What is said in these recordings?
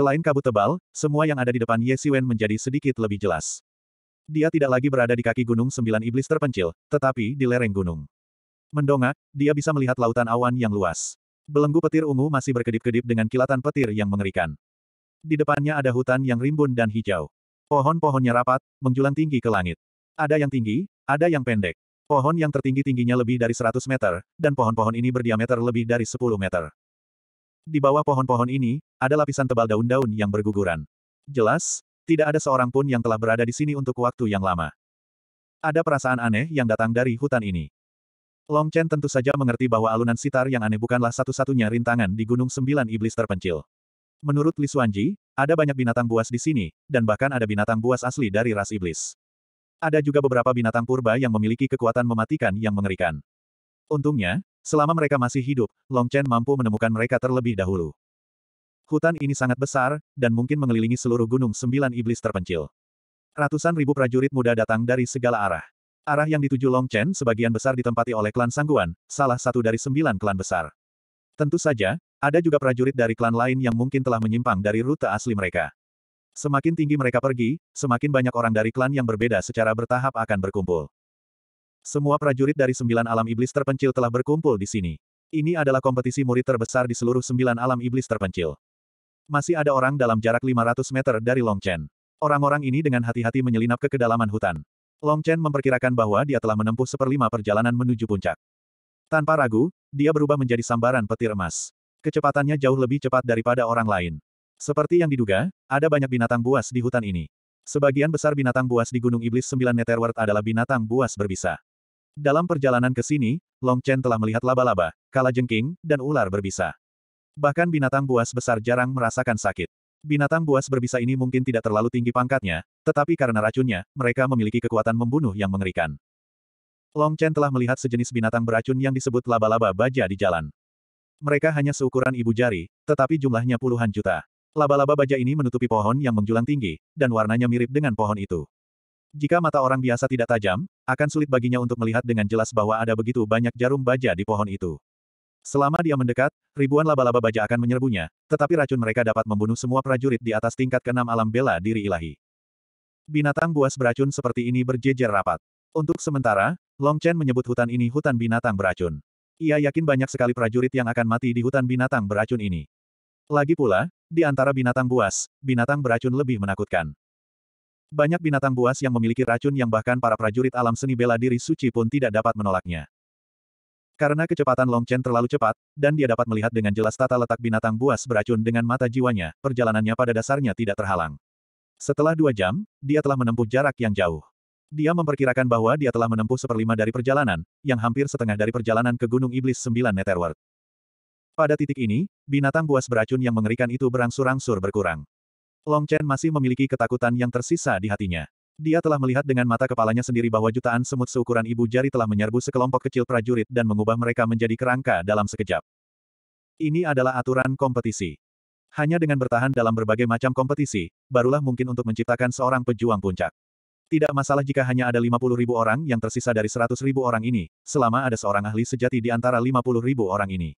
Selain kabut tebal, semua yang ada di depan Ye Siwen menjadi sedikit lebih jelas. Dia tidak lagi berada di kaki gunung sembilan iblis terpencil, tetapi di lereng gunung. Mendongak, dia bisa melihat lautan awan yang luas. Belenggu petir ungu masih berkedip-kedip dengan kilatan petir yang mengerikan. Di depannya ada hutan yang rimbun dan hijau. Pohon-pohonnya rapat, menjulang tinggi ke langit. Ada yang tinggi, ada yang pendek. Pohon yang tertinggi tingginya lebih dari 100 meter, dan pohon-pohon ini berdiameter lebih dari 10 meter. Di bawah pohon-pohon ini, ada lapisan tebal daun-daun yang berguguran. Jelas, tidak ada seorang pun yang telah berada di sini untuk waktu yang lama. Ada perasaan aneh yang datang dari hutan ini. Long Chen tentu saja mengerti bahwa alunan sitar yang aneh bukanlah satu-satunya rintangan di Gunung Sembilan Iblis Terpencil. Menurut Li Xuanji, ada banyak binatang buas di sini, dan bahkan ada binatang buas asli dari ras iblis. Ada juga beberapa binatang purba yang memiliki kekuatan mematikan yang mengerikan. Untungnya, selama mereka masih hidup, Long Chen mampu menemukan mereka terlebih dahulu. Hutan ini sangat besar, dan mungkin mengelilingi seluruh gunung sembilan iblis terpencil. Ratusan ribu prajurit muda datang dari segala arah. Arah yang dituju Long Chen sebagian besar ditempati oleh klan Sangguan, salah satu dari sembilan klan besar. Tentu saja, ada juga prajurit dari klan lain yang mungkin telah menyimpang dari rute asli mereka. Semakin tinggi mereka pergi, semakin banyak orang dari klan yang berbeda secara bertahap akan berkumpul. Semua prajurit dari sembilan alam iblis terpencil telah berkumpul di sini. Ini adalah kompetisi murid terbesar di seluruh sembilan alam iblis terpencil. Masih ada orang dalam jarak 500 meter dari Long Chen. Orang-orang ini dengan hati-hati menyelinap ke kedalaman hutan. Long Chen memperkirakan bahwa dia telah menempuh seperlima perjalanan menuju puncak. Tanpa ragu, dia berubah menjadi sambaran petir emas. Kecepatannya jauh lebih cepat daripada orang lain. Seperti yang diduga, ada banyak binatang buas di hutan ini. Sebagian besar binatang buas di Gunung Iblis Sembilan Netherworld adalah binatang buas berbisa. Dalam perjalanan ke sini, Long Chen telah melihat laba-laba, kala jengking, dan ular berbisa. Bahkan binatang buas besar jarang merasakan sakit. Binatang buas berbisa ini mungkin tidak terlalu tinggi pangkatnya, tetapi karena racunnya, mereka memiliki kekuatan membunuh yang mengerikan. Long Chen telah melihat sejenis binatang beracun yang disebut laba-laba baja di jalan. Mereka hanya seukuran ibu jari, tetapi jumlahnya puluhan juta. Laba-laba baja ini menutupi pohon yang menjulang tinggi, dan warnanya mirip dengan pohon itu. Jika mata orang biasa tidak tajam, akan sulit baginya untuk melihat dengan jelas bahwa ada begitu banyak jarum baja di pohon itu. Selama dia mendekat, ribuan laba-laba baja akan menyerbunya, tetapi racun mereka dapat membunuh semua prajurit di atas tingkat keenam alam bela diri ilahi. Binatang buas beracun seperti ini berjejer rapat. Untuk sementara, Long Chen menyebut hutan ini hutan binatang beracun. Ia yakin banyak sekali prajurit yang akan mati di hutan binatang beracun ini. Lagi pula, di antara binatang buas, binatang beracun lebih menakutkan. Banyak binatang buas yang memiliki racun yang bahkan para prajurit alam seni bela diri suci pun tidak dapat menolaknya. Karena kecepatan Long Chen terlalu cepat, dan dia dapat melihat dengan jelas tata letak binatang buas beracun dengan mata jiwanya, perjalanannya pada dasarnya tidak terhalang. Setelah dua jam, dia telah menempuh jarak yang jauh. Dia memperkirakan bahwa dia telah menempuh seperlima dari perjalanan, yang hampir setengah dari perjalanan ke Gunung Iblis Sembilan Netherworld. Pada titik ini, binatang buas beracun yang mengerikan itu berangsur-angsur berkurang. Long Chen masih memiliki ketakutan yang tersisa di hatinya. Dia telah melihat dengan mata kepalanya sendiri bahwa jutaan semut seukuran ibu jari telah menyerbu sekelompok kecil prajurit dan mengubah mereka menjadi kerangka dalam sekejap. Ini adalah aturan kompetisi. Hanya dengan bertahan dalam berbagai macam kompetisi, barulah mungkin untuk menciptakan seorang pejuang puncak. Tidak masalah jika hanya ada 50 ribu orang yang tersisa dari 100 ribu orang ini, selama ada seorang ahli sejati di antara 50 ribu orang ini.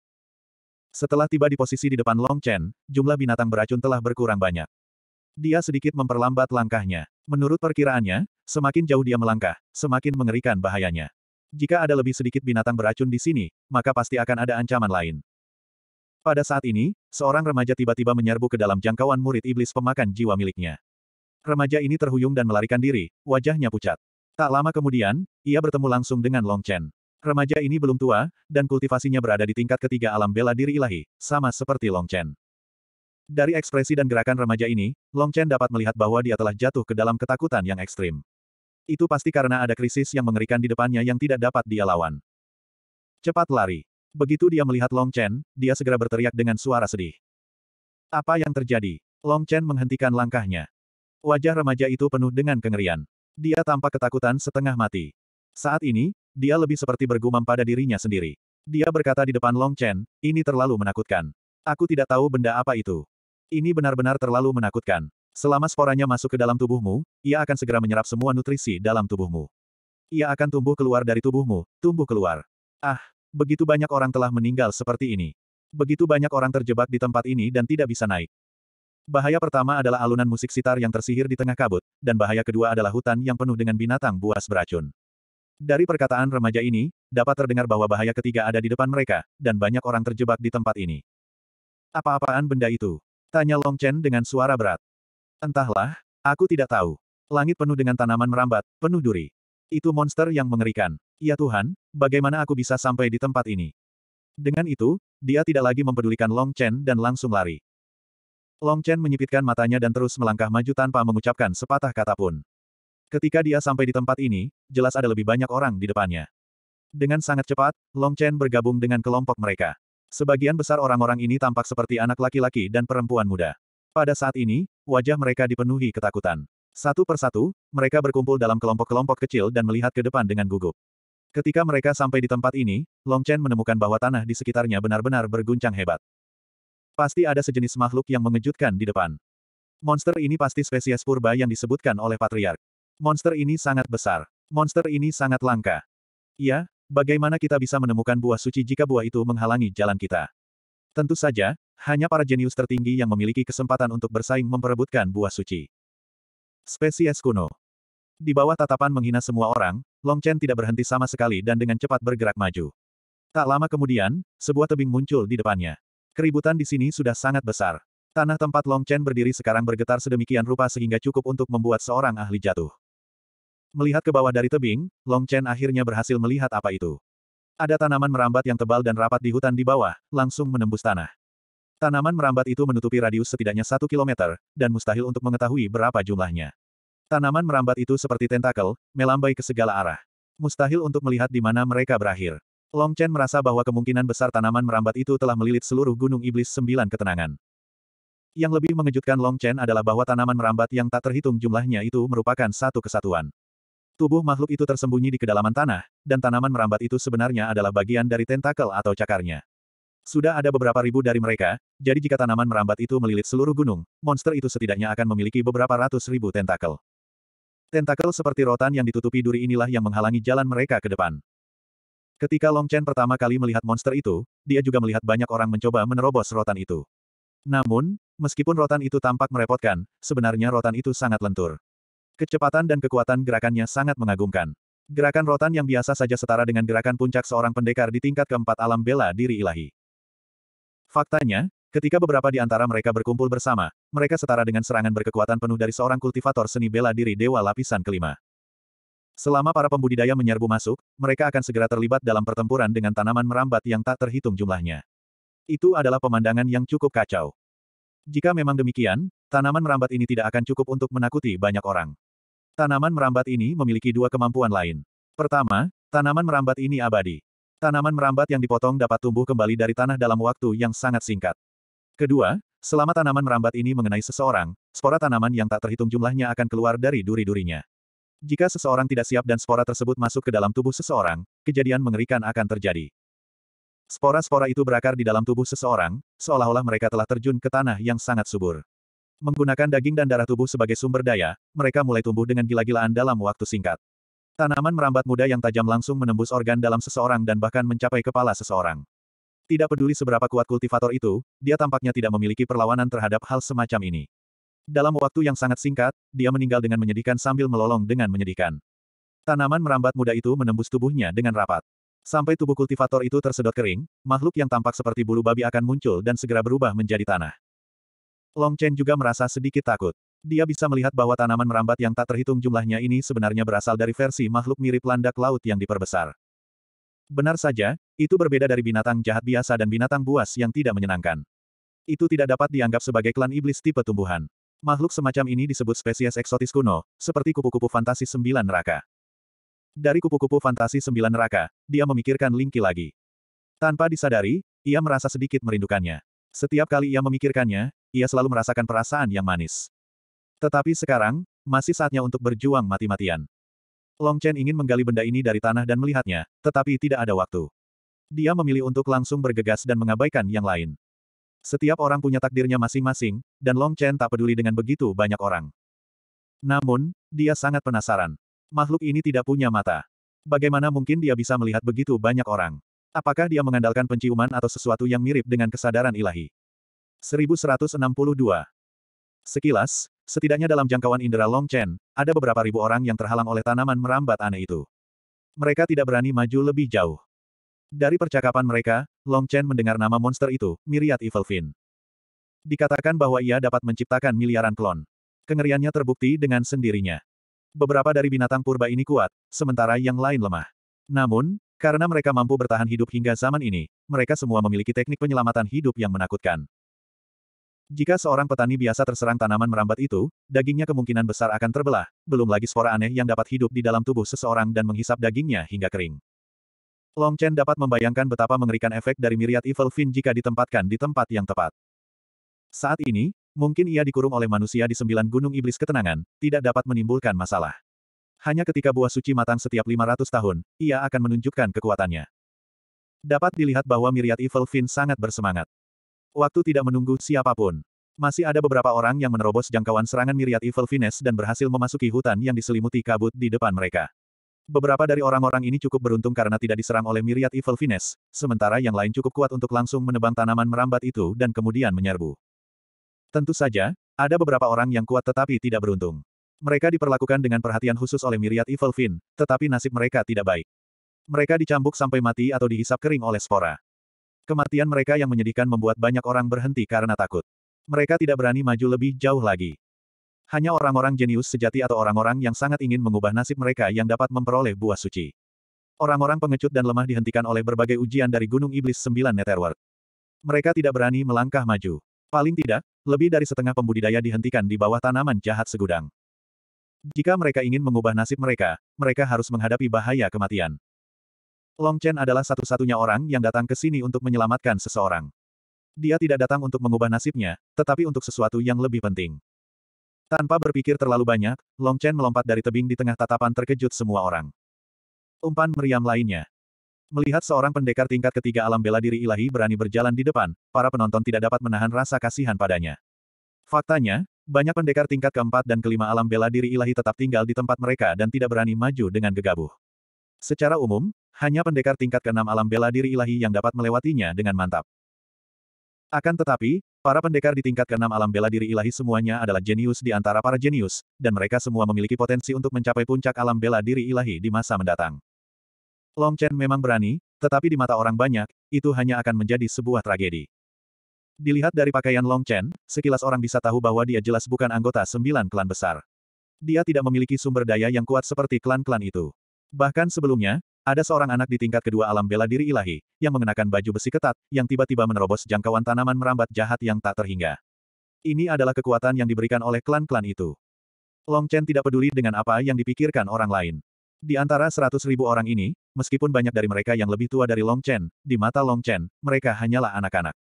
Setelah tiba di posisi di depan Long Chen, jumlah binatang beracun telah berkurang banyak. Dia sedikit memperlambat langkahnya. Menurut perkiraannya, semakin jauh dia melangkah, semakin mengerikan bahayanya. Jika ada lebih sedikit binatang beracun di sini, maka pasti akan ada ancaman lain. Pada saat ini, seorang remaja tiba-tiba menyerbu ke dalam jangkauan murid iblis pemakan jiwa miliknya. Remaja ini terhuyung dan melarikan diri, wajahnya pucat. Tak lama kemudian, ia bertemu langsung dengan Long Chen. Remaja ini belum tua, dan kultivasinya berada di tingkat ketiga alam bela diri ilahi, sama seperti Long Chen. Dari ekspresi dan gerakan remaja ini, Long Chen dapat melihat bahwa dia telah jatuh ke dalam ketakutan yang ekstrim. Itu pasti karena ada krisis yang mengerikan di depannya yang tidak dapat dia lawan. Cepat lari. Begitu dia melihat Long Chen, dia segera berteriak dengan suara sedih. Apa yang terjadi? Long Chen menghentikan langkahnya. Wajah remaja itu penuh dengan kengerian. Dia tampak ketakutan setengah mati. Saat ini, dia lebih seperti bergumam pada dirinya sendiri. Dia berkata di depan Long Chen, ini terlalu menakutkan. Aku tidak tahu benda apa itu. Ini benar-benar terlalu menakutkan. Selama sporanya masuk ke dalam tubuhmu, ia akan segera menyerap semua nutrisi dalam tubuhmu. Ia akan tumbuh keluar dari tubuhmu, tumbuh keluar. Ah, begitu banyak orang telah meninggal seperti ini. Begitu banyak orang terjebak di tempat ini dan tidak bisa naik. Bahaya pertama adalah alunan musik sitar yang tersihir di tengah kabut, dan bahaya kedua adalah hutan yang penuh dengan binatang buas beracun. Dari perkataan remaja ini, dapat terdengar bahwa bahaya ketiga ada di depan mereka, dan banyak orang terjebak di tempat ini. Apa-apaan benda itu? Tanya Long Chen dengan suara berat. Entahlah, aku tidak tahu. Langit penuh dengan tanaman merambat, penuh duri. Itu monster yang mengerikan. Ya Tuhan, bagaimana aku bisa sampai di tempat ini? Dengan itu, dia tidak lagi mempedulikan Long Chen dan langsung lari. Long Chen menyipitkan matanya dan terus melangkah maju tanpa mengucapkan sepatah kata pun. Ketika dia sampai di tempat ini, jelas ada lebih banyak orang di depannya. Dengan sangat cepat, Long Chen bergabung dengan kelompok mereka. Sebagian besar orang-orang ini tampak seperti anak laki-laki dan perempuan muda. Pada saat ini, wajah mereka dipenuhi ketakutan. Satu persatu, mereka berkumpul dalam kelompok-kelompok kecil dan melihat ke depan dengan gugup. Ketika mereka sampai di tempat ini, Long Chen menemukan bahwa tanah di sekitarnya benar-benar berguncang hebat. Pasti ada sejenis makhluk yang mengejutkan di depan. Monster ini pasti spesies purba yang disebutkan oleh patriark. Monster ini sangat besar. Monster ini sangat langka. Ya. Bagaimana kita bisa menemukan buah suci jika buah itu menghalangi jalan kita? Tentu saja, hanya para jenius tertinggi yang memiliki kesempatan untuk bersaing memperebutkan buah suci. Spesies kuno. Di bawah tatapan menghina semua orang, Long Chen tidak berhenti sama sekali dan dengan cepat bergerak maju. Tak lama kemudian, sebuah tebing muncul di depannya. Keributan di sini sudah sangat besar. Tanah tempat Long Chen berdiri sekarang bergetar sedemikian rupa sehingga cukup untuk membuat seorang ahli jatuh. Melihat ke bawah dari tebing, Long Chen akhirnya berhasil melihat apa itu. Ada tanaman merambat yang tebal dan rapat di hutan di bawah, langsung menembus tanah. Tanaman merambat itu menutupi radius setidaknya satu kilometer, dan mustahil untuk mengetahui berapa jumlahnya. Tanaman merambat itu seperti tentakel, melambai ke segala arah. Mustahil untuk melihat di mana mereka berakhir. Long Chen merasa bahwa kemungkinan besar tanaman merambat itu telah melilit seluruh Gunung Iblis Sembilan Ketenangan. Yang lebih mengejutkan Long Chen adalah bahwa tanaman merambat yang tak terhitung jumlahnya itu merupakan satu kesatuan. Tubuh makhluk itu tersembunyi di kedalaman tanah, dan tanaman merambat itu sebenarnya adalah bagian dari tentakel atau cakarnya. Sudah ada beberapa ribu dari mereka, jadi jika tanaman merambat itu melilit seluruh gunung, monster itu setidaknya akan memiliki beberapa ratus ribu tentakel. Tentakel seperti rotan yang ditutupi duri inilah yang menghalangi jalan mereka ke depan. Ketika Long Chen pertama kali melihat monster itu, dia juga melihat banyak orang mencoba menerobos rotan itu. Namun, meskipun rotan itu tampak merepotkan, sebenarnya rotan itu sangat lentur. Kecepatan dan kekuatan gerakannya sangat mengagumkan. Gerakan rotan yang biasa saja setara dengan gerakan puncak seorang pendekar di tingkat keempat alam bela diri ilahi. Faktanya, ketika beberapa di antara mereka berkumpul bersama, mereka setara dengan serangan berkekuatan penuh dari seorang kultivator seni bela diri dewa lapisan kelima. Selama para pembudidaya menyerbu masuk, mereka akan segera terlibat dalam pertempuran dengan tanaman merambat yang tak terhitung jumlahnya. Itu adalah pemandangan yang cukup kacau. Jika memang demikian, tanaman merambat ini tidak akan cukup untuk menakuti banyak orang. Tanaman merambat ini memiliki dua kemampuan lain. Pertama, tanaman merambat ini abadi. Tanaman merambat yang dipotong dapat tumbuh kembali dari tanah dalam waktu yang sangat singkat. Kedua, selama tanaman merambat ini mengenai seseorang, spora tanaman yang tak terhitung jumlahnya akan keluar dari duri-durinya. Jika seseorang tidak siap dan spora tersebut masuk ke dalam tubuh seseorang, kejadian mengerikan akan terjadi. Spora-spora itu berakar di dalam tubuh seseorang, seolah-olah mereka telah terjun ke tanah yang sangat subur. Menggunakan daging dan darah tubuh sebagai sumber daya, mereka mulai tumbuh dengan gila-gilaan dalam waktu singkat. Tanaman merambat muda yang tajam langsung menembus organ dalam seseorang dan bahkan mencapai kepala seseorang. Tidak peduli seberapa kuat kultivator itu, dia tampaknya tidak memiliki perlawanan terhadap hal semacam ini. Dalam waktu yang sangat singkat, dia meninggal dengan menyedihkan sambil melolong dengan menyedihkan. Tanaman merambat muda itu menembus tubuhnya dengan rapat. Sampai tubuh kultivator itu tersedot kering, makhluk yang tampak seperti bulu babi akan muncul dan segera berubah menjadi tanah. Long Chen juga merasa sedikit takut. Dia bisa melihat bahwa tanaman merambat yang tak terhitung jumlahnya ini sebenarnya berasal dari versi makhluk mirip landak laut yang diperbesar. Benar saja, itu berbeda dari binatang jahat biasa dan binatang buas yang tidak menyenangkan. Itu tidak dapat dianggap sebagai klan iblis tipe tumbuhan. Makhluk semacam ini disebut spesies eksotis kuno, seperti kupu-kupu fantasi sembilan neraka. Dari kupu-kupu fantasi sembilan neraka, dia memikirkan Lingki lagi. Tanpa disadari, ia merasa sedikit merindukannya. Setiap kali ia memikirkannya, ia selalu merasakan perasaan yang manis. Tetapi sekarang, masih saatnya untuk berjuang mati-matian. Long Chen ingin menggali benda ini dari tanah dan melihatnya, tetapi tidak ada waktu. Dia memilih untuk langsung bergegas dan mengabaikan yang lain. Setiap orang punya takdirnya masing-masing, dan Long Chen tak peduli dengan begitu banyak orang. Namun, dia sangat penasaran. Makhluk ini tidak punya mata. Bagaimana mungkin dia bisa melihat begitu banyak orang? Apakah dia mengandalkan penciuman atau sesuatu yang mirip dengan kesadaran ilahi? 1162. Sekilas, setidaknya dalam jangkauan indera Long Chen, ada beberapa ribu orang yang terhalang oleh tanaman merambat aneh itu. Mereka tidak berani maju lebih jauh. Dari percakapan mereka, Long Chen mendengar nama monster itu, Myriad Fin. Dikatakan bahwa ia dapat menciptakan miliaran klon. Kengeriannya terbukti dengan sendirinya. Beberapa dari binatang purba ini kuat, sementara yang lain lemah. Namun, karena mereka mampu bertahan hidup hingga zaman ini, mereka semua memiliki teknik penyelamatan hidup yang menakutkan. Jika seorang petani biasa terserang tanaman merambat itu, dagingnya kemungkinan besar akan terbelah, belum lagi spora aneh yang dapat hidup di dalam tubuh seseorang dan menghisap dagingnya hingga kering. Long Chen dapat membayangkan betapa mengerikan efek dari miriat Evil Fin jika ditempatkan di tempat yang tepat. Saat ini, mungkin ia dikurung oleh manusia di sembilan gunung iblis ketenangan, tidak dapat menimbulkan masalah. Hanya ketika buah suci matang setiap 500 tahun, ia akan menunjukkan kekuatannya. Dapat dilihat bahwa miriat Evil Fin sangat bersemangat. Waktu tidak menunggu siapapun. Masih ada beberapa orang yang menerobos jangkauan serangan miriat Evil dan berhasil memasuki hutan yang diselimuti kabut di depan mereka. Beberapa dari orang-orang ini cukup beruntung karena tidak diserang oleh miriat Evil sementara yang lain cukup kuat untuk langsung menebang tanaman merambat itu dan kemudian menyerbu. Tentu saja, ada beberapa orang yang kuat tetapi tidak beruntung. Mereka diperlakukan dengan perhatian khusus oleh miriat Evil Fin, tetapi nasib mereka tidak baik. Mereka dicambuk sampai mati atau dihisap kering oleh spora. Kematian mereka yang menyedihkan membuat banyak orang berhenti karena takut. Mereka tidak berani maju lebih jauh lagi. Hanya orang-orang jenius sejati atau orang-orang yang sangat ingin mengubah nasib mereka yang dapat memperoleh buah suci. Orang-orang pengecut dan lemah dihentikan oleh berbagai ujian dari Gunung Iblis Sembilan Netherworld. Mereka tidak berani melangkah maju. Paling tidak, lebih dari setengah pembudidaya dihentikan di bawah tanaman jahat segudang. Jika mereka ingin mengubah nasib mereka, mereka harus menghadapi bahaya kematian. Long Chen adalah satu-satunya orang yang datang ke sini untuk menyelamatkan seseorang. Dia tidak datang untuk mengubah nasibnya, tetapi untuk sesuatu yang lebih penting. Tanpa berpikir terlalu banyak, Long Chen melompat dari tebing di tengah tatapan terkejut semua orang. Umpan meriam lainnya. Melihat seorang pendekar tingkat ketiga alam bela diri ilahi berani berjalan di depan, para penonton tidak dapat menahan rasa kasihan padanya. Faktanya, banyak pendekar tingkat keempat dan kelima alam bela diri ilahi tetap tinggal di tempat mereka dan tidak berani maju dengan gegabah. Secara umum, hanya pendekar tingkat keenam alam bela diri ilahi yang dapat melewatinya dengan mantap. Akan tetapi, para pendekar di tingkat keenam alam bela diri ilahi semuanya adalah jenius di antara para jenius, dan mereka semua memiliki potensi untuk mencapai puncak alam bela diri ilahi di masa mendatang. Long Chen memang berani, tetapi di mata orang banyak, itu hanya akan menjadi sebuah tragedi. Dilihat dari pakaian Long Chen, sekilas orang bisa tahu bahwa dia jelas bukan anggota sembilan klan besar. Dia tidak memiliki sumber daya yang kuat seperti klan-klan itu. Bahkan sebelumnya, ada seorang anak di tingkat kedua alam bela diri ilahi, yang mengenakan baju besi ketat, yang tiba-tiba menerobos jangkauan tanaman merambat jahat yang tak terhingga. Ini adalah kekuatan yang diberikan oleh klan-klan itu. Long Chen tidak peduli dengan apa yang dipikirkan orang lain. Di antara seratus ribu orang ini, meskipun banyak dari mereka yang lebih tua dari Long Chen, di mata Long Chen, mereka hanyalah anak-anak.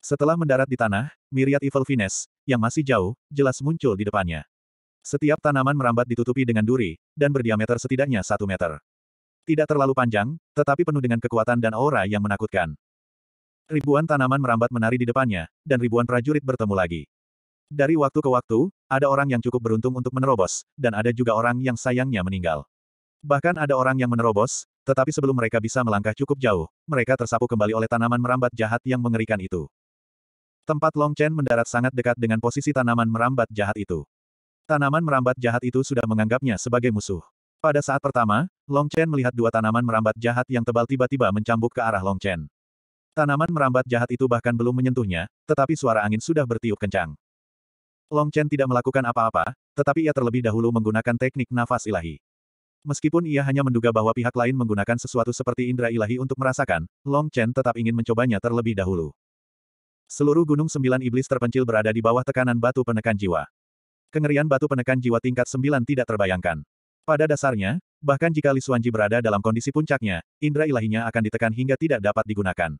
Setelah mendarat di tanah, Miriat Evil yang masih jauh, jelas muncul di depannya. Setiap tanaman merambat ditutupi dengan duri, dan berdiameter setidaknya satu meter. Tidak terlalu panjang, tetapi penuh dengan kekuatan dan aura yang menakutkan. Ribuan tanaman merambat menari di depannya, dan ribuan prajurit bertemu lagi. Dari waktu ke waktu, ada orang yang cukup beruntung untuk menerobos, dan ada juga orang yang sayangnya meninggal. Bahkan ada orang yang menerobos, tetapi sebelum mereka bisa melangkah cukup jauh, mereka tersapu kembali oleh tanaman merambat jahat yang mengerikan itu. Tempat Long Chen mendarat sangat dekat dengan posisi tanaman merambat jahat itu. Tanaman merambat jahat itu sudah menganggapnya sebagai musuh. Pada saat pertama, Long Chen melihat dua tanaman merambat jahat yang tebal tiba-tiba mencambuk ke arah Long Chen. Tanaman merambat jahat itu bahkan belum menyentuhnya, tetapi suara angin sudah bertiup kencang. Long Chen tidak melakukan apa-apa, tetapi ia terlebih dahulu menggunakan teknik nafas ilahi. Meskipun ia hanya menduga bahwa pihak lain menggunakan sesuatu seperti indera ilahi untuk merasakan, Long Chen tetap ingin mencobanya terlebih dahulu. Seluruh Gunung Sembilan Iblis terpencil berada di bawah tekanan batu penekan jiwa. Kengerian batu penekan jiwa tingkat sembilan tidak terbayangkan. Pada dasarnya, bahkan jika Li berada dalam kondisi puncaknya, indera ilahinya akan ditekan hingga tidak dapat digunakan.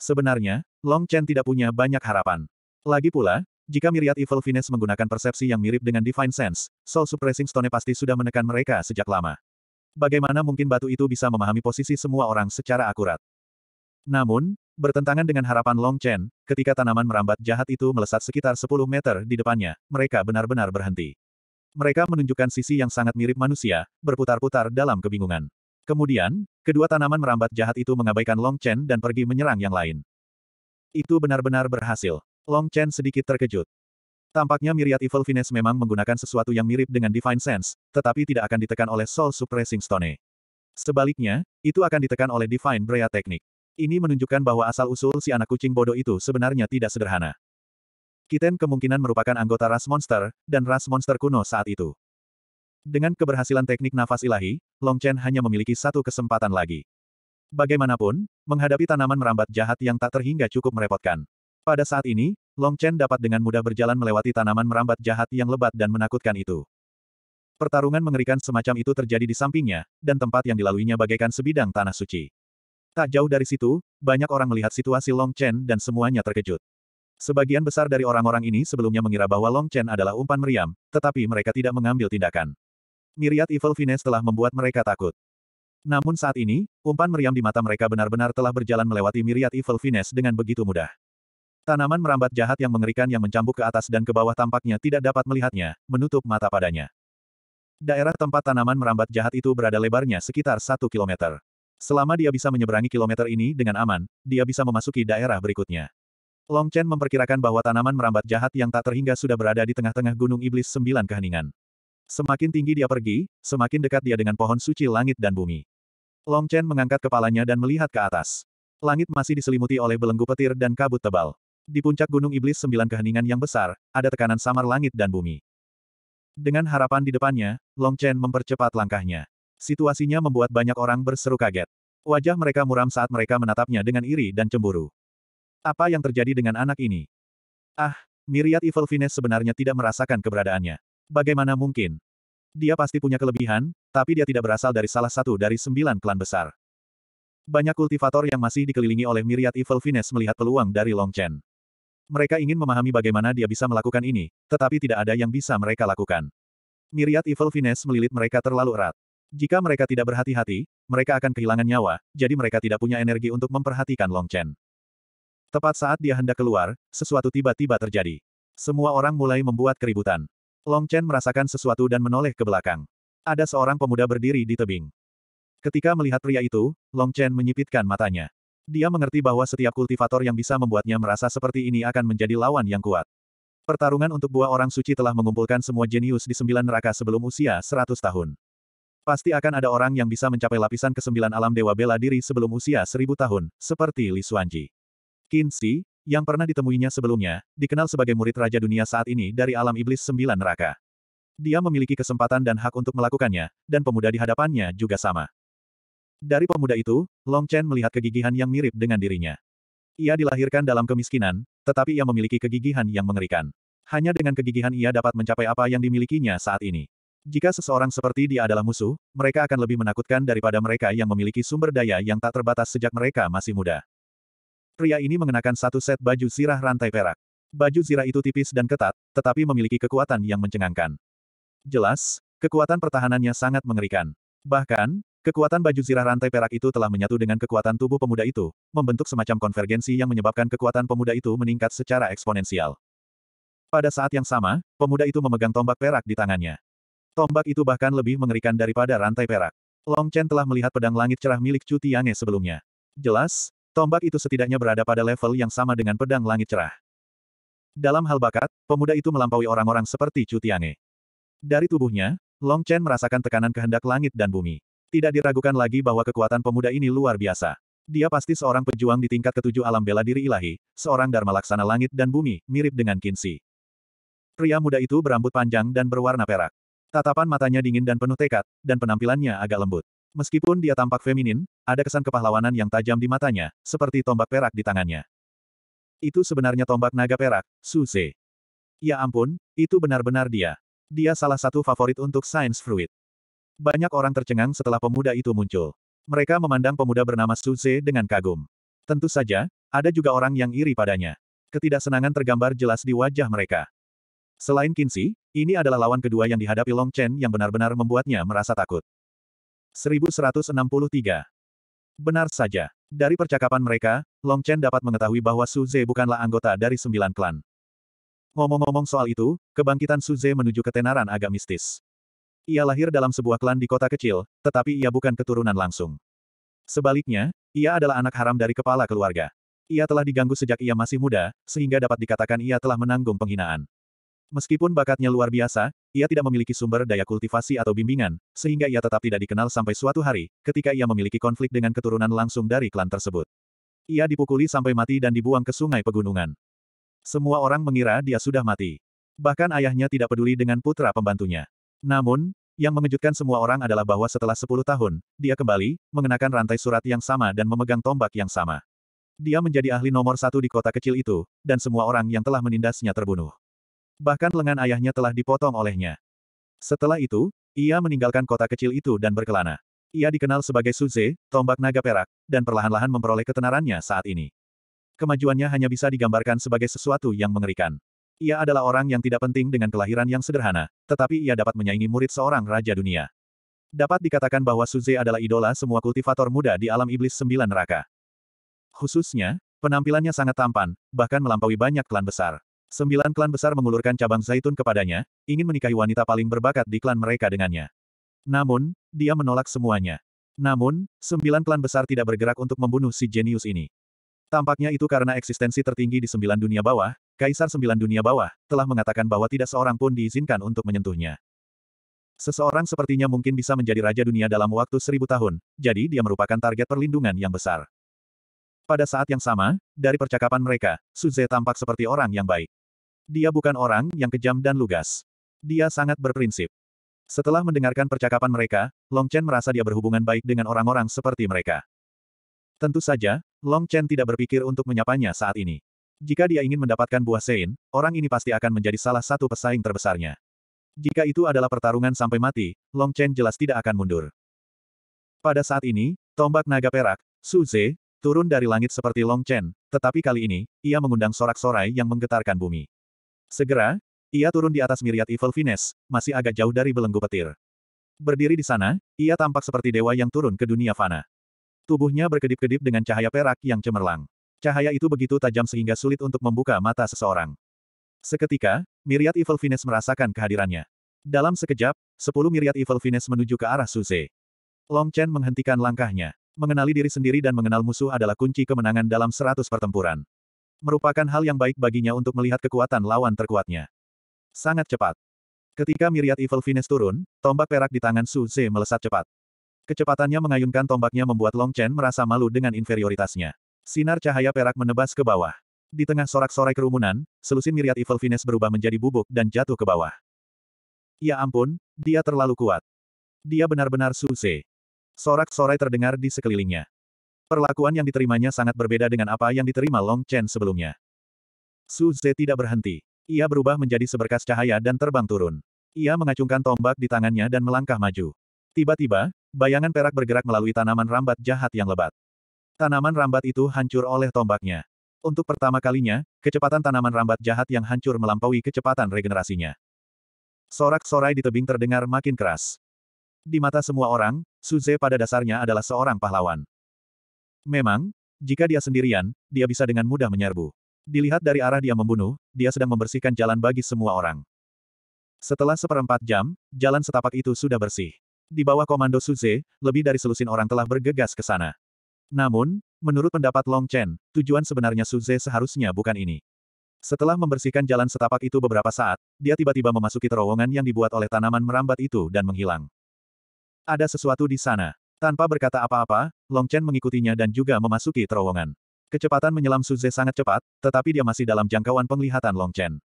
Sebenarnya, Long Chen tidak punya banyak harapan. Lagi pula, jika Myriad Evil Venus menggunakan persepsi yang mirip dengan Divine Sense, Soul Suppressing Stone pasti sudah menekan mereka sejak lama. Bagaimana mungkin batu itu bisa memahami posisi semua orang secara akurat? Namun, bertentangan dengan harapan Long Chen, ketika tanaman merambat jahat itu melesat sekitar 10 meter di depannya, mereka benar-benar berhenti. Mereka menunjukkan sisi yang sangat mirip manusia, berputar-putar dalam kebingungan. Kemudian, kedua tanaman merambat jahat itu mengabaikan Long Chen dan pergi menyerang yang lain. Itu benar-benar berhasil. Long Chen sedikit terkejut. Tampaknya Myriad Evil Finesse memang menggunakan sesuatu yang mirip dengan Divine Sense, tetapi tidak akan ditekan oleh Soul Suppressing Stone. Sebaliknya, itu akan ditekan oleh Divine Brea Technique. Ini menunjukkan bahwa asal-usul si anak kucing bodoh itu sebenarnya tidak sederhana. Kiten kemungkinan merupakan anggota ras monster, dan ras monster kuno saat itu. Dengan keberhasilan teknik nafas ilahi, Long Chen hanya memiliki satu kesempatan lagi. Bagaimanapun, menghadapi tanaman merambat jahat yang tak terhingga cukup merepotkan. Pada saat ini, Long Chen dapat dengan mudah berjalan melewati tanaman merambat jahat yang lebat dan menakutkan itu. Pertarungan mengerikan semacam itu terjadi di sampingnya, dan tempat yang dilaluinya bagaikan sebidang tanah suci. Tak jauh dari situ, banyak orang melihat situasi Long Chen dan semuanya terkejut. Sebagian besar dari orang-orang ini sebelumnya mengira bahwa Long Chen adalah umpan meriam, tetapi mereka tidak mengambil tindakan. Miriat Evil Vines telah membuat mereka takut. Namun saat ini, umpan meriam di mata mereka benar-benar telah berjalan melewati Miriat Evil Vines dengan begitu mudah. Tanaman merambat jahat yang mengerikan yang mencambuk ke atas dan ke bawah tampaknya tidak dapat melihatnya, menutup mata padanya. Daerah tempat tanaman merambat jahat itu berada lebarnya sekitar satu kilometer. Selama dia bisa menyeberangi kilometer ini dengan aman, dia bisa memasuki daerah berikutnya. Long Chen memperkirakan bahwa tanaman merambat jahat yang tak terhingga sudah berada di tengah-tengah gunung iblis sembilan keheningan. Semakin tinggi dia pergi, semakin dekat dia dengan pohon suci langit dan bumi. Long Chen mengangkat kepalanya dan melihat ke atas. Langit masih diselimuti oleh belenggu petir dan kabut tebal. Di puncak gunung iblis sembilan keheningan yang besar, ada tekanan samar langit dan bumi. Dengan harapan di depannya, Long Chen mempercepat langkahnya. Situasinya membuat banyak orang berseru kaget. Wajah mereka muram saat mereka menatapnya dengan iri dan cemburu. Apa yang terjadi dengan anak ini? Ah, Miriat Evil sebenarnya tidak merasakan keberadaannya. Bagaimana mungkin? Dia pasti punya kelebihan, tapi dia tidak berasal dari salah satu dari sembilan klan besar. Banyak kultivator yang masih dikelilingi oleh Miriat Evil melihat peluang dari Long Chen. Mereka ingin memahami bagaimana dia bisa melakukan ini, tetapi tidak ada yang bisa mereka lakukan. Miriat Evil melilit mereka terlalu erat. Jika mereka tidak berhati-hati, mereka akan kehilangan nyawa, jadi mereka tidak punya energi untuk memperhatikan Long Chen. Tepat saat dia hendak keluar, sesuatu tiba-tiba terjadi. Semua orang mulai membuat keributan. Long Chen merasakan sesuatu dan menoleh ke belakang. Ada seorang pemuda berdiri di tebing. Ketika melihat pria itu, Long Chen menyipitkan matanya. Dia mengerti bahwa setiap kultivator yang bisa membuatnya merasa seperti ini akan menjadi lawan yang kuat. Pertarungan untuk buah orang suci telah mengumpulkan semua jenius di sembilan neraka sebelum usia seratus tahun. Pasti akan ada orang yang bisa mencapai lapisan kesembilan alam dewa bela diri sebelum usia seribu tahun, seperti Li Xuanji. Qin yang pernah ditemuinya sebelumnya, dikenal sebagai murid Raja Dunia saat ini dari alam iblis sembilan neraka. Dia memiliki kesempatan dan hak untuk melakukannya, dan pemuda di hadapannya juga sama. Dari pemuda itu, Long Chen melihat kegigihan yang mirip dengan dirinya. Ia dilahirkan dalam kemiskinan, tetapi ia memiliki kegigihan yang mengerikan. Hanya dengan kegigihan ia dapat mencapai apa yang dimilikinya saat ini. Jika seseorang seperti dia adalah musuh, mereka akan lebih menakutkan daripada mereka yang memiliki sumber daya yang tak terbatas sejak mereka masih muda. Pria ini mengenakan satu set baju zirah rantai perak. Baju zirah itu tipis dan ketat, tetapi memiliki kekuatan yang mencengangkan. Jelas, kekuatan pertahanannya sangat mengerikan. Bahkan, kekuatan baju zirah rantai perak itu telah menyatu dengan kekuatan tubuh pemuda itu, membentuk semacam konvergensi yang menyebabkan kekuatan pemuda itu meningkat secara eksponensial. Pada saat yang sama, pemuda itu memegang tombak perak di tangannya. Tombak itu bahkan lebih mengerikan daripada rantai perak. Long Chen telah melihat pedang langit cerah milik Chu Tiange sebelumnya. Jelas, Tombak itu setidaknya berada pada level yang sama dengan pedang langit cerah. Dalam hal bakat, pemuda itu melampaui orang-orang seperti Chu Tiange. Dari tubuhnya, Long Chen merasakan tekanan kehendak langit dan bumi. Tidak diragukan lagi bahwa kekuatan pemuda ini luar biasa. Dia pasti seorang pejuang di tingkat ketujuh alam bela diri ilahi, seorang dharma laksana langit dan bumi, mirip dengan Kinsi. Pria muda itu berambut panjang dan berwarna perak. Tatapan matanya dingin dan penuh tekad, dan penampilannya agak lembut. Meskipun dia tampak feminin, ada kesan kepahlawanan yang tajam di matanya, seperti tombak perak di tangannya. Itu sebenarnya tombak naga perak, Suze. Ya ampun, itu benar-benar dia. Dia salah satu favorit untuk Science Fruit. Banyak orang tercengang setelah pemuda itu muncul. Mereka memandang pemuda bernama Suze dengan kagum. Tentu saja, ada juga orang yang iri padanya. Ketidaksenangan tergambar jelas di wajah mereka. Selain Kinsey, ini adalah lawan kedua yang dihadapi Long Chen yang benar-benar membuatnya merasa takut. 1163. Benar saja. Dari percakapan mereka, Long Chen dapat mengetahui bahwa Su Ze bukanlah anggota dari sembilan klan. Ngomong-ngomong soal itu, kebangkitan Su Ze menuju ketenaran agak mistis. Ia lahir dalam sebuah klan di kota kecil, tetapi ia bukan keturunan langsung. Sebaliknya, ia adalah anak haram dari kepala keluarga. Ia telah diganggu sejak ia masih muda, sehingga dapat dikatakan ia telah menanggung penghinaan. Meskipun bakatnya luar biasa, ia tidak memiliki sumber daya kultivasi atau bimbingan, sehingga ia tetap tidak dikenal sampai suatu hari, ketika ia memiliki konflik dengan keturunan langsung dari klan tersebut. Ia dipukuli sampai mati dan dibuang ke sungai pegunungan. Semua orang mengira dia sudah mati. Bahkan ayahnya tidak peduli dengan putra pembantunya. Namun, yang mengejutkan semua orang adalah bahwa setelah 10 tahun, dia kembali, mengenakan rantai surat yang sama dan memegang tombak yang sama. Dia menjadi ahli nomor satu di kota kecil itu, dan semua orang yang telah menindasnya terbunuh. Bahkan lengan ayahnya telah dipotong olehnya. Setelah itu, ia meninggalkan kota kecil itu dan berkelana. Ia dikenal sebagai Suze, tombak naga perak, dan perlahan-lahan memperoleh ketenarannya saat ini. Kemajuannya hanya bisa digambarkan sebagai sesuatu yang mengerikan. Ia adalah orang yang tidak penting dengan kelahiran yang sederhana, tetapi ia dapat menyaingi murid seorang raja dunia. Dapat dikatakan bahwa Suze adalah idola semua kultivator muda di alam iblis sembilan neraka. Khususnya, penampilannya sangat tampan, bahkan melampaui banyak klan besar. Sembilan klan besar mengulurkan cabang zaitun kepadanya, ingin menikahi wanita paling berbakat di klan mereka dengannya. Namun, dia menolak semuanya. Namun, sembilan klan besar tidak bergerak untuk membunuh si jenius ini. Tampaknya itu karena eksistensi tertinggi di sembilan dunia bawah, Kaisar Sembilan Dunia Bawah, telah mengatakan bahwa tidak seorang pun diizinkan untuk menyentuhnya. Seseorang sepertinya mungkin bisa menjadi Raja Dunia dalam waktu seribu tahun, jadi dia merupakan target perlindungan yang besar. Pada saat yang sama, dari percakapan mereka, Suze tampak seperti orang yang baik. Dia bukan orang yang kejam dan lugas. Dia sangat berprinsip. Setelah mendengarkan percakapan mereka, Long Chen merasa dia berhubungan baik dengan orang-orang seperti mereka. Tentu saja, Long Chen tidak berpikir untuk menyapanya saat ini. Jika dia ingin mendapatkan buah Sein, orang ini pasti akan menjadi salah satu pesaing terbesarnya. Jika itu adalah pertarungan sampai mati, Long Chen jelas tidak akan mundur. Pada saat ini, tombak naga perak, Su Ze, turun dari langit seperti Long Chen, tetapi kali ini, ia mengundang sorak-sorai yang menggetarkan bumi. Segera, ia turun di atas miriat Evil Venus, masih agak jauh dari belenggu petir. Berdiri di sana, ia tampak seperti dewa yang turun ke dunia fana. Tubuhnya berkedip-kedip dengan cahaya perak yang cemerlang. Cahaya itu begitu tajam sehingga sulit untuk membuka mata seseorang. Seketika, miriat Evil Venus merasakan kehadirannya. Dalam sekejap, sepuluh miriat Evil Venus menuju ke arah Suze. Long Chen menghentikan langkahnya. Mengenali diri sendiri dan mengenal musuh adalah kunci kemenangan dalam seratus pertempuran. Merupakan hal yang baik baginya untuk melihat kekuatan lawan terkuatnya. Sangat cepat. Ketika Miriat Evil Venus turun, tombak perak di tangan Su Ze melesat cepat. Kecepatannya mengayunkan tombaknya membuat Long Chen merasa malu dengan inferioritasnya. Sinar cahaya perak menebas ke bawah. Di tengah sorak-sorai kerumunan, selusin miriat Evil Venus berubah menjadi bubuk dan jatuh ke bawah. Ya ampun, dia terlalu kuat. Dia benar-benar Su Ze. Sorak-sorai terdengar di sekelilingnya. Perlakuan yang diterimanya sangat berbeda dengan apa yang diterima Long Chen sebelumnya. Su Zhe tidak berhenti. Ia berubah menjadi seberkas cahaya dan terbang turun. Ia mengacungkan tombak di tangannya dan melangkah maju. Tiba-tiba, bayangan perak bergerak melalui tanaman rambat jahat yang lebat. Tanaman rambat itu hancur oleh tombaknya. Untuk pertama kalinya, kecepatan tanaman rambat jahat yang hancur melampaui kecepatan regenerasinya. Sorak-sorai di tebing terdengar makin keras. Di mata semua orang, Suze pada dasarnya adalah seorang pahlawan. Memang, jika dia sendirian, dia bisa dengan mudah menyerbu. Dilihat dari arah dia membunuh, dia sedang membersihkan jalan bagi semua orang. Setelah seperempat jam, jalan setapak itu sudah bersih. Di bawah komando Suze, lebih dari selusin orang telah bergegas ke sana. Namun, menurut pendapat Long Chen, tujuan sebenarnya Suze seharusnya bukan ini. Setelah membersihkan jalan setapak itu beberapa saat, dia tiba-tiba memasuki terowongan yang dibuat oleh tanaman merambat itu dan menghilang. Ada sesuatu di sana. Tanpa berkata apa-apa, Long Chen mengikutinya dan juga memasuki terowongan. Kecepatan menyelam Suze sangat cepat, tetapi dia masih dalam jangkauan penglihatan Long Chen.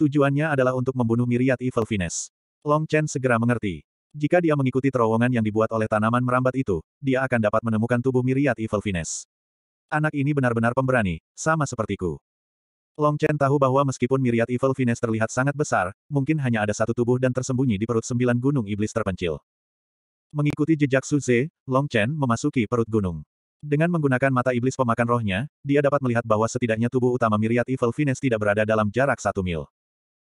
Tujuannya adalah untuk membunuh miriat Evil Venus. Long Chen segera mengerti. Jika dia mengikuti terowongan yang dibuat oleh tanaman merambat itu, dia akan dapat menemukan tubuh miriat Evil Venus. Anak ini benar-benar pemberani, sama sepertiku. Long Chen tahu bahwa meskipun miriat Evil Venus terlihat sangat besar, mungkin hanya ada satu tubuh dan tersembunyi di perut sembilan gunung iblis terpencil. Mengikuti jejak Suze, Long Chen memasuki perut gunung. Dengan menggunakan mata iblis pemakan rohnya, dia dapat melihat bahwa setidaknya tubuh utama Miriat Evil Venus tidak berada dalam jarak satu mil.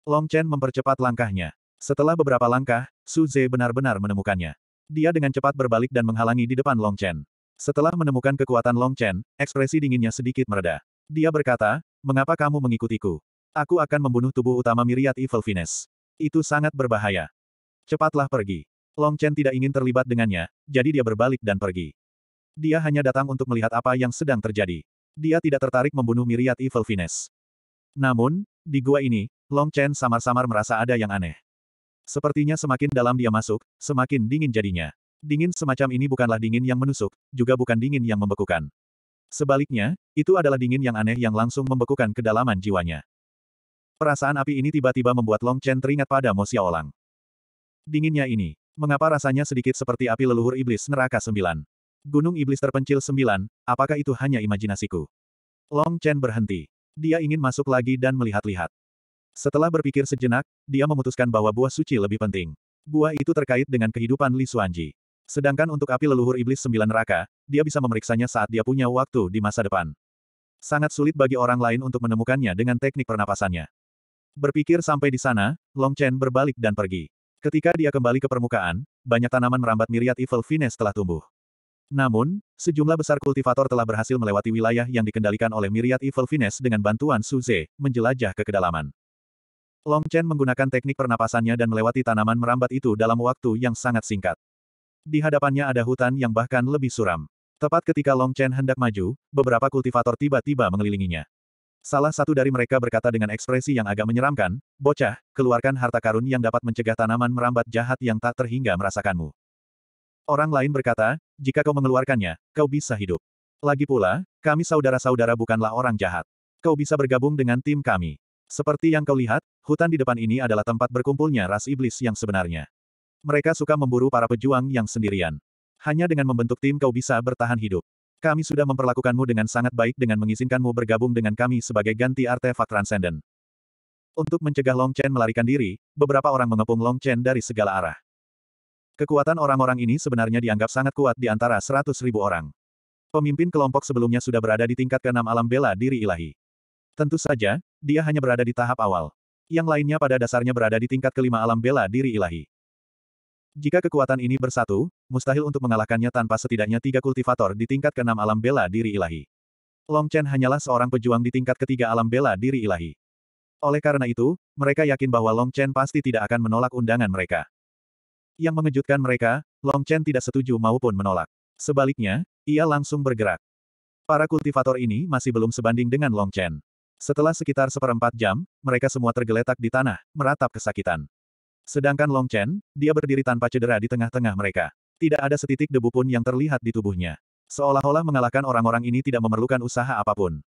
Long Chen mempercepat langkahnya. Setelah beberapa langkah, Suze benar-benar menemukannya. Dia dengan cepat berbalik dan menghalangi di depan Long Chen. Setelah menemukan kekuatan Long Chen, ekspresi dinginnya sedikit mereda. Dia berkata, mengapa kamu mengikutiku? Aku akan membunuh tubuh utama Miriat Evil Venus. Itu sangat berbahaya. Cepatlah pergi. Long Chen tidak ingin terlibat dengannya, jadi dia berbalik dan pergi. Dia hanya datang untuk melihat apa yang sedang terjadi. Dia tidak tertarik membunuh Miriat Evil Namun, di gua ini, Long Chen samar-samar merasa ada yang aneh. Sepertinya semakin dalam dia masuk, semakin dingin jadinya. Dingin semacam ini bukanlah dingin yang menusuk, juga bukan dingin yang membekukan. Sebaliknya, itu adalah dingin yang aneh yang langsung membekukan kedalaman jiwanya. Perasaan api ini tiba-tiba membuat Long Chen teringat pada Mosia Olang. Dinginnya ini, Mengapa rasanya sedikit seperti api leluhur iblis neraka sembilan? Gunung iblis terpencil sembilan, apakah itu hanya imajinasiku? Long Chen berhenti. Dia ingin masuk lagi dan melihat-lihat. Setelah berpikir sejenak, dia memutuskan bahwa buah suci lebih penting. Buah itu terkait dengan kehidupan Li Xuanji. Sedangkan untuk api leluhur iblis sembilan neraka, dia bisa memeriksanya saat dia punya waktu di masa depan. Sangat sulit bagi orang lain untuk menemukannya dengan teknik pernapasannya. Berpikir sampai di sana, Long Chen berbalik dan pergi. Ketika dia kembali ke permukaan, banyak tanaman merambat miriat Evil Venus telah tumbuh. Namun, sejumlah besar kultivator telah berhasil melewati wilayah yang dikendalikan oleh miriat Evil Venus dengan bantuan Suze, menjelajah ke kedalaman. Long Chen menggunakan teknik pernapasannya dan melewati tanaman merambat itu dalam waktu yang sangat singkat. Di hadapannya ada hutan yang bahkan lebih suram. Tepat ketika Long Chen hendak maju, beberapa kultivator tiba-tiba mengelilinginya. Salah satu dari mereka berkata dengan ekspresi yang agak menyeramkan, Bocah, keluarkan harta karun yang dapat mencegah tanaman merambat jahat yang tak terhingga merasakanmu. Orang lain berkata, jika kau mengeluarkannya, kau bisa hidup. Lagi pula, kami saudara-saudara bukanlah orang jahat. Kau bisa bergabung dengan tim kami. Seperti yang kau lihat, hutan di depan ini adalah tempat berkumpulnya ras iblis yang sebenarnya. Mereka suka memburu para pejuang yang sendirian. Hanya dengan membentuk tim kau bisa bertahan hidup. Kami sudah memperlakukanmu dengan sangat baik dengan mengizinkanmu bergabung dengan kami sebagai ganti artefak transenden. Untuk mencegah Long Chen melarikan diri, beberapa orang mengepung Long Chen dari segala arah. Kekuatan orang-orang ini sebenarnya dianggap sangat kuat di antara seratus orang. Pemimpin kelompok sebelumnya sudah berada di tingkat keenam alam bela diri ilahi. Tentu saja, dia hanya berada di tahap awal. Yang lainnya pada dasarnya berada di tingkat kelima alam bela diri ilahi. Jika kekuatan ini bersatu, mustahil untuk mengalahkannya tanpa setidaknya tiga kultivator di tingkat keenam alam bela diri ilahi. Long Chen hanyalah seorang pejuang di tingkat ketiga alam bela diri ilahi. Oleh karena itu, mereka yakin bahwa Long Chen pasti tidak akan menolak undangan mereka. Yang mengejutkan mereka, Long Chen tidak setuju maupun menolak. Sebaliknya, ia langsung bergerak. Para kultivator ini masih belum sebanding dengan Long Chen. Setelah sekitar seperempat jam, mereka semua tergeletak di tanah, meratap kesakitan. Sedangkan Long Chen, dia berdiri tanpa cedera di tengah-tengah mereka. Tidak ada setitik debu pun yang terlihat di tubuhnya. Seolah-olah mengalahkan orang-orang ini tidak memerlukan usaha apapun.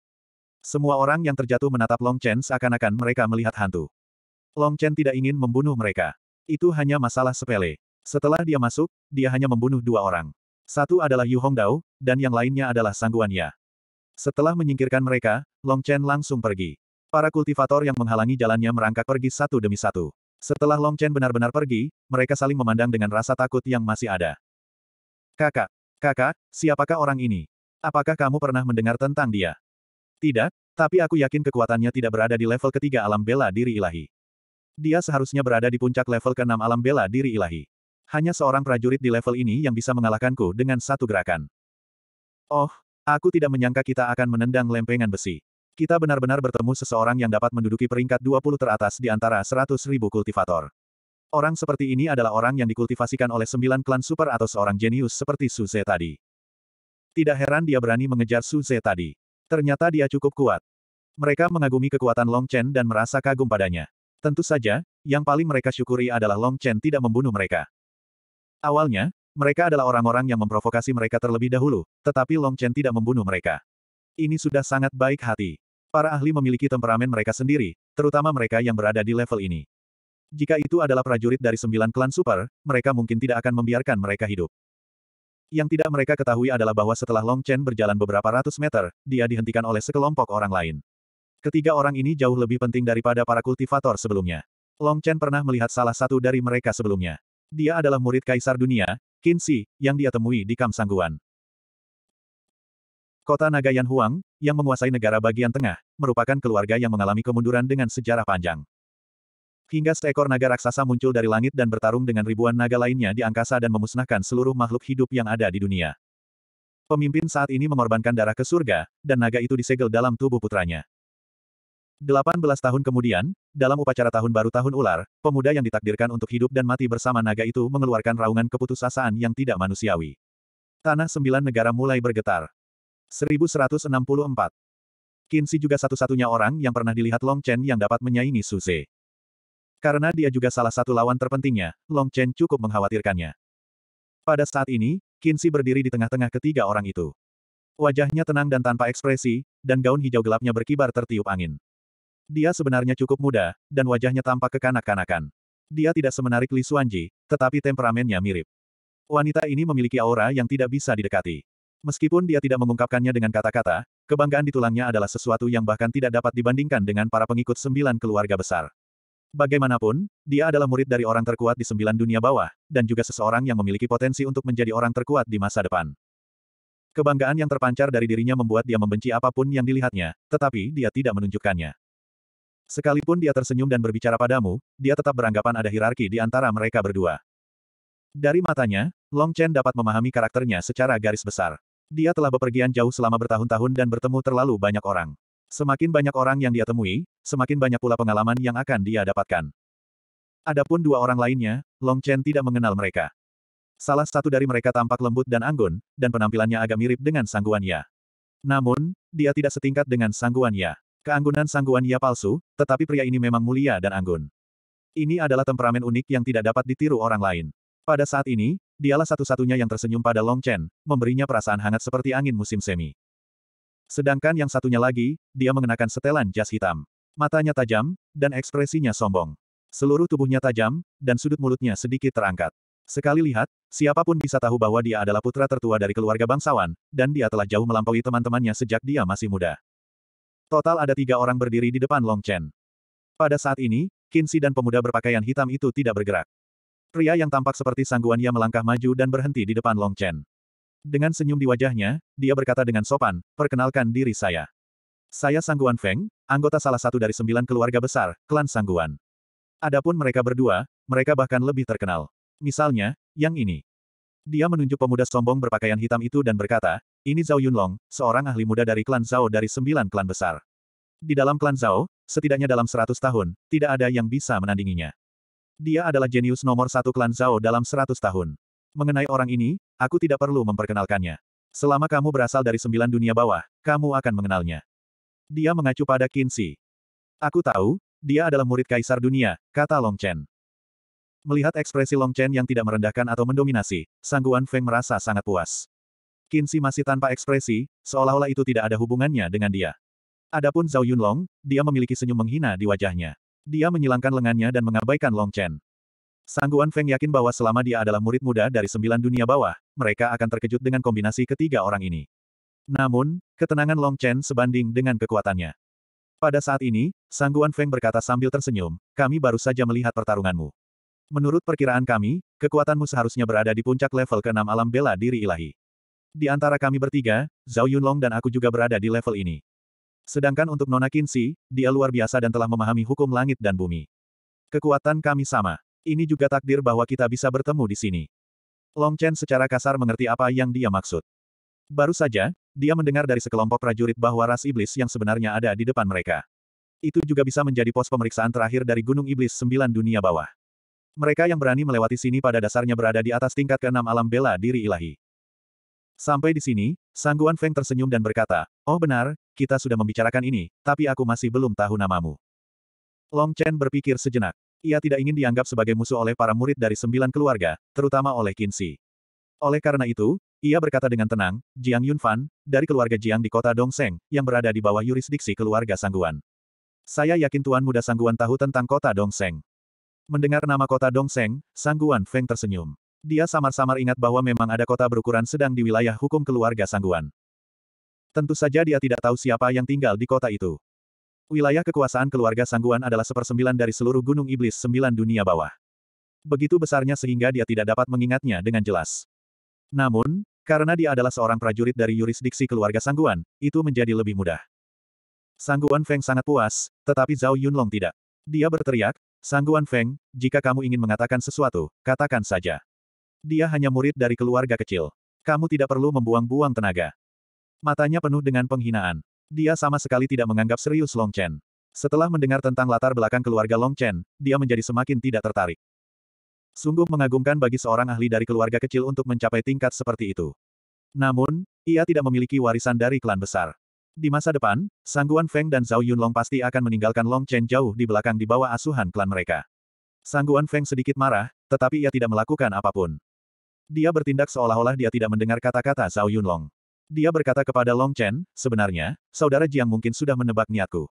Semua orang yang terjatuh menatap Long Chen seakan-akan mereka melihat hantu. Long Chen tidak ingin membunuh mereka. Itu hanya masalah sepele. Setelah dia masuk, dia hanya membunuh dua orang. Satu adalah Yu Hongdao, dan yang lainnya adalah Ya. Setelah menyingkirkan mereka, Long Chen langsung pergi. Para kultivator yang menghalangi jalannya merangkak pergi satu demi satu. Setelah Long Chen benar-benar pergi, mereka saling memandang dengan rasa takut yang masih ada. Kakak, kakak, siapakah orang ini? Apakah kamu pernah mendengar tentang dia? Tidak, tapi aku yakin kekuatannya tidak berada di level ketiga alam bela diri ilahi. Dia seharusnya berada di puncak level keenam alam bela diri ilahi. Hanya seorang prajurit di level ini yang bisa mengalahkanku dengan satu gerakan. Oh, aku tidak menyangka kita akan menendang lempengan besi. Kita benar-benar bertemu seseorang yang dapat menduduki peringkat 20 teratas di antara 100 ribu kultivator. Orang seperti ini adalah orang yang dikultivasikan oleh sembilan klan super atau seorang jenius seperti Suze tadi. Tidak heran dia berani mengejar Suze tadi. Ternyata dia cukup kuat. Mereka mengagumi kekuatan Long Chen dan merasa kagum padanya. Tentu saja, yang paling mereka syukuri adalah Long Chen tidak membunuh mereka. Awalnya, mereka adalah orang-orang yang memprovokasi mereka terlebih dahulu, tetapi Long Chen tidak membunuh mereka. Ini sudah sangat baik hati. Para ahli memiliki temperamen mereka sendiri, terutama mereka yang berada di level ini. Jika itu adalah prajurit dari sembilan klan super, mereka mungkin tidak akan membiarkan mereka hidup. Yang tidak mereka ketahui adalah bahwa setelah Long Chen berjalan beberapa ratus meter, dia dihentikan oleh sekelompok orang lain. Ketiga orang ini jauh lebih penting daripada para kultivator sebelumnya. Long Chen pernah melihat salah satu dari mereka sebelumnya. Dia adalah murid kaisar dunia, Qin Shi, yang dia temui di Kam Sangguan. Kota Yan Huang, yang menguasai negara bagian tengah, merupakan keluarga yang mengalami kemunduran dengan sejarah panjang. Hingga seekor naga raksasa muncul dari langit dan bertarung dengan ribuan naga lainnya di angkasa dan memusnahkan seluruh makhluk hidup yang ada di dunia. Pemimpin saat ini mengorbankan darah ke surga, dan naga itu disegel dalam tubuh putranya. 18 tahun kemudian, dalam upacara tahun baru tahun ular, pemuda yang ditakdirkan untuk hidup dan mati bersama naga itu mengeluarkan raungan keputusasaan yang tidak manusiawi. Tanah sembilan negara mulai bergetar. 1164. Qin Shi juga satu-satunya orang yang pernah dilihat Long Chen yang dapat menyaingi Su Ze. Karena dia juga salah satu lawan terpentingnya, Long Chen cukup mengkhawatirkannya. Pada saat ini, Qin Shi berdiri di tengah-tengah ketiga orang itu. Wajahnya tenang dan tanpa ekspresi, dan gaun hijau gelapnya berkibar tertiup angin. Dia sebenarnya cukup muda, dan wajahnya tampak kekanak-kanakan. Dia tidak semenarik Li Xuanji, tetapi temperamennya mirip. Wanita ini memiliki aura yang tidak bisa didekati. Meskipun dia tidak mengungkapkannya dengan kata-kata, kebanggaan di tulangnya adalah sesuatu yang bahkan tidak dapat dibandingkan dengan para pengikut sembilan keluarga besar. Bagaimanapun, dia adalah murid dari orang terkuat di sembilan dunia bawah, dan juga seseorang yang memiliki potensi untuk menjadi orang terkuat di masa depan. Kebanggaan yang terpancar dari dirinya membuat dia membenci apapun yang dilihatnya, tetapi dia tidak menunjukkannya. Sekalipun dia tersenyum dan berbicara padamu, dia tetap beranggapan ada hierarki di antara mereka berdua. Dari matanya, Long Chen dapat memahami karakternya secara garis besar. Dia telah bepergian jauh selama bertahun-tahun dan bertemu terlalu banyak orang. Semakin banyak orang yang dia temui, semakin banyak pula pengalaman yang akan dia dapatkan. Adapun dua orang lainnya, Long Chen tidak mengenal mereka. Salah satu dari mereka tampak lembut dan anggun, dan penampilannya agak mirip dengan Sangguan Ya. Namun, dia tidak setingkat dengan Sangguan Ya. Keanggunan Sangguan Ya palsu, tetapi pria ini memang mulia dan anggun. Ini adalah temperamen unik yang tidak dapat ditiru orang lain. Pada saat ini, dialah satu-satunya yang tersenyum pada Long Chen, memberinya perasaan hangat seperti angin musim semi. Sedangkan yang satunya lagi, dia mengenakan setelan jas hitam. Matanya tajam, dan ekspresinya sombong. Seluruh tubuhnya tajam, dan sudut mulutnya sedikit terangkat. Sekali lihat, siapapun bisa tahu bahwa dia adalah putra tertua dari keluarga bangsawan, dan dia telah jauh melampaui teman-temannya sejak dia masih muda. Total ada tiga orang berdiri di depan Long Chen. Pada saat ini, Kinsi dan pemuda berpakaian hitam itu tidak bergerak. Pria yang tampak seperti Sangguan ia melangkah maju dan berhenti di depan Long Chen. Dengan senyum di wajahnya, dia berkata dengan sopan, perkenalkan diri saya. Saya Sangguan Feng, anggota salah satu dari sembilan keluarga besar, klan Sangguan. Adapun mereka berdua, mereka bahkan lebih terkenal. Misalnya, yang ini. Dia menunjuk pemuda sombong berpakaian hitam itu dan berkata, ini Zhao Yunlong, seorang ahli muda dari klan Zhao dari sembilan klan besar. Di dalam klan Zhao, setidaknya dalam seratus tahun, tidak ada yang bisa menandinginya. Dia adalah jenius nomor satu klan Zhao dalam seratus tahun. Mengenai orang ini, aku tidak perlu memperkenalkannya. Selama kamu berasal dari sembilan dunia bawah, kamu akan mengenalnya. Dia mengacu pada Shi. Aku tahu, dia adalah murid kaisar dunia, kata Long Chen. Melihat ekspresi Long Chen yang tidak merendahkan atau mendominasi, Sangguan Feng merasa sangat puas. Shi masih tanpa ekspresi, seolah-olah itu tidak ada hubungannya dengan dia. Adapun Zhao Yunlong, dia memiliki senyum menghina di wajahnya. Dia menyilangkan lengannya dan mengabaikan Long Chen. Sangguan Feng yakin bahwa selama dia adalah murid muda dari sembilan dunia bawah, mereka akan terkejut dengan kombinasi ketiga orang ini. Namun, ketenangan Long Chen sebanding dengan kekuatannya. Pada saat ini, Sangguan Feng berkata sambil tersenyum, kami baru saja melihat pertarunganmu. Menurut perkiraan kami, kekuatanmu seharusnya berada di puncak level ke-6 alam bela diri ilahi. Di antara kami bertiga, Zhao Yunlong dan aku juga berada di level ini. Sedangkan untuk Nona Kinsey, dia luar biasa dan telah memahami hukum langit dan bumi. Kekuatan kami sama. Ini juga takdir bahwa kita bisa bertemu di sini. Long Chen secara kasar mengerti apa yang dia maksud. Baru saja, dia mendengar dari sekelompok prajurit bahwa ras iblis yang sebenarnya ada di depan mereka. Itu juga bisa menjadi pos pemeriksaan terakhir dari Gunung Iblis Sembilan Dunia Bawah. Mereka yang berani melewati sini pada dasarnya berada di atas tingkat keenam alam bela diri ilahi. Sampai di sini, Sangguan Feng tersenyum dan berkata, Oh benar, kita sudah membicarakan ini, tapi aku masih belum tahu namamu. Long Chen berpikir sejenak. Ia tidak ingin dianggap sebagai musuh oleh para murid dari sembilan keluarga, terutama oleh Qin Shi. Oleh karena itu, ia berkata dengan tenang, Jiang Yunfan, dari keluarga Jiang di kota Dongseng, yang berada di bawah yurisdiksi keluarga Sangguan. Saya yakin Tuan Muda Sangguan tahu tentang kota Dongseng. Mendengar nama kota Dongseng, Sangguan Feng tersenyum. Dia samar-samar ingat bahwa memang ada kota berukuran sedang di wilayah hukum keluarga Sangguan. Tentu saja dia tidak tahu siapa yang tinggal di kota itu. Wilayah kekuasaan keluarga Sangguan adalah sepersembilan dari seluruh Gunung Iblis sembilan dunia bawah. Begitu besarnya sehingga dia tidak dapat mengingatnya dengan jelas. Namun, karena dia adalah seorang prajurit dari yurisdiksi keluarga Sangguan, itu menjadi lebih mudah. Sangguan Feng sangat puas, tetapi Zhao Yunlong tidak. Dia berteriak, Sangguan Feng, jika kamu ingin mengatakan sesuatu, katakan saja. Dia hanya murid dari keluarga kecil. Kamu tidak perlu membuang-buang tenaga. Matanya penuh dengan penghinaan. Dia sama sekali tidak menganggap serius Long Chen. Setelah mendengar tentang latar belakang keluarga Long Chen, dia menjadi semakin tidak tertarik. Sungguh mengagumkan bagi seorang ahli dari keluarga kecil untuk mencapai tingkat seperti itu. Namun, ia tidak memiliki warisan dari klan besar. Di masa depan, Sangguan Feng dan Zhao Yunlong pasti akan meninggalkan Long Chen jauh di belakang di bawah asuhan klan mereka. Sangguan Feng sedikit marah, tetapi ia tidak melakukan apapun. Dia bertindak seolah-olah dia tidak mendengar kata-kata Zhao Yunlong. Dia berkata kepada Long Chen, sebenarnya, saudara Jiang mungkin sudah menebak niatku.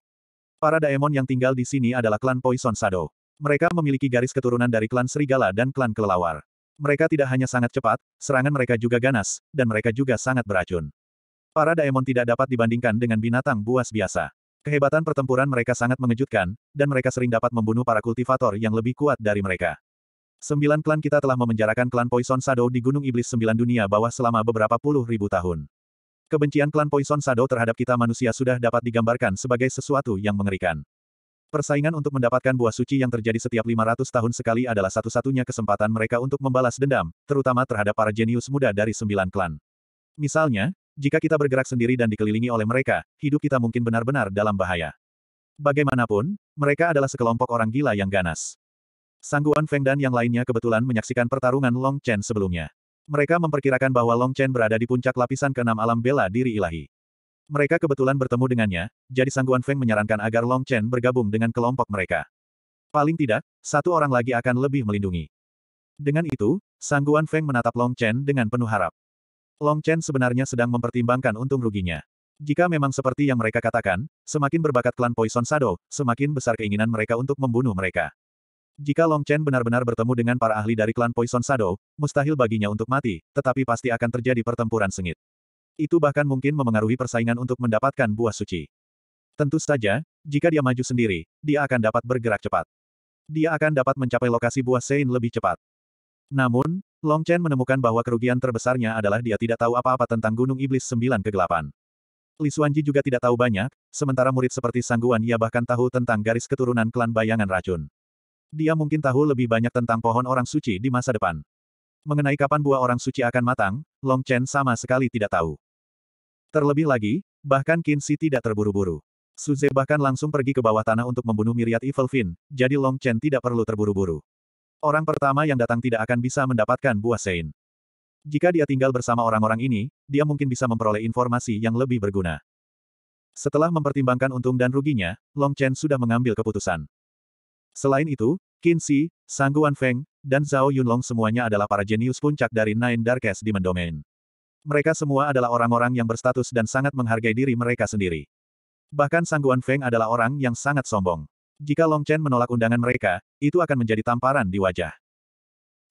Para daemon yang tinggal di sini adalah klan Poison Shadow. Mereka memiliki garis keturunan dari klan Serigala dan klan Kelelawar. Mereka tidak hanya sangat cepat, serangan mereka juga ganas, dan mereka juga sangat beracun. Para daemon tidak dapat dibandingkan dengan binatang buas biasa. Kehebatan pertempuran mereka sangat mengejutkan, dan mereka sering dapat membunuh para kultivator yang lebih kuat dari mereka. Sembilan klan kita telah memenjarakan klan Poison Shadow di Gunung Iblis Sembilan Dunia Bawah selama beberapa puluh ribu tahun. Kebencian klan Poison Shadow terhadap kita manusia sudah dapat digambarkan sebagai sesuatu yang mengerikan. Persaingan untuk mendapatkan buah suci yang terjadi setiap 500 tahun sekali adalah satu-satunya kesempatan mereka untuk membalas dendam, terutama terhadap para jenius muda dari sembilan klan. Misalnya, jika kita bergerak sendiri dan dikelilingi oleh mereka, hidup kita mungkin benar-benar dalam bahaya. Bagaimanapun, mereka adalah sekelompok orang gila yang ganas. Sangguan Feng dan yang lainnya kebetulan menyaksikan pertarungan Long Chen sebelumnya. Mereka memperkirakan bahwa Long Chen berada di puncak lapisan keenam alam bela diri ilahi. Mereka kebetulan bertemu dengannya, jadi Sangguan Feng menyarankan agar Long Chen bergabung dengan kelompok mereka. Paling tidak, satu orang lagi akan lebih melindungi. Dengan itu, Sangguan Feng menatap Long Chen dengan penuh harap. Long Chen sebenarnya sedang mempertimbangkan untung ruginya. Jika memang seperti yang mereka katakan, semakin berbakat klan Poison Shadow, semakin besar keinginan mereka untuk membunuh mereka. Jika Long Chen benar-benar bertemu dengan para ahli dari klan Poison Shadow, mustahil baginya untuk mati, tetapi pasti akan terjadi pertempuran sengit. Itu bahkan mungkin memengaruhi persaingan untuk mendapatkan buah suci. Tentu saja, jika dia maju sendiri, dia akan dapat bergerak cepat. Dia akan dapat mencapai lokasi buah Sein lebih cepat. Namun, Long Chen menemukan bahwa kerugian terbesarnya adalah dia tidak tahu apa-apa tentang Gunung Iblis Sembilan Kegelapan. Li Xuanji juga tidak tahu banyak, sementara murid seperti Sangguan ia bahkan tahu tentang garis keturunan klan bayangan racun. Dia mungkin tahu lebih banyak tentang pohon orang suci di masa depan. Mengenai kapan buah orang suci akan matang, Long Chen sama sekali tidak tahu. Terlebih lagi, bahkan Shi tidak terburu-buru. Suze bahkan langsung pergi ke bawah tanah untuk membunuh Miriat Evil Fin, jadi Long Chen tidak perlu terburu-buru. Orang pertama yang datang tidak akan bisa mendapatkan buah Sein. Jika dia tinggal bersama orang-orang ini, dia mungkin bisa memperoleh informasi yang lebih berguna. Setelah mempertimbangkan untung dan ruginya, Long Chen sudah mengambil keputusan. Selain itu, Qin Shi, Sang Guan Feng, dan Zhao Yunlong semuanya adalah para jenius puncak dari Nine Darkest Demon Domain. Mereka semua adalah orang-orang yang berstatus dan sangat menghargai diri mereka sendiri. Bahkan Sang Guan Feng adalah orang yang sangat sombong. Jika Long Chen menolak undangan mereka, itu akan menjadi tamparan di wajah.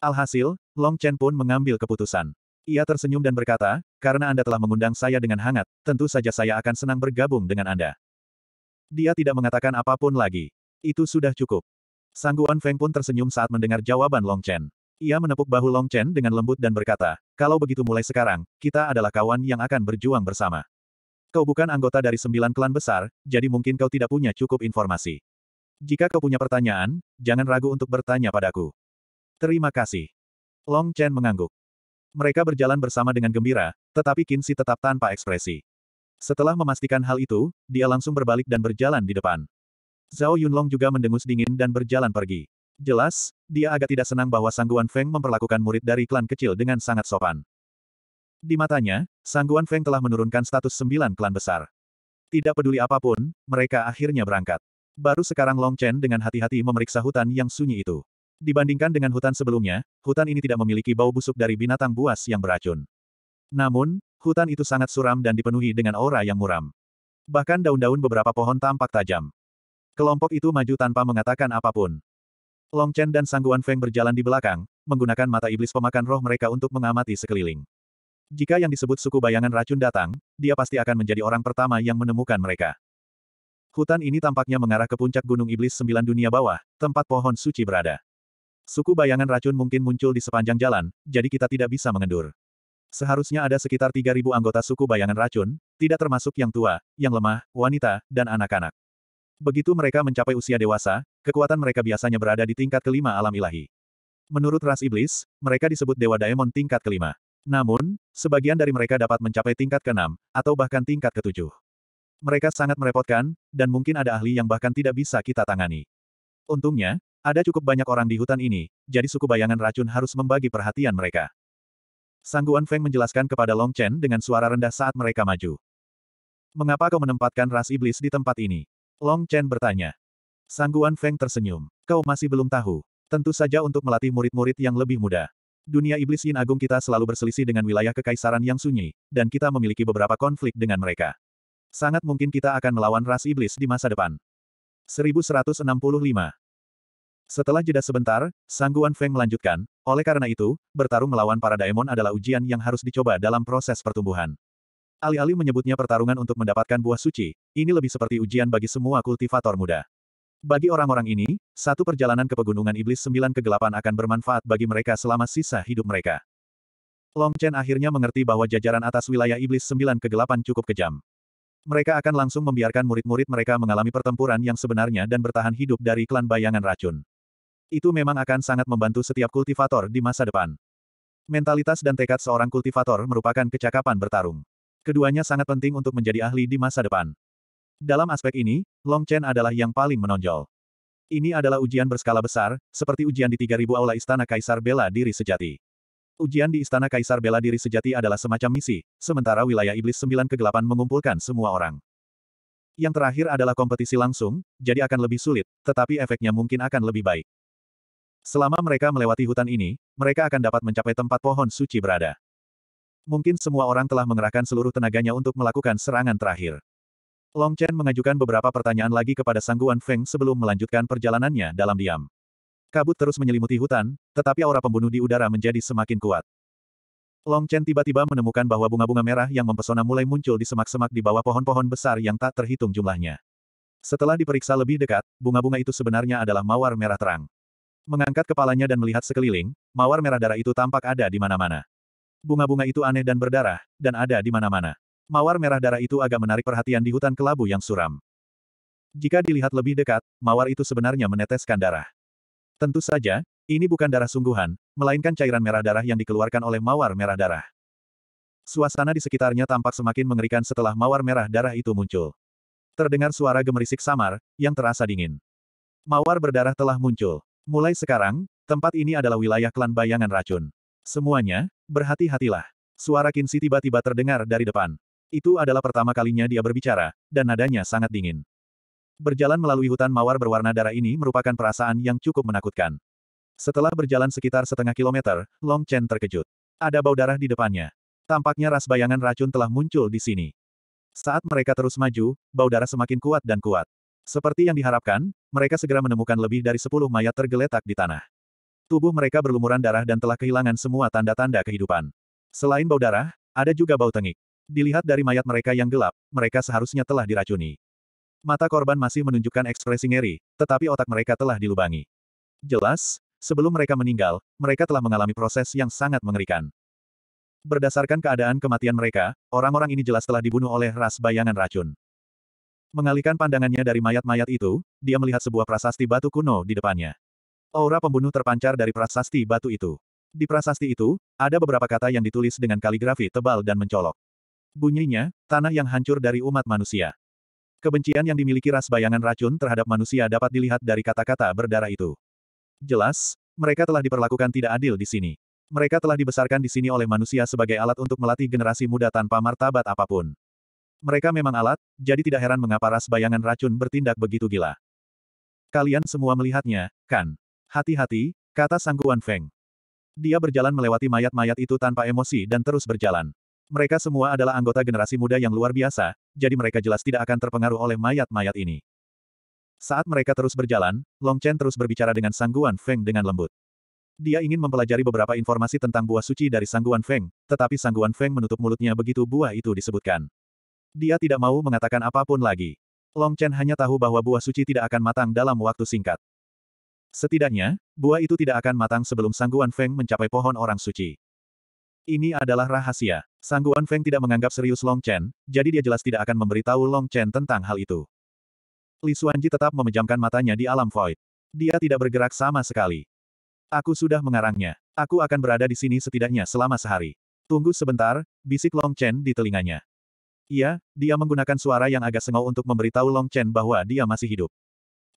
Alhasil, Long Chen pun mengambil keputusan. Ia tersenyum dan berkata, karena Anda telah mengundang saya dengan hangat, tentu saja saya akan senang bergabung dengan Anda. Dia tidak mengatakan apapun lagi. Itu sudah cukup. Sangguan Feng pun tersenyum saat mendengar jawaban Long Chen. Ia menepuk bahu Long Chen dengan lembut dan berkata, kalau begitu mulai sekarang, kita adalah kawan yang akan berjuang bersama. Kau bukan anggota dari sembilan klan besar, jadi mungkin kau tidak punya cukup informasi. Jika kau punya pertanyaan, jangan ragu untuk bertanya padaku. Terima kasih. Long Chen mengangguk. Mereka berjalan bersama dengan gembira, tetapi Kinsi tetap tanpa ekspresi. Setelah memastikan hal itu, dia langsung berbalik dan berjalan di depan. Zhao Yunlong juga mendengus dingin dan berjalan pergi. Jelas, dia agak tidak senang bahwa Sangguan Feng memperlakukan murid dari klan kecil dengan sangat sopan. Di matanya, Sangguan Feng telah menurunkan status sembilan klan besar. Tidak peduli apapun, mereka akhirnya berangkat. Baru sekarang Long Chen dengan hati-hati memeriksa hutan yang sunyi itu. Dibandingkan dengan hutan sebelumnya, hutan ini tidak memiliki bau busuk dari binatang buas yang beracun. Namun, hutan itu sangat suram dan dipenuhi dengan aura yang muram. Bahkan daun-daun beberapa pohon tampak tajam. Kelompok itu maju tanpa mengatakan apapun. Long Chen dan Sangguan Feng berjalan di belakang, menggunakan mata iblis pemakan roh mereka untuk mengamati sekeliling. Jika yang disebut suku bayangan racun datang, dia pasti akan menjadi orang pertama yang menemukan mereka. Hutan ini tampaknya mengarah ke puncak Gunung Iblis Sembilan Dunia Bawah, tempat pohon suci berada. Suku bayangan racun mungkin muncul di sepanjang jalan, jadi kita tidak bisa mengendur. Seharusnya ada sekitar 3.000 anggota suku bayangan racun, tidak termasuk yang tua, yang lemah, wanita, dan anak-anak. Begitu mereka mencapai usia dewasa, kekuatan mereka biasanya berada di tingkat kelima alam ilahi. Menurut ras iblis, mereka disebut Dewa Daemon tingkat kelima. Namun, sebagian dari mereka dapat mencapai tingkat keenam, atau bahkan tingkat ketujuh. Mereka sangat merepotkan, dan mungkin ada ahli yang bahkan tidak bisa kita tangani. Untungnya, ada cukup banyak orang di hutan ini, jadi suku bayangan racun harus membagi perhatian mereka. Sangguan Feng menjelaskan kepada Long Chen dengan suara rendah saat mereka maju. Mengapa kau menempatkan ras iblis di tempat ini? Long Chen bertanya. Sangguan Feng tersenyum. Kau masih belum tahu. Tentu saja untuk melatih murid-murid yang lebih muda. Dunia iblis Yin Agung kita selalu berselisih dengan wilayah kekaisaran yang sunyi, dan kita memiliki beberapa konflik dengan mereka. Sangat mungkin kita akan melawan ras iblis di masa depan. 1165 Setelah jeda sebentar, Sangguan Feng melanjutkan, oleh karena itu, bertarung melawan para daemon adalah ujian yang harus dicoba dalam proses pertumbuhan. Alih-alih menyebutnya pertarungan untuk mendapatkan buah suci, ini lebih seperti ujian bagi semua kultivator muda. Bagi orang-orang ini, satu perjalanan ke pegunungan iblis sembilan kegelapan akan bermanfaat bagi mereka selama sisa hidup mereka. Long Chen akhirnya mengerti bahwa jajaran atas wilayah iblis sembilan kegelapan cukup kejam. Mereka akan langsung membiarkan murid-murid mereka mengalami pertempuran yang sebenarnya dan bertahan hidup dari klan bayangan racun. Itu memang akan sangat membantu setiap kultivator di masa depan. Mentalitas dan tekad seorang kultivator merupakan kecakapan bertarung. Keduanya sangat penting untuk menjadi ahli di masa depan. Dalam aspek ini, Long Chen adalah yang paling menonjol. Ini adalah ujian berskala besar, seperti ujian di 3000 aula Istana Kaisar Bela Diri Sejati. Ujian di Istana Kaisar Bela Diri Sejati adalah semacam misi, sementara wilayah Iblis Sembilan Kegelapan mengumpulkan semua orang. Yang terakhir adalah kompetisi langsung, jadi akan lebih sulit, tetapi efeknya mungkin akan lebih baik. Selama mereka melewati hutan ini, mereka akan dapat mencapai tempat pohon suci berada. Mungkin semua orang telah mengerahkan seluruh tenaganya untuk melakukan serangan terakhir. Long Chen mengajukan beberapa pertanyaan lagi kepada Sangguan Feng sebelum melanjutkan perjalanannya dalam diam. Kabut terus menyelimuti hutan, tetapi aura pembunuh di udara menjadi semakin kuat. Long Chen tiba-tiba menemukan bahwa bunga-bunga merah yang mempesona mulai muncul di semak-semak di bawah pohon-pohon besar yang tak terhitung jumlahnya. Setelah diperiksa lebih dekat, bunga-bunga itu sebenarnya adalah mawar merah terang. Mengangkat kepalanya dan melihat sekeliling, mawar merah darah itu tampak ada di mana-mana bunga-bunga itu aneh dan berdarah, dan ada di mana-mana. Mawar merah darah itu agak menarik perhatian di hutan kelabu yang suram. Jika dilihat lebih dekat, mawar itu sebenarnya meneteskan darah. Tentu saja, ini bukan darah sungguhan, melainkan cairan merah darah yang dikeluarkan oleh mawar merah darah. Suasana di sekitarnya tampak semakin mengerikan setelah mawar merah darah itu muncul. Terdengar suara gemerisik samar, yang terasa dingin. Mawar berdarah telah muncul. Mulai sekarang, tempat ini adalah wilayah klan bayangan racun. Semuanya, Berhati-hatilah. Suara Kinsi tiba-tiba terdengar dari depan. Itu adalah pertama kalinya dia berbicara, dan nadanya sangat dingin. Berjalan melalui hutan mawar berwarna darah ini merupakan perasaan yang cukup menakutkan. Setelah berjalan sekitar setengah kilometer, Long Chen terkejut. Ada bau darah di depannya. Tampaknya ras bayangan racun telah muncul di sini. Saat mereka terus maju, bau darah semakin kuat dan kuat. Seperti yang diharapkan, mereka segera menemukan lebih dari sepuluh mayat tergeletak di tanah. Tubuh mereka berlumuran darah dan telah kehilangan semua tanda-tanda kehidupan. Selain bau darah, ada juga bau tengik. Dilihat dari mayat mereka yang gelap, mereka seharusnya telah diracuni. Mata korban masih menunjukkan ekspresi ngeri, tetapi otak mereka telah dilubangi. Jelas, sebelum mereka meninggal, mereka telah mengalami proses yang sangat mengerikan. Berdasarkan keadaan kematian mereka, orang-orang ini jelas telah dibunuh oleh ras bayangan racun. Mengalihkan pandangannya dari mayat-mayat itu, dia melihat sebuah prasasti batu kuno di depannya. Aura pembunuh terpancar dari prasasti batu itu. Di prasasti itu, ada beberapa kata yang ditulis dengan kaligrafi tebal dan mencolok. Bunyinya, tanah yang hancur dari umat manusia. Kebencian yang dimiliki ras bayangan racun terhadap manusia dapat dilihat dari kata-kata berdarah itu. Jelas, mereka telah diperlakukan tidak adil di sini. Mereka telah dibesarkan di sini oleh manusia sebagai alat untuk melatih generasi muda tanpa martabat apapun. Mereka memang alat, jadi tidak heran mengapa ras bayangan racun bertindak begitu gila. Kalian semua melihatnya, kan? Hati-hati, kata Sangguan Feng. Dia berjalan melewati mayat-mayat itu tanpa emosi dan terus berjalan. Mereka semua adalah anggota generasi muda yang luar biasa, jadi mereka jelas tidak akan terpengaruh oleh mayat-mayat ini. Saat mereka terus berjalan, Long Chen terus berbicara dengan Sangguan Feng dengan lembut. Dia ingin mempelajari beberapa informasi tentang buah suci dari Sangguan Feng, tetapi Sangguan Feng menutup mulutnya begitu buah itu disebutkan. Dia tidak mau mengatakan apapun lagi. Long Chen hanya tahu bahwa buah suci tidak akan matang dalam waktu singkat. Setidaknya, buah itu tidak akan matang sebelum Sangguan Feng mencapai pohon orang suci. Ini adalah rahasia. Sangguan Feng tidak menganggap serius Long Chen, jadi dia jelas tidak akan memberitahu Long Chen tentang hal itu. Li Xuanji tetap memejamkan matanya di alam void. Dia tidak bergerak sama sekali. Aku sudah mengarangnya. Aku akan berada di sini setidaknya selama sehari. Tunggu sebentar, bisik Long Chen di telinganya. Iya, dia menggunakan suara yang agak sengau untuk memberitahu Long Chen bahwa dia masih hidup.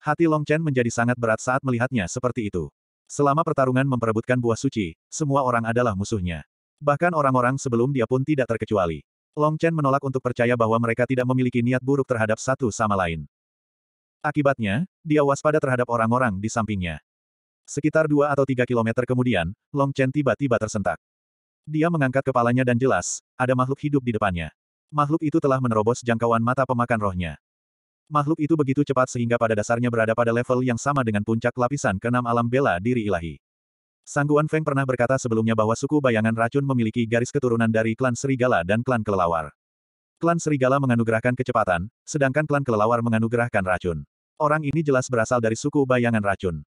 Hati Long Chen menjadi sangat berat saat melihatnya seperti itu. Selama pertarungan memperebutkan buah suci, semua orang adalah musuhnya. Bahkan orang-orang sebelum dia pun tidak terkecuali. Long Chen menolak untuk percaya bahwa mereka tidak memiliki niat buruk terhadap satu sama lain. Akibatnya, dia waspada terhadap orang-orang di sampingnya. Sekitar dua atau tiga kilometer kemudian, Long Chen tiba-tiba tersentak. Dia mengangkat kepalanya dan jelas, ada makhluk hidup di depannya. Makhluk itu telah menerobos jangkauan mata pemakan rohnya. Makhluk itu begitu cepat sehingga pada dasarnya berada pada level yang sama dengan puncak lapisan keenam alam bela diri ilahi. Sangguan Feng pernah berkata sebelumnya bahwa suku bayangan racun memiliki garis keturunan dari klan serigala dan klan kelelawar. Klan serigala menganugerahkan kecepatan, sedangkan klan kelelawar menganugerahkan racun. Orang ini jelas berasal dari suku bayangan racun.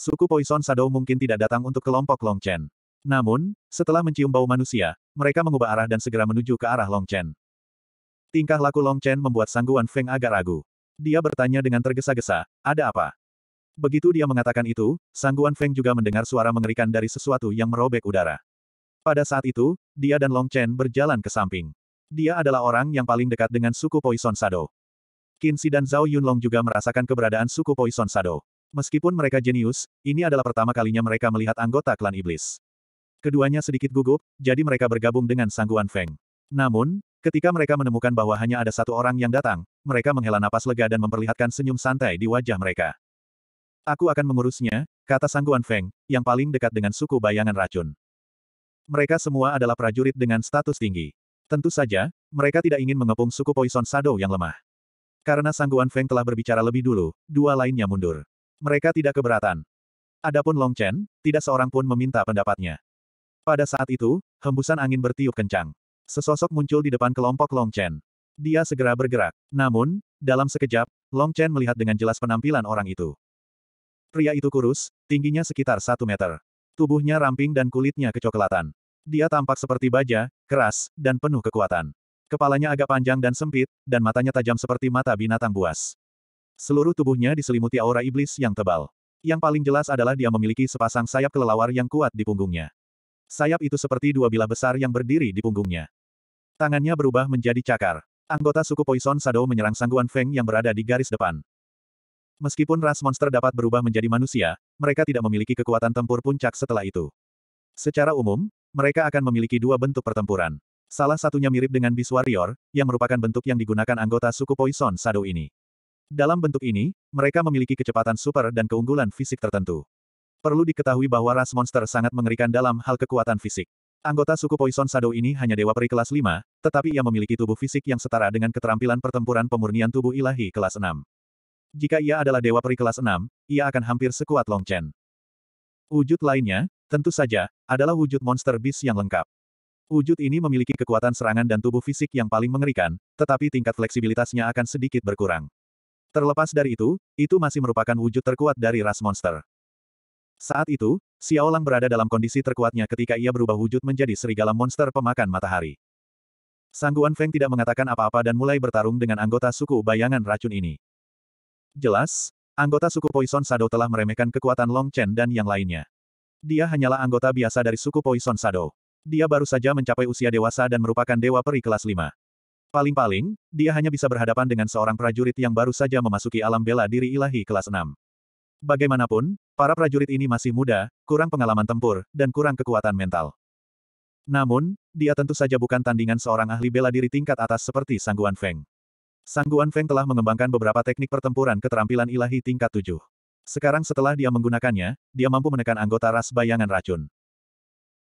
Suku Poison Shadow mungkin tidak datang untuk kelompok Long Chen. Namun, setelah mencium bau manusia, mereka mengubah arah dan segera menuju ke arah Long Chen. Tingkah laku Long Chen membuat Sangguan Feng agak ragu. Dia bertanya dengan tergesa-gesa, ada apa? Begitu dia mengatakan itu, Sangguan Feng juga mendengar suara mengerikan dari sesuatu yang merobek udara. Pada saat itu, dia dan Long Chen berjalan ke samping. Dia adalah orang yang paling dekat dengan suku Poison Sado. Kinsi dan Zhao Yunlong juga merasakan keberadaan suku Poison Shadow. Meskipun mereka jenius, ini adalah pertama kalinya mereka melihat anggota klan iblis. Keduanya sedikit gugup, jadi mereka bergabung dengan Sangguan Feng. Namun, Ketika mereka menemukan bahwa hanya ada satu orang yang datang, mereka menghela napas lega dan memperlihatkan senyum santai di wajah mereka. Aku akan mengurusnya, kata Sangguan Feng, yang paling dekat dengan suku bayangan racun. Mereka semua adalah prajurit dengan status tinggi. Tentu saja, mereka tidak ingin mengepung suku Poison Shadow yang lemah. Karena Sangguan Feng telah berbicara lebih dulu, dua lainnya mundur. Mereka tidak keberatan. Adapun Long Chen, tidak seorang pun meminta pendapatnya. Pada saat itu, hembusan angin bertiup kencang. Sesosok muncul di depan kelompok Long Chen. Dia segera bergerak. Namun, dalam sekejap, Long Chen melihat dengan jelas penampilan orang itu. Pria itu kurus, tingginya sekitar satu meter. Tubuhnya ramping dan kulitnya kecoklatan. Dia tampak seperti baja, keras, dan penuh kekuatan. Kepalanya agak panjang dan sempit, dan matanya tajam seperti mata binatang buas. Seluruh tubuhnya diselimuti aura iblis yang tebal. Yang paling jelas adalah dia memiliki sepasang sayap kelelawar yang kuat di punggungnya. Sayap itu seperti dua bilah besar yang berdiri di punggungnya. Tangannya berubah menjadi cakar. Anggota suku Poison Shadow menyerang Sangguan Feng yang berada di garis depan. Meskipun ras monster dapat berubah menjadi manusia, mereka tidak memiliki kekuatan tempur puncak setelah itu. Secara umum, mereka akan memiliki dua bentuk pertempuran. Salah satunya mirip dengan Beast Warrior, yang merupakan bentuk yang digunakan anggota suku Poison Shadow ini. Dalam bentuk ini, mereka memiliki kecepatan super dan keunggulan fisik tertentu. Perlu diketahui bahwa ras monster sangat mengerikan dalam hal kekuatan fisik. Anggota suku Poison Shadow ini hanya dewa peri kelas 5, tetapi ia memiliki tubuh fisik yang setara dengan keterampilan pertempuran pemurnian tubuh ilahi kelas 6. Jika ia adalah dewa peri kelas 6, ia akan hampir sekuat Long Chen. Wujud lainnya, tentu saja, adalah wujud monster bis yang lengkap. Wujud ini memiliki kekuatan serangan dan tubuh fisik yang paling mengerikan, tetapi tingkat fleksibilitasnya akan sedikit berkurang. Terlepas dari itu, itu masih merupakan wujud terkuat dari ras monster. Saat itu, Xiao Lang berada dalam kondisi terkuatnya ketika ia berubah wujud menjadi serigala monster pemakan matahari. Sangguan Feng tidak mengatakan apa-apa dan mulai bertarung dengan anggota suku bayangan racun ini. Jelas, anggota suku Poison Shadow telah meremehkan kekuatan Long Chen dan yang lainnya. Dia hanyalah anggota biasa dari suku Poison Shadow. Dia baru saja mencapai usia dewasa dan merupakan dewa peri kelas 5. Paling-paling, dia hanya bisa berhadapan dengan seorang prajurit yang baru saja memasuki alam bela diri ilahi kelas 6. Bagaimanapun, Para prajurit ini masih muda, kurang pengalaman tempur, dan kurang kekuatan mental. Namun, dia tentu saja bukan tandingan seorang ahli bela diri tingkat atas seperti Sangguan Feng. Sangguan Feng telah mengembangkan beberapa teknik pertempuran keterampilan ilahi tingkat tujuh. Sekarang setelah dia menggunakannya, dia mampu menekan anggota ras bayangan racun.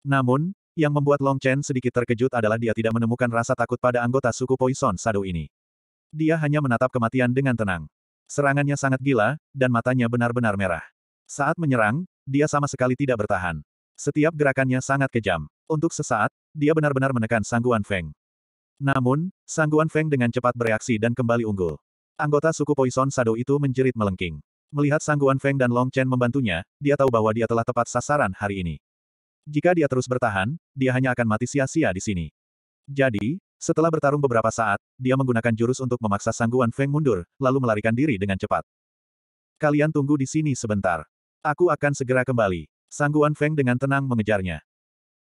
Namun, yang membuat Long Chen sedikit terkejut adalah dia tidak menemukan rasa takut pada anggota suku Poison Shadow ini. Dia hanya menatap kematian dengan tenang. Serangannya sangat gila, dan matanya benar-benar merah. Saat menyerang, dia sama sekali tidak bertahan. Setiap gerakannya sangat kejam. Untuk sesaat, dia benar-benar menekan Sangguan Feng. Namun, Sangguan Feng dengan cepat bereaksi dan kembali unggul. Anggota suku Poison Shadow itu menjerit melengking. Melihat Sangguan Feng dan Long Chen membantunya, dia tahu bahwa dia telah tepat sasaran hari ini. Jika dia terus bertahan, dia hanya akan mati sia-sia di sini. Jadi, setelah bertarung beberapa saat, dia menggunakan jurus untuk memaksa Sangguan Feng mundur, lalu melarikan diri dengan cepat. Kalian tunggu di sini sebentar. Aku akan segera kembali. Sangguan Feng dengan tenang mengejarnya.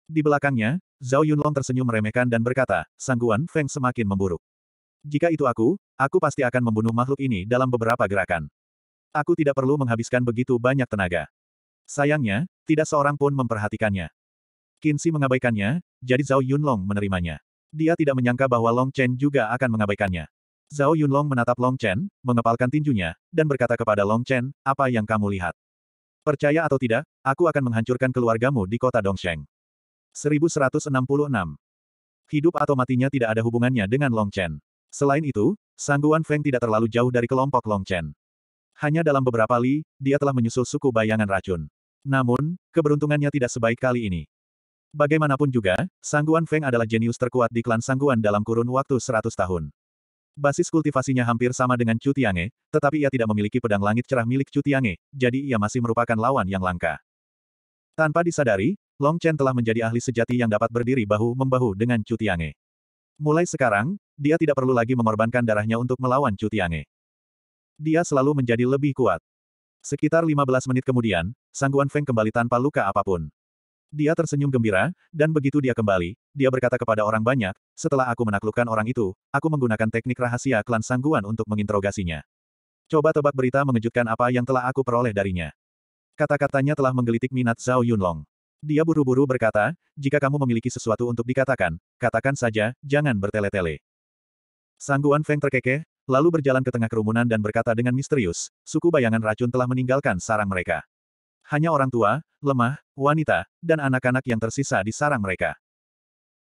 Di belakangnya, Zhao Yunlong tersenyum meremehkan dan berkata, Sangguan Feng semakin memburuk. Jika itu aku, aku pasti akan membunuh makhluk ini dalam beberapa gerakan. Aku tidak perlu menghabiskan begitu banyak tenaga. Sayangnya, tidak seorang pun memperhatikannya. Kinsi mengabaikannya, jadi Zhao Yunlong menerimanya. Dia tidak menyangka bahwa Long Chen juga akan mengabaikannya. Zhao Yunlong menatap Long Chen, mengepalkan tinjunya, dan berkata kepada Long Chen, apa yang kamu lihat? Percaya atau tidak, aku akan menghancurkan keluargamu di kota Dongsheng. 1166. Hidup atau matinya tidak ada hubungannya dengan Long Chen. Selain itu, Sangguan Feng tidak terlalu jauh dari kelompok Long Chen. Hanya dalam beberapa li, dia telah menyusul suku bayangan racun. Namun, keberuntungannya tidak sebaik kali ini. Bagaimanapun juga, Sangguan Feng adalah jenius terkuat di klan Sangguan dalam kurun waktu 100 tahun. Basis kultivasinya hampir sama dengan Chu tetapi ia tidak memiliki pedang langit cerah milik Chu jadi ia masih merupakan lawan yang langka. Tanpa disadari, Long Chen telah menjadi ahli sejati yang dapat berdiri bahu-membahu dengan Chu Mulai sekarang, dia tidak perlu lagi mengorbankan darahnya untuk melawan Chu Dia selalu menjadi lebih kuat. Sekitar 15 menit kemudian, Sangguan Feng kembali tanpa luka apapun. Dia tersenyum gembira, dan begitu dia kembali, dia berkata kepada orang banyak, setelah aku menaklukkan orang itu, aku menggunakan teknik rahasia klan sangguan untuk menginterogasinya. Coba tebak berita mengejutkan apa yang telah aku peroleh darinya. Kata-katanya telah menggelitik minat Zhao Yunlong. Dia buru-buru berkata, jika kamu memiliki sesuatu untuk dikatakan, katakan saja, jangan bertele-tele. Sangguan Feng terkekeh, lalu berjalan ke tengah kerumunan dan berkata dengan misterius, suku bayangan racun telah meninggalkan sarang mereka. Hanya orang tua, lemah, wanita, dan anak-anak yang tersisa di sarang mereka.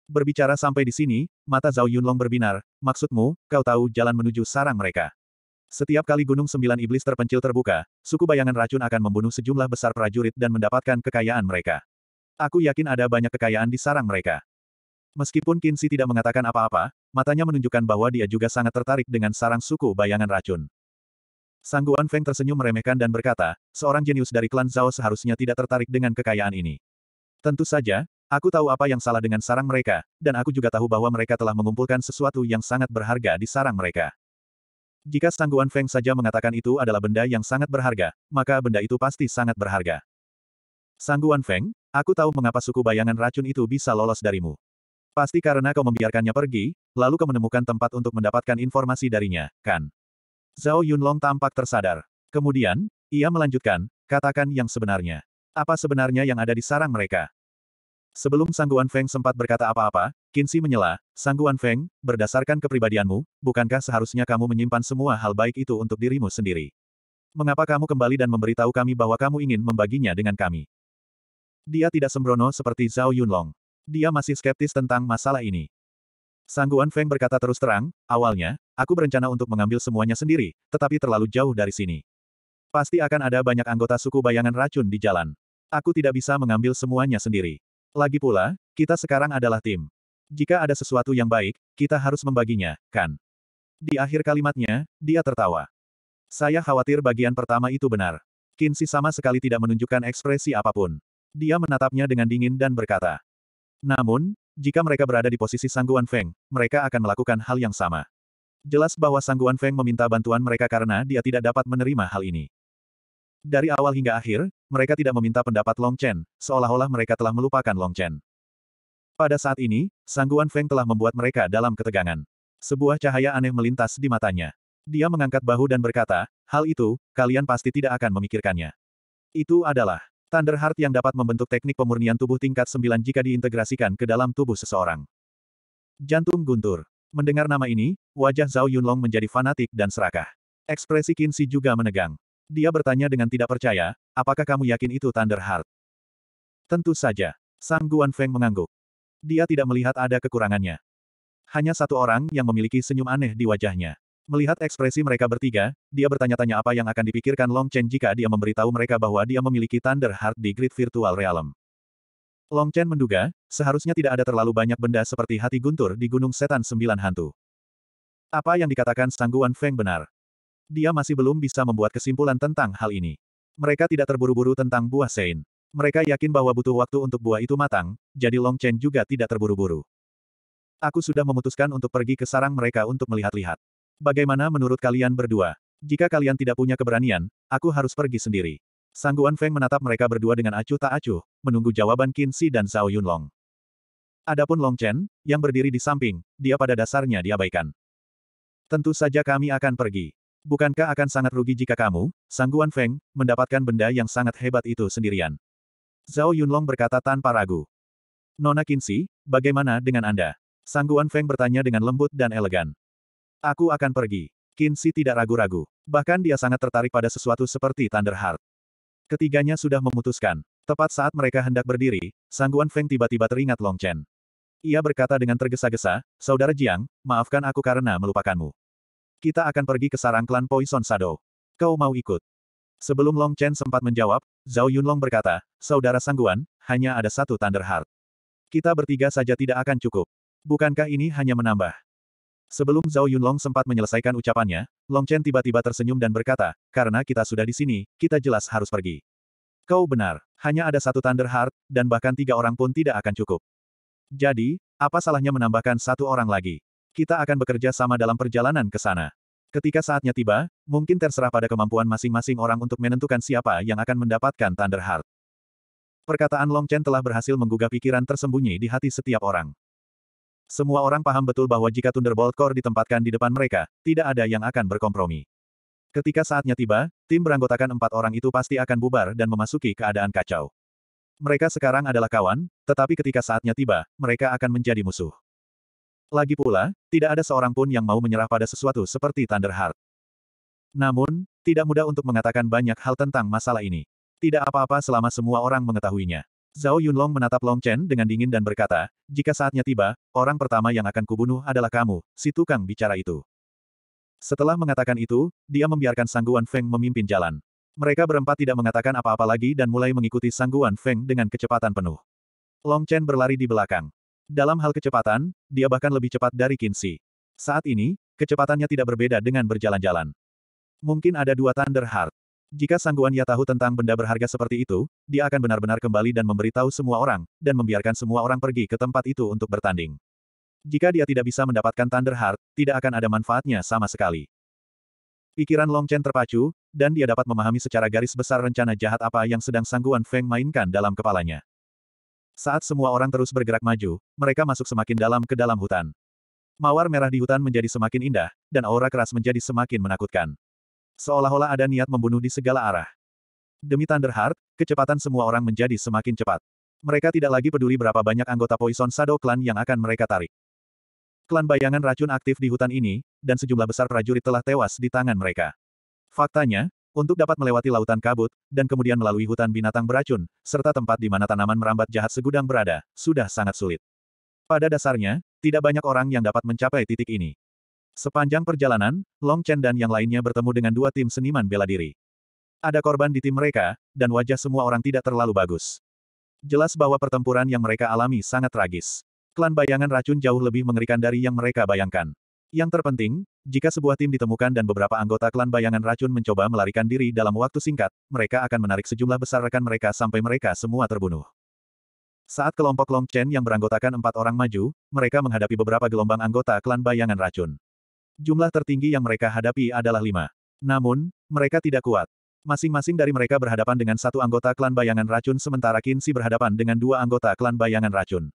Berbicara sampai di sini, mata Zhao Yunlong berbinar, maksudmu, kau tahu jalan menuju sarang mereka. Setiap kali Gunung Sembilan Iblis terpencil terbuka, suku bayangan racun akan membunuh sejumlah besar prajurit dan mendapatkan kekayaan mereka. Aku yakin ada banyak kekayaan di sarang mereka. Meskipun Kinsi tidak mengatakan apa-apa, matanya menunjukkan bahwa dia juga sangat tertarik dengan sarang suku bayangan racun. Sangguan Feng tersenyum meremehkan dan berkata, seorang jenius dari klan Zhao seharusnya tidak tertarik dengan kekayaan ini. Tentu saja, aku tahu apa yang salah dengan sarang mereka, dan aku juga tahu bahwa mereka telah mengumpulkan sesuatu yang sangat berharga di sarang mereka. Jika Sangguan Feng saja mengatakan itu adalah benda yang sangat berharga, maka benda itu pasti sangat berharga. Sangguan Feng, aku tahu mengapa suku bayangan racun itu bisa lolos darimu. Pasti karena kau membiarkannya pergi, lalu kau menemukan tempat untuk mendapatkan informasi darinya, kan? Zhao Yunlong tampak tersadar. Kemudian, ia melanjutkan, katakan yang sebenarnya. Apa sebenarnya yang ada di sarang mereka? Sebelum Sangguan Feng sempat berkata apa-apa, Kinsi menyela, Sangguan Feng, berdasarkan kepribadianmu, bukankah seharusnya kamu menyimpan semua hal baik itu untuk dirimu sendiri? Mengapa kamu kembali dan memberitahu kami bahwa kamu ingin membaginya dengan kami? Dia tidak sembrono seperti Zhao Yunlong. Dia masih skeptis tentang masalah ini. Sangguan Feng berkata terus terang, awalnya, aku berencana untuk mengambil semuanya sendiri, tetapi terlalu jauh dari sini. Pasti akan ada banyak anggota suku bayangan racun di jalan. Aku tidak bisa mengambil semuanya sendiri. Lagi pula, kita sekarang adalah tim. Jika ada sesuatu yang baik, kita harus membaginya, kan? Di akhir kalimatnya, dia tertawa. Saya khawatir bagian pertama itu benar. Kinsi sama sekali tidak menunjukkan ekspresi apapun. Dia menatapnya dengan dingin dan berkata. Namun, jika mereka berada di posisi Sangguan Feng, mereka akan melakukan hal yang sama. Jelas bahwa Sangguan Feng meminta bantuan mereka karena dia tidak dapat menerima hal ini. Dari awal hingga akhir, mereka tidak meminta pendapat Long Chen, seolah-olah mereka telah melupakan Long Chen. Pada saat ini, Sangguan Feng telah membuat mereka dalam ketegangan. Sebuah cahaya aneh melintas di matanya. Dia mengangkat bahu dan berkata, hal itu, kalian pasti tidak akan memikirkannya. Itu adalah Thunderheart yang dapat membentuk teknik pemurnian tubuh tingkat 9 jika diintegrasikan ke dalam tubuh seseorang. Jantung guntur. Mendengar nama ini, wajah Zhao Yunlong menjadi fanatik dan serakah. Ekspresi Qin Shi juga menegang. Dia bertanya dengan tidak percaya, apakah kamu yakin itu Thunderheart? Tentu saja. Sang Guan Feng mengangguk. Dia tidak melihat ada kekurangannya. Hanya satu orang yang memiliki senyum aneh di wajahnya. Melihat ekspresi mereka bertiga, dia bertanya-tanya apa yang akan dipikirkan Long Chen jika dia memberitahu mereka bahwa dia memiliki Thunder Heart di Grid Virtual Realm. Long Chen menduga, seharusnya tidak ada terlalu banyak benda seperti hati guntur di Gunung Setan Sembilan Hantu. Apa yang dikatakan Sangguan Feng benar. Dia masih belum bisa membuat kesimpulan tentang hal ini. Mereka tidak terburu-buru tentang buah Sein. Mereka yakin bahwa butuh waktu untuk buah itu matang, jadi Long Chen juga tidak terburu-buru. Aku sudah memutuskan untuk pergi ke sarang mereka untuk melihat-lihat. Bagaimana menurut kalian berdua? Jika kalian tidak punya keberanian, aku harus pergi sendiri. Sangguan Feng menatap mereka berdua dengan acuh tak acuh, menunggu jawaban Qin Shi dan Zhao Yunlong. Adapun Long Chen, yang berdiri di samping, dia pada dasarnya diabaikan. Tentu saja kami akan pergi. Bukankah akan sangat rugi jika kamu, Sangguan Feng, mendapatkan benda yang sangat hebat itu sendirian? Zhao Yunlong berkata tanpa ragu. Nona Kinsi, bagaimana dengan Anda? Sangguan Feng bertanya dengan lembut dan elegan. Aku akan pergi. Kinsi tidak ragu-ragu. Bahkan dia sangat tertarik pada sesuatu seperti Thunderheart. Ketiganya sudah memutuskan. Tepat saat mereka hendak berdiri, Sangguan Feng tiba-tiba teringat Long Chen. Ia berkata dengan tergesa-gesa, Saudara Jiang, maafkan aku karena melupakanmu. Kita akan pergi ke sarang klan Poison Shadow. Kau mau ikut? Sebelum Long Chen sempat menjawab, Zhao Yunlong berkata, Saudara Sangguan, hanya ada satu Thunderheart. Kita bertiga saja tidak akan cukup. Bukankah ini hanya menambah? Sebelum Zhao Yunlong sempat menyelesaikan ucapannya, Long Chen tiba-tiba tersenyum dan berkata, karena kita sudah di sini, kita jelas harus pergi. Kau benar, hanya ada satu Thunder Heart, dan bahkan tiga orang pun tidak akan cukup. Jadi, apa salahnya menambahkan satu orang lagi? Kita akan bekerja sama dalam perjalanan ke sana. Ketika saatnya tiba, mungkin terserah pada kemampuan masing-masing orang untuk menentukan siapa yang akan mendapatkan Thunder Heart. Perkataan Long Chen telah berhasil menggugah pikiran tersembunyi di hati setiap orang. Semua orang paham betul bahwa jika Thunderbolt Core ditempatkan di depan mereka, tidak ada yang akan berkompromi. Ketika saatnya tiba, tim beranggotakan empat orang itu pasti akan bubar dan memasuki keadaan kacau. Mereka sekarang adalah kawan, tetapi ketika saatnya tiba, mereka akan menjadi musuh. Lagi pula, tidak ada seorang pun yang mau menyerah pada sesuatu seperti Thunderheart. Namun, tidak mudah untuk mengatakan banyak hal tentang masalah ini. Tidak apa-apa selama semua orang mengetahuinya. Zhao Yunlong menatap Long Chen dengan dingin dan berkata, jika saatnya tiba, orang pertama yang akan kubunuh adalah kamu, si tukang bicara itu. Setelah mengatakan itu, dia membiarkan Sangguan Feng memimpin jalan. Mereka berempat tidak mengatakan apa-apa lagi dan mulai mengikuti Sangguan Feng dengan kecepatan penuh. Long Chen berlari di belakang. Dalam hal kecepatan, dia bahkan lebih cepat dari Shi. Saat ini, kecepatannya tidak berbeda dengan berjalan-jalan. Mungkin ada dua Thunder Heart. Jika Sangguannya tahu tentang benda berharga seperti itu, dia akan benar-benar kembali dan memberitahu semua orang, dan membiarkan semua orang pergi ke tempat itu untuk bertanding. Jika dia tidak bisa mendapatkan Thunder Heart, tidak akan ada manfaatnya sama sekali. Pikiran Long Chen terpacu, dan dia dapat memahami secara garis besar rencana jahat apa yang sedang Sangguan Feng mainkan dalam kepalanya. Saat semua orang terus bergerak maju, mereka masuk semakin dalam ke dalam hutan. Mawar merah di hutan menjadi semakin indah, dan aura keras menjadi semakin menakutkan seolah-olah ada niat membunuh di segala arah. Demi Thunderheart, kecepatan semua orang menjadi semakin cepat. Mereka tidak lagi peduli berapa banyak anggota Poison Shadow Clan yang akan mereka tarik. Klan bayangan racun aktif di hutan ini, dan sejumlah besar prajurit telah tewas di tangan mereka. Faktanya, untuk dapat melewati lautan kabut, dan kemudian melalui hutan binatang beracun, serta tempat di mana tanaman merambat jahat segudang berada, sudah sangat sulit. Pada dasarnya, tidak banyak orang yang dapat mencapai titik ini. Sepanjang perjalanan, Long Chen dan yang lainnya bertemu dengan dua tim seniman bela diri. Ada korban di tim mereka, dan wajah semua orang tidak terlalu bagus. Jelas bahwa pertempuran yang mereka alami sangat tragis. Klan bayangan racun jauh lebih mengerikan dari yang mereka bayangkan. Yang terpenting, jika sebuah tim ditemukan dan beberapa anggota klan bayangan racun mencoba melarikan diri dalam waktu singkat, mereka akan menarik sejumlah besar rekan mereka sampai mereka semua terbunuh. Saat kelompok Long Chen yang beranggotakan empat orang maju, mereka menghadapi beberapa gelombang anggota klan bayangan racun. Jumlah tertinggi yang mereka hadapi adalah lima. Namun, mereka tidak kuat. Masing-masing dari mereka berhadapan dengan satu anggota klan bayangan racun sementara Kinsi berhadapan dengan dua anggota klan bayangan racun.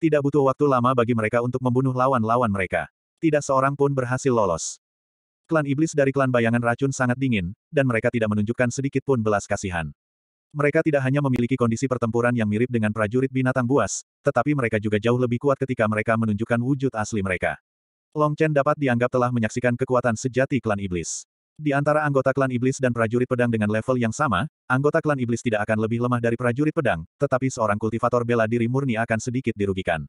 Tidak butuh waktu lama bagi mereka untuk membunuh lawan-lawan mereka. Tidak seorang pun berhasil lolos. Klan iblis dari klan bayangan racun sangat dingin, dan mereka tidak menunjukkan sedikit pun belas kasihan. Mereka tidak hanya memiliki kondisi pertempuran yang mirip dengan prajurit binatang buas, tetapi mereka juga jauh lebih kuat ketika mereka menunjukkan wujud asli mereka. Long Chen dapat dianggap telah menyaksikan kekuatan sejati klan iblis. Di antara anggota klan iblis dan prajurit pedang dengan level yang sama, anggota klan iblis tidak akan lebih lemah dari prajurit pedang, tetapi seorang kultivator bela diri murni akan sedikit dirugikan.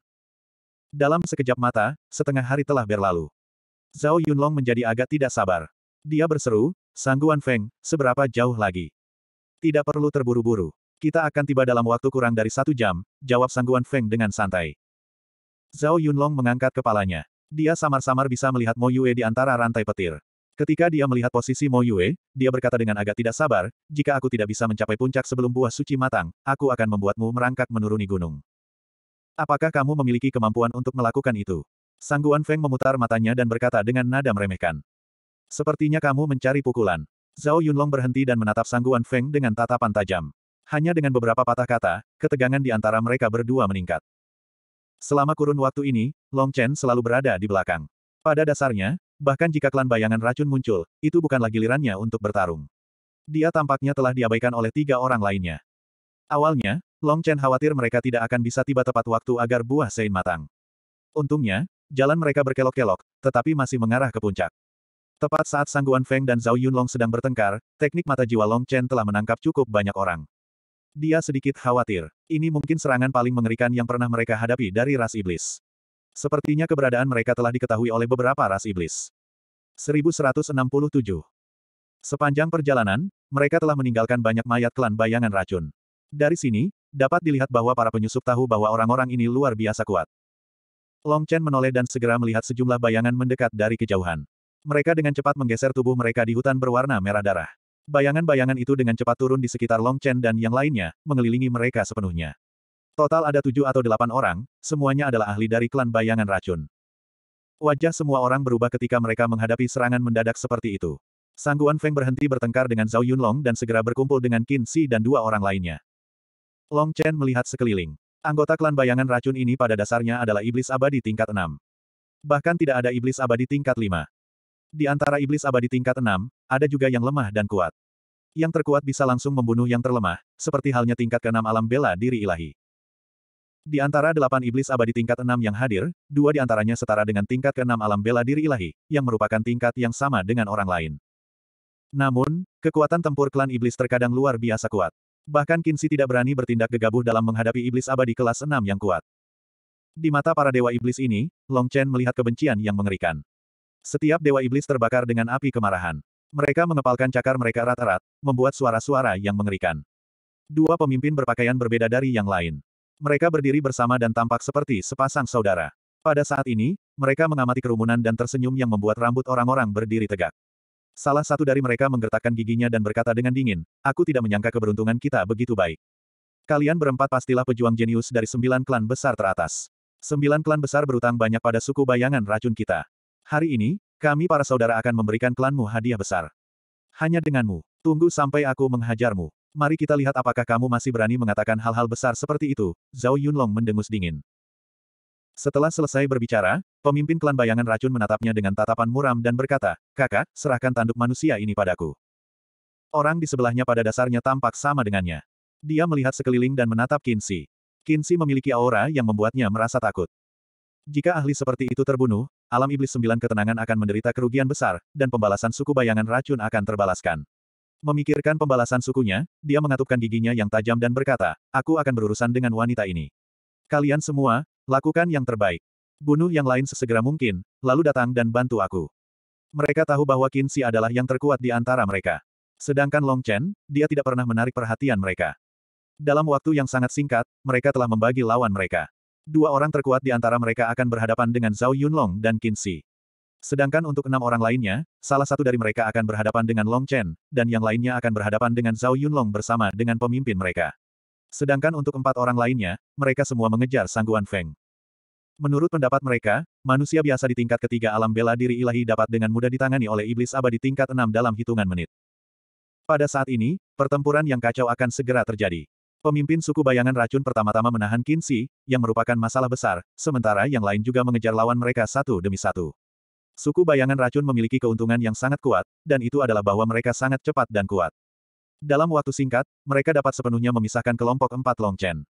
Dalam sekejap mata, setengah hari telah berlalu. Zhao Yunlong menjadi agak tidak sabar. Dia berseru, Sangguan Feng, seberapa jauh lagi? Tidak perlu terburu-buru. Kita akan tiba dalam waktu kurang dari satu jam, jawab Sangguan Feng dengan santai. Zhao Yunlong mengangkat kepalanya. Dia samar-samar bisa melihat Mo Yue di antara rantai petir. Ketika dia melihat posisi Mo Yue, dia berkata dengan agak tidak sabar, jika aku tidak bisa mencapai puncak sebelum buah suci matang, aku akan membuatmu merangkak menuruni gunung. Apakah kamu memiliki kemampuan untuk melakukan itu? Sangguan Feng memutar matanya dan berkata dengan nada meremehkan. Sepertinya kamu mencari pukulan. Zhao Yunlong berhenti dan menatap Sangguan Feng dengan tatapan tajam. Hanya dengan beberapa patah kata, ketegangan di antara mereka berdua meningkat. Selama kurun waktu ini, Long Chen selalu berada di belakang. Pada dasarnya, bahkan jika klan bayangan racun muncul, itu bukanlah gilirannya untuk bertarung. Dia tampaknya telah diabaikan oleh tiga orang lainnya. Awalnya, Long Chen khawatir mereka tidak akan bisa tiba tepat waktu agar buah sein matang. Untungnya, jalan mereka berkelok-kelok, tetapi masih mengarah ke puncak. Tepat saat Sangguan Feng dan Zhao Yunlong sedang bertengkar, teknik mata jiwa Long Chen telah menangkap cukup banyak orang. Dia sedikit khawatir. Ini mungkin serangan paling mengerikan yang pernah mereka hadapi dari ras iblis. Sepertinya keberadaan mereka telah diketahui oleh beberapa ras iblis. 1167 Sepanjang perjalanan, mereka telah meninggalkan banyak mayat klan bayangan racun. Dari sini, dapat dilihat bahwa para penyusup tahu bahwa orang-orang ini luar biasa kuat. Long Chen menoleh dan segera melihat sejumlah bayangan mendekat dari kejauhan. Mereka dengan cepat menggeser tubuh mereka di hutan berwarna merah darah. Bayangan-bayangan itu dengan cepat turun di sekitar Long Chen dan yang lainnya, mengelilingi mereka sepenuhnya. Total ada tujuh atau delapan orang, semuanya adalah ahli dari klan bayangan racun. Wajah semua orang berubah ketika mereka menghadapi serangan mendadak seperti itu. Sangguan Feng berhenti bertengkar dengan Zhao Yunlong dan segera berkumpul dengan Qin Shi dan dua orang lainnya. Long Chen melihat sekeliling. Anggota klan bayangan racun ini pada dasarnya adalah iblis abadi tingkat enam. Bahkan tidak ada iblis abadi tingkat lima. Di antara iblis abadi tingkat enam. Ada juga yang lemah dan kuat. Yang terkuat bisa langsung membunuh yang terlemah, seperti halnya tingkat keenam alam bela diri ilahi. Di antara delapan iblis abadi tingkat enam yang hadir, dua di antaranya setara dengan tingkat keenam alam bela diri ilahi, yang merupakan tingkat yang sama dengan orang lain. Namun, kekuatan tempur klan iblis terkadang luar biasa kuat. Bahkan Kinsi tidak berani bertindak gegabah dalam menghadapi iblis abadi kelas enam yang kuat. Di mata para dewa iblis ini, Long Chen melihat kebencian yang mengerikan. Setiap dewa iblis terbakar dengan api kemarahan. Mereka mengepalkan cakar mereka rata-rat, membuat suara-suara yang mengerikan. Dua pemimpin berpakaian berbeda dari yang lain. Mereka berdiri bersama dan tampak seperti sepasang saudara. Pada saat ini, mereka mengamati kerumunan dan tersenyum yang membuat rambut orang-orang berdiri tegak. Salah satu dari mereka menggertakkan giginya dan berkata dengan dingin, aku tidak menyangka keberuntungan kita begitu baik. Kalian berempat pastilah pejuang jenius dari sembilan klan besar teratas. Sembilan klan besar berutang banyak pada suku bayangan racun kita. Hari ini, kami para saudara akan memberikan klanmu hadiah besar. Hanya denganmu. Tunggu sampai aku menghajarmu. Mari kita lihat apakah kamu masih berani mengatakan hal-hal besar seperti itu, Zhao Yunlong mendengus dingin. Setelah selesai berbicara, pemimpin klan bayangan racun menatapnya dengan tatapan muram dan berkata, Kakak, serahkan tanduk manusia ini padaku. Orang di sebelahnya pada dasarnya tampak sama dengannya. Dia melihat sekeliling dan menatap Kinsi. Kinsi memiliki aura yang membuatnya merasa takut. Jika ahli seperti itu terbunuh, alam iblis sembilan ketenangan akan menderita kerugian besar, dan pembalasan suku bayangan racun akan terbalaskan. Memikirkan pembalasan sukunya, dia mengatupkan giginya yang tajam dan berkata, aku akan berurusan dengan wanita ini. Kalian semua, lakukan yang terbaik. Bunuh yang lain sesegera mungkin, lalu datang dan bantu aku. Mereka tahu bahwa Kinsi adalah yang terkuat di antara mereka. Sedangkan Long Chen, dia tidak pernah menarik perhatian mereka. Dalam waktu yang sangat singkat, mereka telah membagi lawan mereka. Dua orang terkuat di antara mereka akan berhadapan dengan Zhao Yunlong dan Qin Shi. Sedangkan untuk enam orang lainnya, salah satu dari mereka akan berhadapan dengan Long Chen, dan yang lainnya akan berhadapan dengan Zhao Yunlong bersama dengan pemimpin mereka. Sedangkan untuk empat orang lainnya, mereka semua mengejar sangguan Feng. Menurut pendapat mereka, manusia biasa di tingkat ketiga alam bela diri ilahi dapat dengan mudah ditangani oleh iblis abadi tingkat enam dalam hitungan menit. Pada saat ini, pertempuran yang kacau akan segera terjadi. Pemimpin suku bayangan racun pertama-tama menahan Kinsi, yang merupakan masalah besar, sementara yang lain juga mengejar lawan mereka satu demi satu. Suku bayangan racun memiliki keuntungan yang sangat kuat, dan itu adalah bahwa mereka sangat cepat dan kuat. Dalam waktu singkat, mereka dapat sepenuhnya memisahkan kelompok empat Long Chen.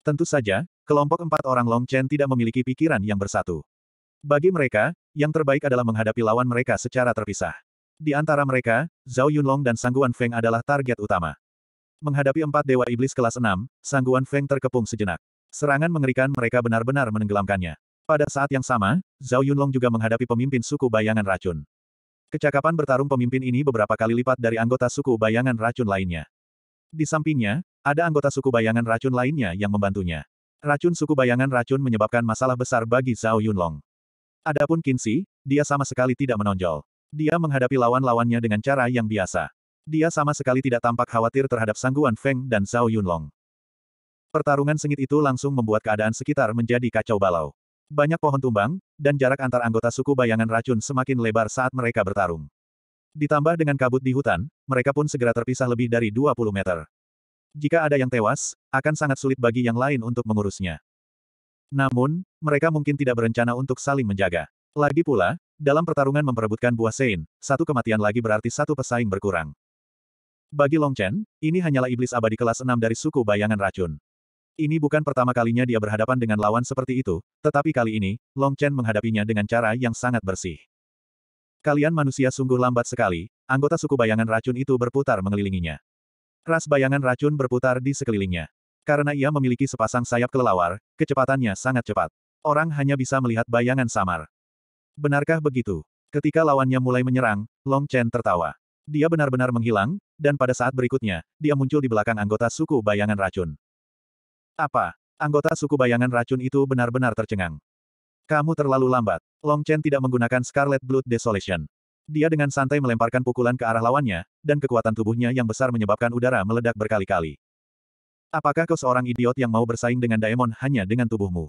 Tentu saja, kelompok empat orang Long Chen tidak memiliki pikiran yang bersatu. Bagi mereka, yang terbaik adalah menghadapi lawan mereka secara terpisah. Di antara mereka, Zhao Yunlong dan Sangguan Feng adalah target utama. Menghadapi empat dewa iblis kelas enam, Sangguan Feng terkepung sejenak. Serangan mengerikan mereka benar-benar menenggelamkannya. Pada saat yang sama, Zhao Yunlong juga menghadapi pemimpin suku bayangan racun. Kecakapan bertarung pemimpin ini beberapa kali lipat dari anggota suku bayangan racun lainnya. Di sampingnya, ada anggota suku bayangan racun lainnya yang membantunya. Racun suku bayangan racun menyebabkan masalah besar bagi Zhao Yunlong. Adapun Qin Shi, dia sama sekali tidak menonjol. Dia menghadapi lawan-lawannya dengan cara yang biasa. Dia sama sekali tidak tampak khawatir terhadap Sangguan Feng dan Zhao Yunlong. Pertarungan sengit itu langsung membuat keadaan sekitar menjadi kacau balau. Banyak pohon tumbang, dan jarak antar anggota suku bayangan racun semakin lebar saat mereka bertarung. Ditambah dengan kabut di hutan, mereka pun segera terpisah lebih dari 20 meter. Jika ada yang tewas, akan sangat sulit bagi yang lain untuk mengurusnya. Namun, mereka mungkin tidak berencana untuk saling menjaga. Lagi pula, dalam pertarungan memperebutkan buah sein, satu kematian lagi berarti satu pesaing berkurang. Bagi Long Chen, ini hanyalah iblis abadi kelas 6 dari suku bayangan racun. Ini bukan pertama kalinya dia berhadapan dengan lawan seperti itu, tetapi kali ini, Long Chen menghadapinya dengan cara yang sangat bersih. Kalian manusia sungguh lambat sekali, anggota suku bayangan racun itu berputar mengelilinginya. Ras bayangan racun berputar di sekelilingnya. Karena ia memiliki sepasang sayap kelelawar, kecepatannya sangat cepat. Orang hanya bisa melihat bayangan samar. Benarkah begitu? Ketika lawannya mulai menyerang, Long Chen tertawa dia benar-benar menghilang, dan pada saat berikutnya, dia muncul di belakang anggota suku bayangan racun. Apa? Anggota suku bayangan racun itu benar-benar tercengang. Kamu terlalu lambat. Long Chen tidak menggunakan Scarlet Blood Desolation. Dia dengan santai melemparkan pukulan ke arah lawannya, dan kekuatan tubuhnya yang besar menyebabkan udara meledak berkali-kali. Apakah kau seorang idiot yang mau bersaing dengan Daemon hanya dengan tubuhmu?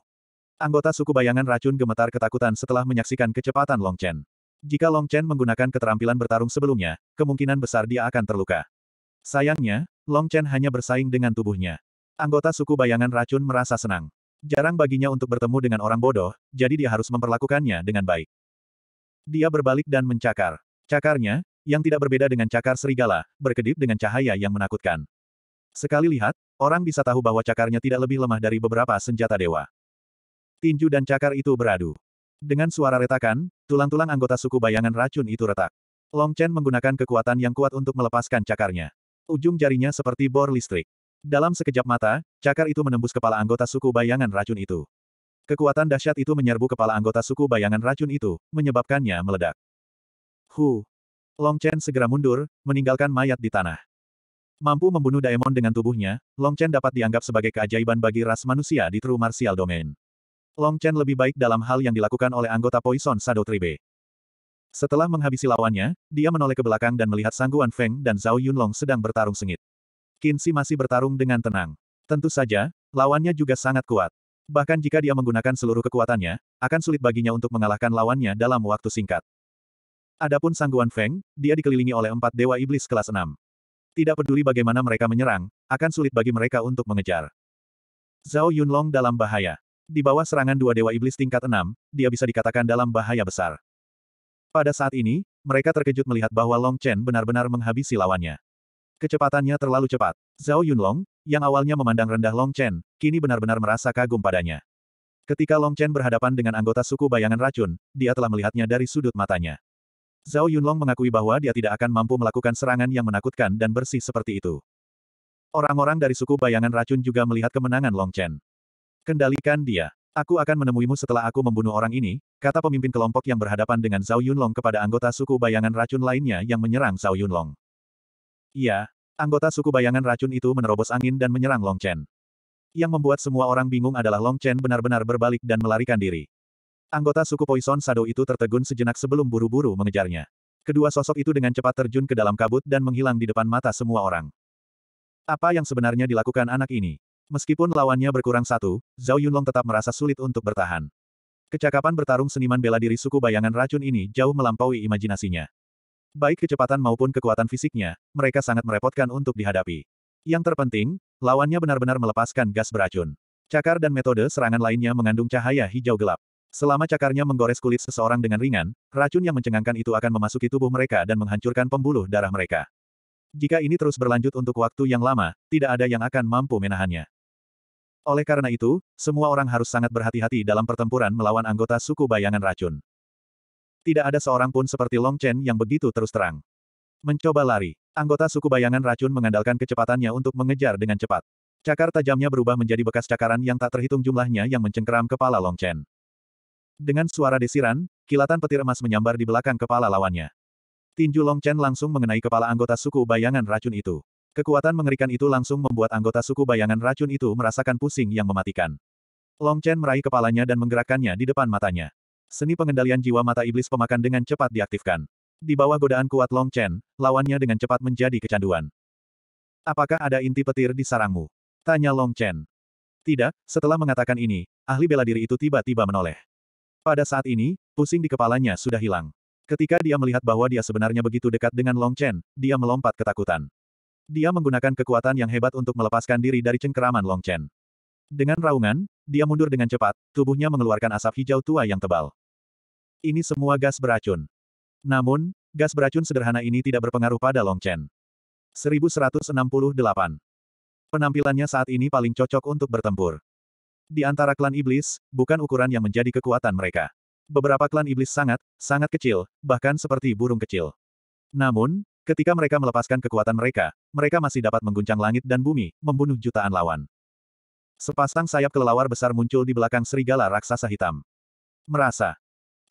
Anggota suku bayangan racun gemetar ketakutan setelah menyaksikan kecepatan Long Chen. Jika Long Chen menggunakan keterampilan bertarung sebelumnya, kemungkinan besar dia akan terluka. Sayangnya, Long Chen hanya bersaing dengan tubuhnya. Anggota suku bayangan racun merasa senang. Jarang baginya untuk bertemu dengan orang bodoh, jadi dia harus memperlakukannya dengan baik. Dia berbalik dan mencakar. Cakarnya, yang tidak berbeda dengan cakar serigala, berkedip dengan cahaya yang menakutkan. Sekali lihat, orang bisa tahu bahwa cakarnya tidak lebih lemah dari beberapa senjata dewa. Tinju dan cakar itu beradu. Dengan suara retakan, tulang-tulang anggota suku bayangan racun itu retak. Long Chen menggunakan kekuatan yang kuat untuk melepaskan cakarnya. Ujung jarinya seperti bor listrik. Dalam sekejap mata, cakar itu menembus kepala anggota suku bayangan racun itu. Kekuatan dahsyat itu menyerbu kepala anggota suku bayangan racun itu, menyebabkannya meledak. Hu! Long Chen segera mundur, meninggalkan mayat di tanah. Mampu membunuh daemon dengan tubuhnya, Long Chen dapat dianggap sebagai keajaiban bagi ras manusia di True Martial Domain. Long Chen lebih baik dalam hal yang dilakukan oleh anggota Poison Shadow Tribe. Setelah menghabisi lawannya, dia menoleh ke belakang dan melihat Sangguan Feng dan Zhao Yunlong sedang bertarung sengit. Qin Shi masih bertarung dengan tenang. Tentu saja, lawannya juga sangat kuat. Bahkan jika dia menggunakan seluruh kekuatannya, akan sulit baginya untuk mengalahkan lawannya dalam waktu singkat. Adapun Sangguan Feng, dia dikelilingi oleh empat dewa iblis kelas enam. Tidak peduli bagaimana mereka menyerang, akan sulit bagi mereka untuk mengejar. Zhao Yunlong dalam bahaya. Di bawah serangan dua dewa iblis tingkat enam, dia bisa dikatakan dalam bahaya besar. Pada saat ini, mereka terkejut melihat bahwa Long Chen benar-benar menghabisi lawannya. Kecepatannya terlalu cepat. Zhao Yunlong, yang awalnya memandang rendah Long Chen, kini benar-benar merasa kagum padanya. Ketika Long Chen berhadapan dengan anggota suku bayangan racun, dia telah melihatnya dari sudut matanya. Zhao Yunlong mengakui bahwa dia tidak akan mampu melakukan serangan yang menakutkan dan bersih seperti itu. Orang-orang dari suku bayangan racun juga melihat kemenangan Long Chen. Kendalikan dia. Aku akan menemuimu setelah aku membunuh orang ini, kata pemimpin kelompok yang berhadapan dengan Zhao Yunlong kepada anggota suku bayangan racun lainnya yang menyerang Zhao Yunlong. Iya, anggota suku bayangan racun itu menerobos angin dan menyerang Long Chen. Yang membuat semua orang bingung adalah Long Chen benar-benar berbalik dan melarikan diri. Anggota suku Poison Shadow itu tertegun sejenak sebelum buru-buru mengejarnya. Kedua sosok itu dengan cepat terjun ke dalam kabut dan menghilang di depan mata semua orang. Apa yang sebenarnya dilakukan anak ini? Meskipun lawannya berkurang satu, Zhao Yunlong tetap merasa sulit untuk bertahan. Kecakapan bertarung seniman bela diri suku bayangan racun ini jauh melampaui imajinasinya. Baik kecepatan maupun kekuatan fisiknya, mereka sangat merepotkan untuk dihadapi. Yang terpenting, lawannya benar-benar melepaskan gas beracun. Cakar dan metode serangan lainnya mengandung cahaya hijau gelap. Selama cakarnya menggores kulit seseorang dengan ringan, racun yang mencengangkan itu akan memasuki tubuh mereka dan menghancurkan pembuluh darah mereka. Jika ini terus berlanjut untuk waktu yang lama, tidak ada yang akan mampu menahannya. Oleh karena itu, semua orang harus sangat berhati-hati dalam pertempuran melawan anggota suku bayangan racun. Tidak ada seorang pun seperti Long Chen yang begitu terus terang. Mencoba lari, anggota suku bayangan racun mengandalkan kecepatannya untuk mengejar dengan cepat. Cakar tajamnya berubah menjadi bekas cakaran yang tak terhitung jumlahnya yang mencengkeram kepala Long Chen. Dengan suara desiran, kilatan petir emas menyambar di belakang kepala lawannya. Tinju Long Chen langsung mengenai kepala anggota suku bayangan racun itu. Kekuatan mengerikan itu langsung membuat anggota suku bayangan racun itu merasakan pusing yang mematikan. Long Chen meraih kepalanya dan menggerakkannya di depan matanya. Seni pengendalian jiwa mata iblis pemakan dengan cepat diaktifkan. Di bawah godaan kuat Long Chen, lawannya dengan cepat menjadi kecanduan. Apakah ada inti petir di sarangmu? Tanya Long Chen. Tidak, setelah mengatakan ini, ahli bela diri itu tiba-tiba menoleh. Pada saat ini, pusing di kepalanya sudah hilang. Ketika dia melihat bahwa dia sebenarnya begitu dekat dengan Long Chen, dia melompat ketakutan. Dia menggunakan kekuatan yang hebat untuk melepaskan diri dari cengkeraman Long Chen. Dengan raungan, dia mundur dengan cepat, tubuhnya mengeluarkan asap hijau tua yang tebal. Ini semua gas beracun. Namun, gas beracun sederhana ini tidak berpengaruh pada Long Chen. 1168. Penampilannya saat ini paling cocok untuk bertempur. Di antara klan iblis, bukan ukuran yang menjadi kekuatan mereka beberapa klan iblis sangat, sangat kecil, bahkan seperti burung kecil. Namun, ketika mereka melepaskan kekuatan mereka, mereka masih dapat mengguncang langit dan bumi, membunuh jutaan lawan. Sepasang sayap kelelawar besar muncul di belakang serigala raksasa hitam. Merasa.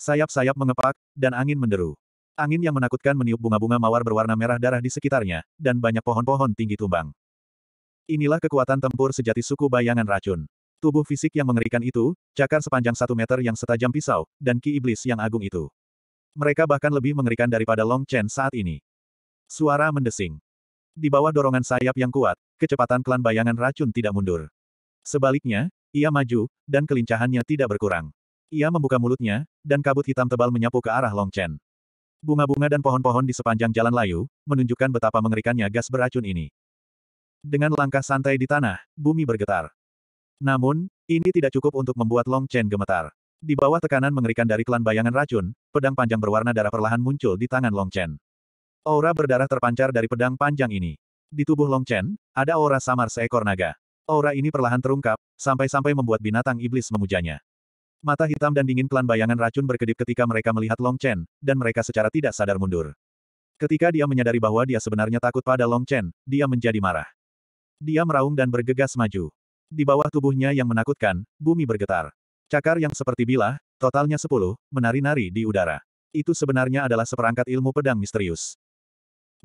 Sayap-sayap mengepak, dan angin menderu. Angin yang menakutkan meniup bunga-bunga mawar berwarna merah darah di sekitarnya, dan banyak pohon-pohon tinggi tumbang. Inilah kekuatan tempur sejati suku bayangan racun. Tubuh fisik yang mengerikan itu, cakar sepanjang satu meter yang setajam pisau, dan ki iblis yang agung itu. Mereka bahkan lebih mengerikan daripada Long Chen saat ini. Suara mendesing. Di bawah dorongan sayap yang kuat, kecepatan klan bayangan racun tidak mundur. Sebaliknya, ia maju, dan kelincahannya tidak berkurang. Ia membuka mulutnya, dan kabut hitam tebal menyapu ke arah Long Chen. Bunga-bunga dan pohon-pohon di sepanjang jalan layu, menunjukkan betapa mengerikannya gas beracun ini. Dengan langkah santai di tanah, bumi bergetar. Namun, ini tidak cukup untuk membuat Long Chen gemetar. Di bawah tekanan mengerikan dari klan bayangan racun, pedang panjang berwarna darah perlahan muncul di tangan Long Chen. Aura berdarah terpancar dari pedang panjang ini. Di tubuh Long Chen, ada aura samar seekor naga. Aura ini perlahan terungkap, sampai-sampai membuat binatang iblis memujanya. Mata hitam dan dingin klan bayangan racun berkedip ketika mereka melihat Long Chen, dan mereka secara tidak sadar mundur. Ketika dia menyadari bahwa dia sebenarnya takut pada Long Chen, dia menjadi marah. Dia meraung dan bergegas maju. Di bawah tubuhnya yang menakutkan, bumi bergetar. Cakar yang seperti bilah, totalnya sepuluh, menari-nari di udara. Itu sebenarnya adalah seperangkat ilmu pedang misterius.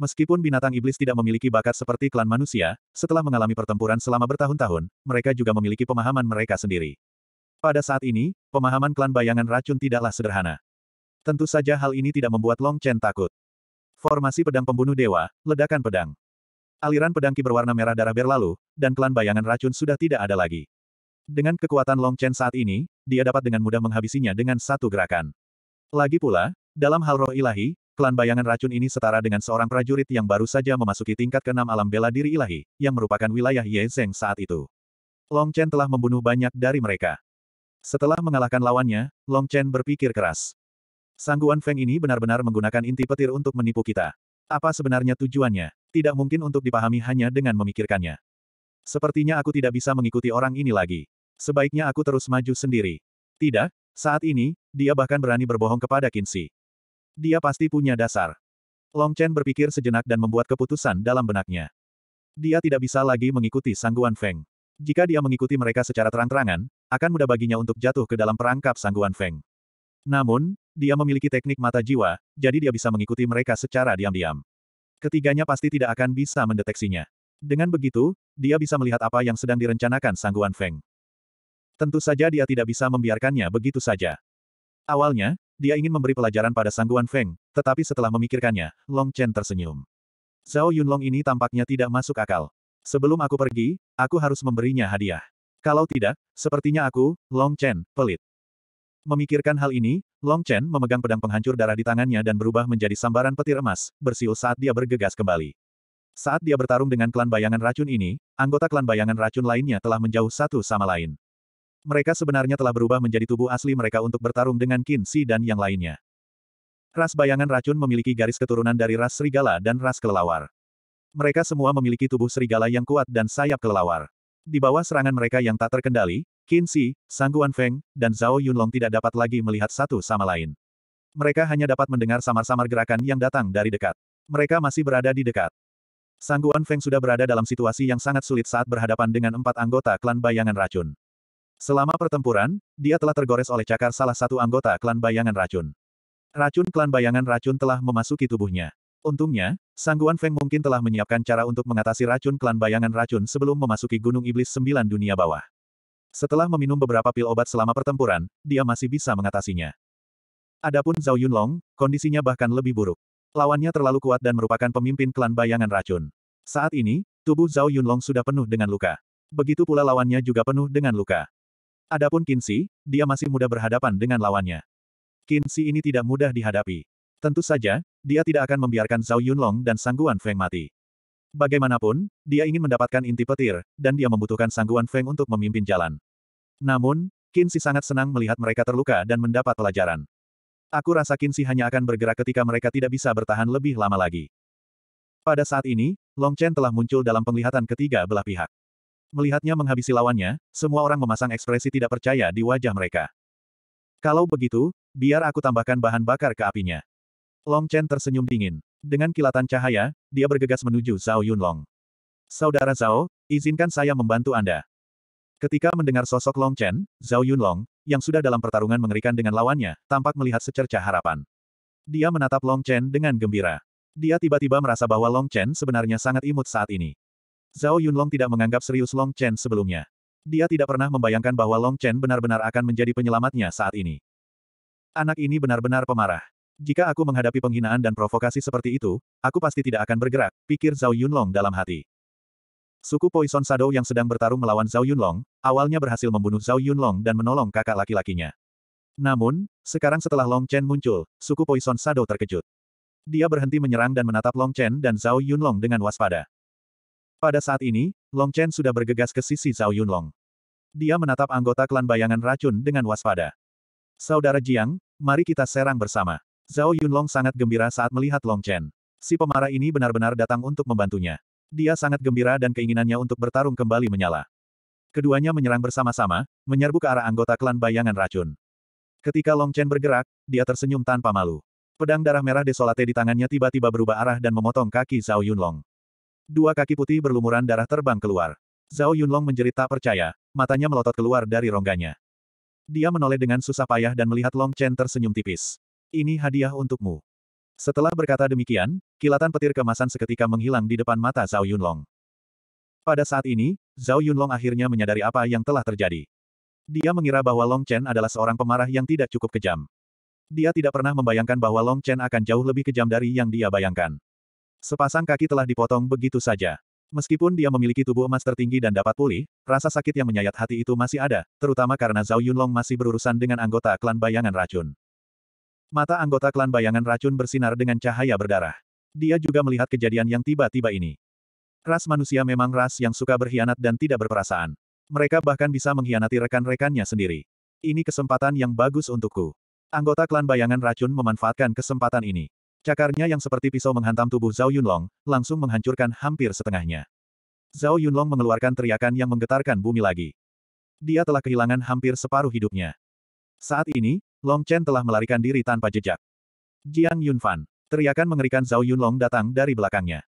Meskipun binatang iblis tidak memiliki bakat seperti klan manusia, setelah mengalami pertempuran selama bertahun-tahun, mereka juga memiliki pemahaman mereka sendiri. Pada saat ini, pemahaman klan bayangan racun tidaklah sederhana. Tentu saja hal ini tidak membuat Long Chen takut. Formasi pedang pembunuh dewa, ledakan pedang. Aliran pedangki berwarna merah darah berlalu, dan klan bayangan racun sudah tidak ada lagi. Dengan kekuatan Long Chen saat ini, dia dapat dengan mudah menghabisinya dengan satu gerakan. Lagi pula, dalam hal roh ilahi, klan bayangan racun ini setara dengan seorang prajurit yang baru saja memasuki tingkat keenam alam bela diri ilahi, yang merupakan wilayah Ye Zeng saat itu. Long Chen telah membunuh banyak dari mereka. Setelah mengalahkan lawannya, Long Chen berpikir keras. Sangguan Feng ini benar-benar menggunakan inti petir untuk menipu kita. Apa sebenarnya tujuannya? Tidak mungkin untuk dipahami hanya dengan memikirkannya. Sepertinya aku tidak bisa mengikuti orang ini lagi. Sebaiknya aku terus maju sendiri. Tidak, saat ini, dia bahkan berani berbohong kepada Kinsi. Dia pasti punya dasar. Long Chen berpikir sejenak dan membuat keputusan dalam benaknya. Dia tidak bisa lagi mengikuti sangguan Feng. Jika dia mengikuti mereka secara terang-terangan, akan mudah baginya untuk jatuh ke dalam perangkap sangguan Feng. Namun, dia memiliki teknik mata jiwa, jadi dia bisa mengikuti mereka secara diam-diam. Ketiganya pasti tidak akan bisa mendeteksinya. Dengan begitu, dia bisa melihat apa yang sedang direncanakan sangguan Feng. Tentu saja dia tidak bisa membiarkannya begitu saja. Awalnya, dia ingin memberi pelajaran pada sangguan Feng, tetapi setelah memikirkannya, Long Chen tersenyum. Zhao Yunlong ini tampaknya tidak masuk akal. Sebelum aku pergi, aku harus memberinya hadiah. Kalau tidak, sepertinya aku, Long Chen, pelit. Memikirkan hal ini, Long Chen memegang pedang penghancur darah di tangannya dan berubah menjadi sambaran petir emas, bersiul saat dia bergegas kembali. Saat dia bertarung dengan klan bayangan racun ini, anggota klan bayangan racun lainnya telah menjauh satu sama lain. Mereka sebenarnya telah berubah menjadi tubuh asli mereka untuk bertarung dengan Qin Si dan yang lainnya. Ras bayangan racun memiliki garis keturunan dari ras serigala dan ras kelelawar. Mereka semua memiliki tubuh serigala yang kuat dan sayap kelelawar. Di bawah serangan mereka yang tak terkendali, Qin Shi, Sang Feng, dan Zhao Yunlong tidak dapat lagi melihat satu sama lain. Mereka hanya dapat mendengar samar-samar gerakan yang datang dari dekat. Mereka masih berada di dekat. Sangguan Feng sudah berada dalam situasi yang sangat sulit saat berhadapan dengan empat anggota klan bayangan racun. Selama pertempuran, dia telah tergores oleh cakar salah satu anggota klan bayangan racun. Racun klan bayangan racun telah memasuki tubuhnya. Untungnya, Sangguan Feng mungkin telah menyiapkan cara untuk mengatasi racun klan bayangan racun sebelum memasuki Gunung Iblis Sembilan Dunia Bawah. Setelah meminum beberapa pil obat selama pertempuran, dia masih bisa mengatasinya. Adapun Zhao Yunlong, kondisinya bahkan lebih buruk. Lawannya terlalu kuat dan merupakan pemimpin klan bayangan racun. Saat ini, tubuh Zhao Yunlong sudah penuh dengan luka. Begitu pula lawannya juga penuh dengan luka. Adapun Kinsi, dia masih mudah berhadapan dengan lawannya. Kinsi ini tidak mudah dihadapi. Tentu saja, dia tidak akan membiarkan Zhao Yunlong dan Sangguan Feng mati. Bagaimanapun, dia ingin mendapatkan inti petir, dan dia membutuhkan sangguan Feng untuk memimpin jalan. Namun, Shi sangat senang melihat mereka terluka dan mendapat pelajaran. Aku rasa Shi hanya akan bergerak ketika mereka tidak bisa bertahan lebih lama lagi. Pada saat ini, Long Chen telah muncul dalam penglihatan ketiga belah pihak. Melihatnya menghabisi lawannya, semua orang memasang ekspresi tidak percaya di wajah mereka. Kalau begitu, biar aku tambahkan bahan bakar ke apinya. Long Chen tersenyum dingin. Dengan kilatan cahaya, dia bergegas menuju Zhao Yunlong. Saudara Zhao, izinkan saya membantu Anda. Ketika mendengar sosok Long Chen, Zhao Yunlong, yang sudah dalam pertarungan mengerikan dengan lawannya, tampak melihat secerca harapan. Dia menatap Long Chen dengan gembira. Dia tiba-tiba merasa bahwa Long Chen sebenarnya sangat imut saat ini. Zhao Yunlong tidak menganggap serius Long Chen sebelumnya. Dia tidak pernah membayangkan bahwa Long Chen benar-benar akan menjadi penyelamatnya saat ini. Anak ini benar-benar pemarah. Jika aku menghadapi penghinaan dan provokasi seperti itu, aku pasti tidak akan bergerak, pikir Zhao Yunlong dalam hati. Suku Poison Shadow yang sedang bertarung melawan Zhao Yunlong, awalnya berhasil membunuh Zhao Yunlong dan menolong kakak laki-lakinya. Namun, sekarang setelah Long Chen muncul, suku Poison Shadow terkejut. Dia berhenti menyerang dan menatap Long Chen dan Zhao Yunlong dengan waspada. Pada saat ini, Long Chen sudah bergegas ke sisi Zhao Yunlong. Dia menatap anggota klan bayangan racun dengan waspada. Saudara Jiang, mari kita serang bersama. Zhao Yunlong sangat gembira saat melihat Long Chen. Si pemarah ini benar-benar datang untuk membantunya. Dia sangat gembira dan keinginannya untuk bertarung kembali menyala. Keduanya menyerang bersama-sama, menyerbu ke arah anggota klan bayangan racun. Ketika Long Chen bergerak, dia tersenyum tanpa malu. Pedang darah merah desolate di tangannya tiba-tiba berubah arah dan memotong kaki Zhao Yunlong. Dua kaki putih berlumuran darah terbang keluar. Zhao Yunlong menjerit tak percaya, matanya melotot keluar dari rongganya. Dia menoleh dengan susah payah dan melihat Long Chen tersenyum tipis. Ini hadiah untukmu. Setelah berkata demikian, kilatan petir kemasan seketika menghilang di depan mata Zhao Yunlong. Pada saat ini, Zhao Yunlong akhirnya menyadari apa yang telah terjadi. Dia mengira bahwa Long Chen adalah seorang pemarah yang tidak cukup kejam. Dia tidak pernah membayangkan bahwa Long Chen akan jauh lebih kejam dari yang dia bayangkan. Sepasang kaki telah dipotong begitu saja. Meskipun dia memiliki tubuh emas tertinggi dan dapat pulih, rasa sakit yang menyayat hati itu masih ada, terutama karena Zhao Yunlong masih berurusan dengan anggota klan bayangan racun. Mata anggota klan bayangan racun bersinar dengan cahaya berdarah. Dia juga melihat kejadian yang tiba-tiba ini. Ras manusia memang ras yang suka berkhianat dan tidak berperasaan. Mereka bahkan bisa mengkhianati rekan-rekannya sendiri. Ini kesempatan yang bagus untukku. Anggota klan bayangan racun memanfaatkan kesempatan ini. Cakarnya yang seperti pisau menghantam tubuh Zhao Yunlong, langsung menghancurkan hampir setengahnya. Zhao Yunlong mengeluarkan teriakan yang menggetarkan bumi lagi. Dia telah kehilangan hampir separuh hidupnya. Saat ini, Long Chen telah melarikan diri tanpa jejak. Jiang Yunfan. Teriakan mengerikan Zhao Yunlong datang dari belakangnya.